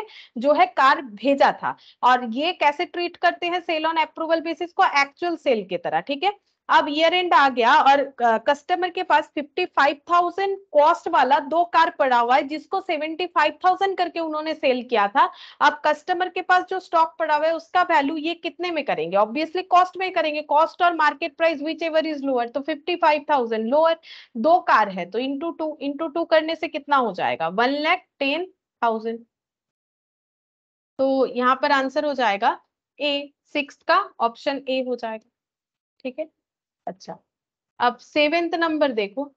जो है कार भेजा था और ये कैसे ट्रीट करते हैं सेल ऑन अप्रूवल बेसिस को एक्चुअल सेल की तरह ठीक है अब ईयर एंड आ गया और कस्टमर के पास 55,000 कॉस्ट वाला दो कार पड़ा हुआ है जिसको 75,000 करके उन्होंने सेल किया था अब कस्टमर के पास जो स्टॉक पड़ा हुआ है उसका वैल्यू ये कितने में करेंगे ऑब्वियसली कॉस्ट में करेंगे कॉस्ट और market price whichever is lower तो 55,000 लोअर दो कार है तो इंटू टू इंटू टू करने से कितना हो जाएगा वन लैख टेन थाउजेंड तो यहाँ पर आंसर हो जाएगा ए सिक्स का ऑप्शन ए हो जाएगा ठीक है अच्छा अब सेवेंथ नंबर देखो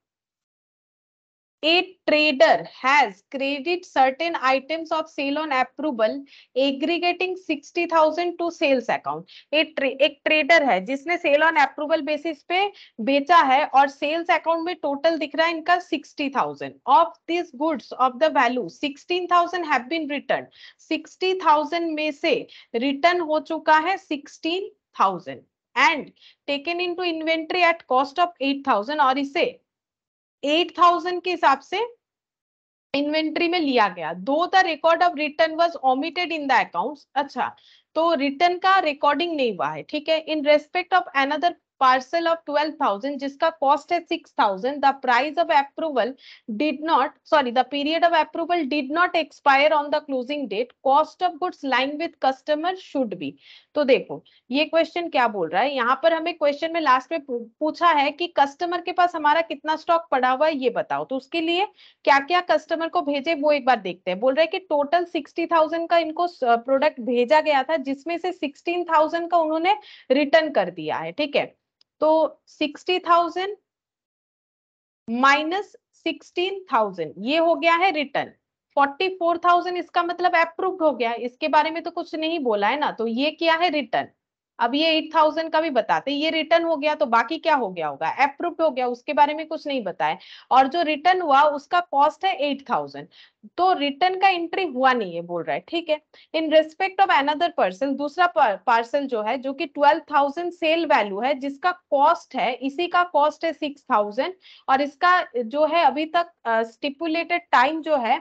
a trader has credit certain items of sale on approval aggregating sixty thousand to sales account एक ट्रेडर है जिसने सेल ऑन अप्रूवल बेसिस पे बेचा है और सेल्स अकाउंट में टोटल दिख रहा है इनका sixty thousand of this goods of the value sixteen thousand have been return sixty thousand में से रिटर्न हो चुका है sixteen thousand and taken into inventory at cost of eight thousand और इसे एट थाउजेंड के हिसाब से इन्वेंट्री में लिया गया though the record of return was omitted in the account अच्छा तो रिटर्न का रिकॉर्डिंग नहीं हुआ है ठीक है in respect of another parcel of 12,000 जिसका cost है 6,000 the price of approval did not sorry the period of approval did not expire on the closing date cost of goods lying with customer should be तो देखो ये question क्या बोल रहा है यहाँ पर हमें question में last में पूछा है कि customer के पास हमारा कितना stock पड़ा हुआ है ये बताओ तो उसके लिए क्या क्या customer को भेजे वो एक बार देखते हैं बोल रहा है कि टोटल 60,000 का इनको प्रोडक्ट भेजा गया था जिसमें से 16,000 का उन्होंने रिटर्न कर दिया है ठीक है तो sixty thousand minus sixteen thousand ये हो गया है रिटर्न फोर्टी फोर थाउजेंड इसका मतलब अप्रूव्ड हो गया इसके बारे में तो कुछ नहीं बोला है ना तो ये क्या है रिटर्न अब ये एट थाउजेंड का भी बताते ये रिटर्न हो गया तो बाकी क्या हो गया होगा अप्रूव हो गया उसके बारे में कुछ नहीं बताया और जो रिटर्न हुआ उसका कॉस्ट है एट थाउजेंड तो रिटर्न का एंट्री हुआ नहीं है बोल रहा है ठीक है in respect of another person दूसरा पार्सल जो है जो कि ट्वेल्व थाउजेंड सेल वैल्यू है जिसका कॉस्ट है इसी का कॉस्ट है सिक्स थाउजेंड और इसका जो है अभी तक स्टिपुलेटेड uh, टाइम जो है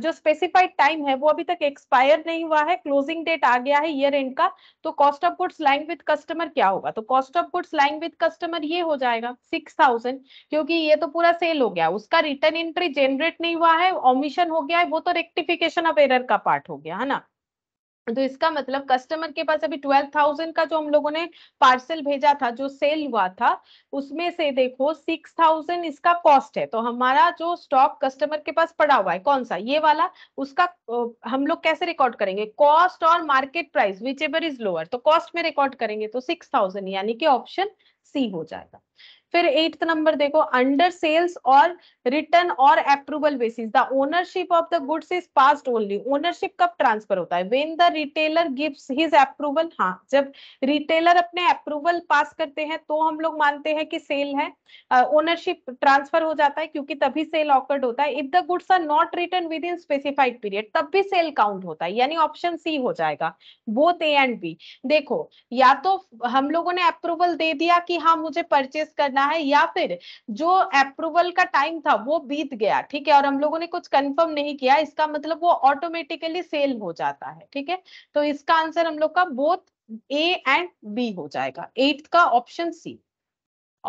जो स्पेसिफाइड टाइम है वो अभी तक एक्सपायर नहीं हुआ है क्लोजिंग डेट आ गया है ईयर एंड का तो cost of goods lying with customer क्या होगा तो cost of goods lying with customer ये हो जाएगा सिक्स थाउजेंड क्योंकि ये तो पूरा सेल हो गया उसका रिटर्न एंट्री जेनरेट नहीं हुआ है ऑमिशन हो गया है वो तो रेक्टिफिकेशन ऑफ एरर का पार्ट हो गया है ना तो इसका मतलब कस्टमर के पास अभी ट्वेल्व थाउजेंड का जो हम लोगों ने पार्सल भेजा था जो सेल हुआ था उसमें से देखो सिक्स थाउजेंड इसका कॉस्ट है तो हमारा जो स्टॉक कस्टमर के पास पड़ा हुआ है कौन सा ये वाला उसका हम लोग कैसे रिकॉर्ड करेंगे कॉस्ट और market price whichever is lower तो कॉस्ट में रिकॉर्ड करेंगे तो सिक्स थाउजेंड यानी कि ऑप्शन सी हो जाएगा फिर एट्थ नंबर देखो अंडर सेल्स और रिटर्न और approval basis the ownership of the goods is passed only ownership कब ट्रांसफर होता है when the retailer gives his approval हाँ जब रिटेलर अपने अप्रूवल पास करते हैं तो हम लोग मानते हैं कि सेल है ओनरशिप uh, ट्रांसफर हो जाता है क्योंकि तभी सेल ऑकर्ड होता है if the goods are not return within specified period तब भी सेल काउंट होता है यानी ऑप्शन सी हो जाएगा बोथ ए एंड बी देखो या तो हम लोगों ने अप्रूवल दे दिया कि हाँ मुझे परचेस करना करना है या फिर जो अप्रूवल का टाइम था वो बीत गया ठीक है और हम लोगों ने कुछ कंफर्म नहीं किया इसका मतलब वो ऑटोमेटिकली सेल हो जाता है ठीक है तो इसका आंसर हम लोग का बोथ ए एंड बी हो जाएगा एट्थ का ऑप्शन सी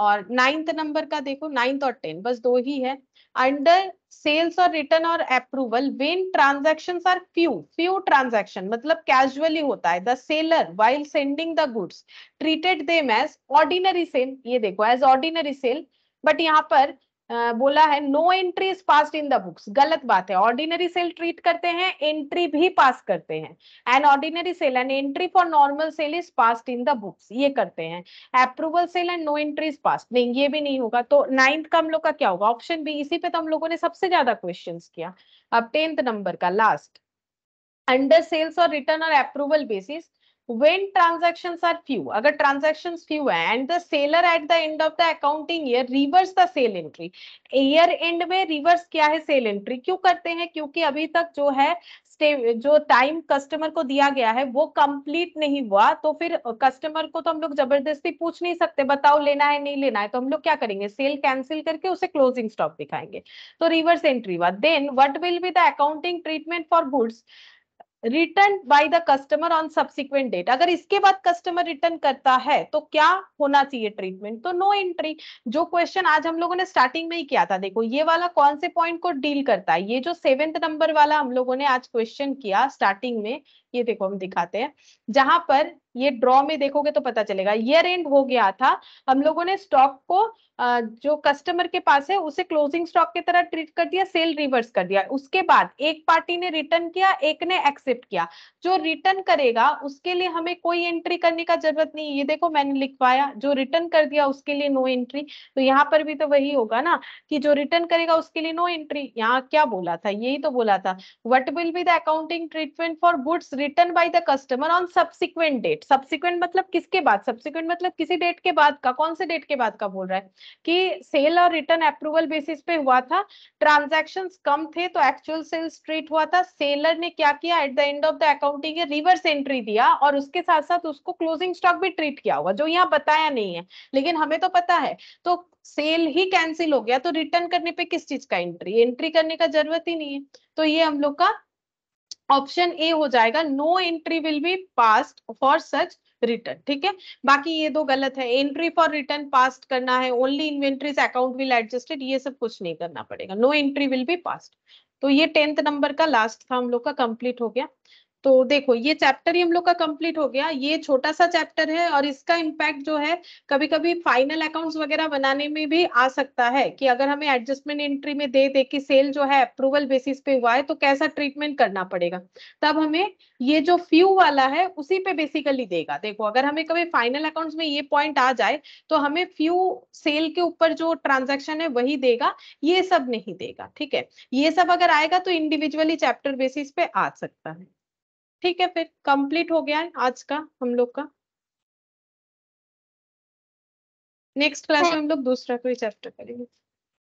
और नाइन्थ नंबर का देखो नाइन्थ और टेन बस दो ही है अंडर सेल्स और रिटर्न और approval when transaction are few few transaction मतलब कैजुअली होता है the seller while sending the goods treated them as ordinary sale ये देखो एज ऑर्डिनरी सेल बट यहाँ पर बोला है no entry is pass in the books गलत बात है ऑर्डिनरी सेल ट्रीट करते हैं एंट्री भी पास करते हैं and ordinary sale and entry for normal sale is pass in the books ये करते हैं approval sale and no entry is pass नहीं ये भी नहीं होगा तो नाइन्थ का हम लोग का क्या होगा ऑप्शन बी इसी पे तो हम लोगों ने सबसे ज्यादा क्वेश्चन किया अब टेंथ नंबर का लास्ट अंडर सेल्स और रिटर्न और approval basis when transactions are few agar transactions few hai and the seller at the end of the accounting year reverse the sale entry year end mein reverse kya hai sale entry kyu karte hain kyunki abhi tak jo hai जो time customer को दिया गया है वो complete नहीं हुआ तो फिर कस्टमर को तो हम लोग जबरदस्ती पूछ नहीं सकते बताओ लेना है नहीं लेना है तो हम लोग क्या करेंगे सेल कैंसिल करके उसे क्लोजिंग स्टॉक दिखाएंगे तो रिवर्स एंट्री हुआ then what will be the accounting treatment for goods return by the customer on subsequent date अगर इसके बाद कस्टमर रिटर्न करता है तो क्या होना चाहिए ट्रीटमेंट तो नो एंट्री जो क्वेश्चन आज हम लोगों ने स्टार्टिंग में ही किया था देखो ये वाला कौन से पॉइंट को डील करता है ये जो सेवेंथ नंबर वाला हम लोगों ने आज क्वेश्चन किया स्टार्टिंग में ये देखो हम दिखाते हैं जहां पर ये ड्रॉ में देखोगे तो पता चलेगा ईयर एंड हो गया था हम लोगों ने स्टॉक को जो कस्टमर के पास है उसे क्लोजिंग स्टॉक की तरह ट्रीट कर दिया सेल रिवर्स कर दिया उसके बाद एक पार्टी ने रिटर्न किया एक ने एक्सेप्ट किया जो रिटर्न करेगा उसके लिए हमें कोई एंट्री करने का जरूरत नहीं ये देखो मैंने लिखवाया जो रिटर्न कर दिया उसके लिए नो एंट्री तो यहाँ पर भी तो वही होगा ना कि जो रिटर्न करेगा उसके लिए नो एंट्री यहाँ क्या बोला था यही तो बोला था what will be the accounting treatment for goods return by the customer on subsequent date subsequent मतलब किसके बाद सब्सिक्वेंट मतलब किसी डेट के बाद का कौन से डेट के बाद का बोल रहा है कि सेल और रिटर्न अप्रूवल बेसिस पे हुआ था ट्रांजेक्शन कम थे तो एक्चुअल सेल्स ट्रीट हुआ था सेलर ने क्या किया at the end of the accounting reverse entry दिया और उसके साथ साथ उसको क्लोजिंग स्टॉक भी ट्रीट किया हुआ जो यहाँ बताया नहीं है लेकिन हमें तो पता है तो सेल ही कैंसिल हो गया तो रिटर्न करने पे किस चीज का एंट्री एंट्री करने का जरूरत ही नहीं है तो ये हम लोग का ऑप्शन ए हो जाएगा no entry will be passed for such return ठीक है बाकी ये दो गलत है एंट्री फॉर रिटर्न पास्ट करना है only inventories account will adjusted ये सब कुछ नहीं करना पड़ेगा no entry will be passed तो ये टेंथ नंबर का लास्ट था हम लोग का कंप्लीट हो गया तो देखो ये चैप्टर ही हम लोग का कंप्लीट हो गया ये छोटा सा चैप्टर है और इसका इम्पैक्ट जो है कभी कभी फाइनल अकाउंट्स वगैरह बनाने में भी आ सकता है कि अगर हमें एडजस्टमेंट एंट्री में दे दे कि सेल जो है अप्रूवल बेसिस पे हुआ है तो कैसा ट्रीटमेंट करना पड़ेगा तब हमें ये जो फ्यू वाला है उसी पे बेसिकली देगा देखो अगर हमें कभी फाइनल अकाउंट में ये पॉइंट आ जाए तो हमें फ्यू सेल के ऊपर जो ट्रांजेक्शन है वही देगा ये सब नहीं देगा ठीक है ये सब अगर आएगा तो इंडिविजुअली चैप्टर बेसिस पे आ सकता है ठीक है फिर कंप्लीट हो गया है आज का हम लोग का नेक्स्ट क्लास में हम लोग दूसरा कोई चैप्टर करेंगे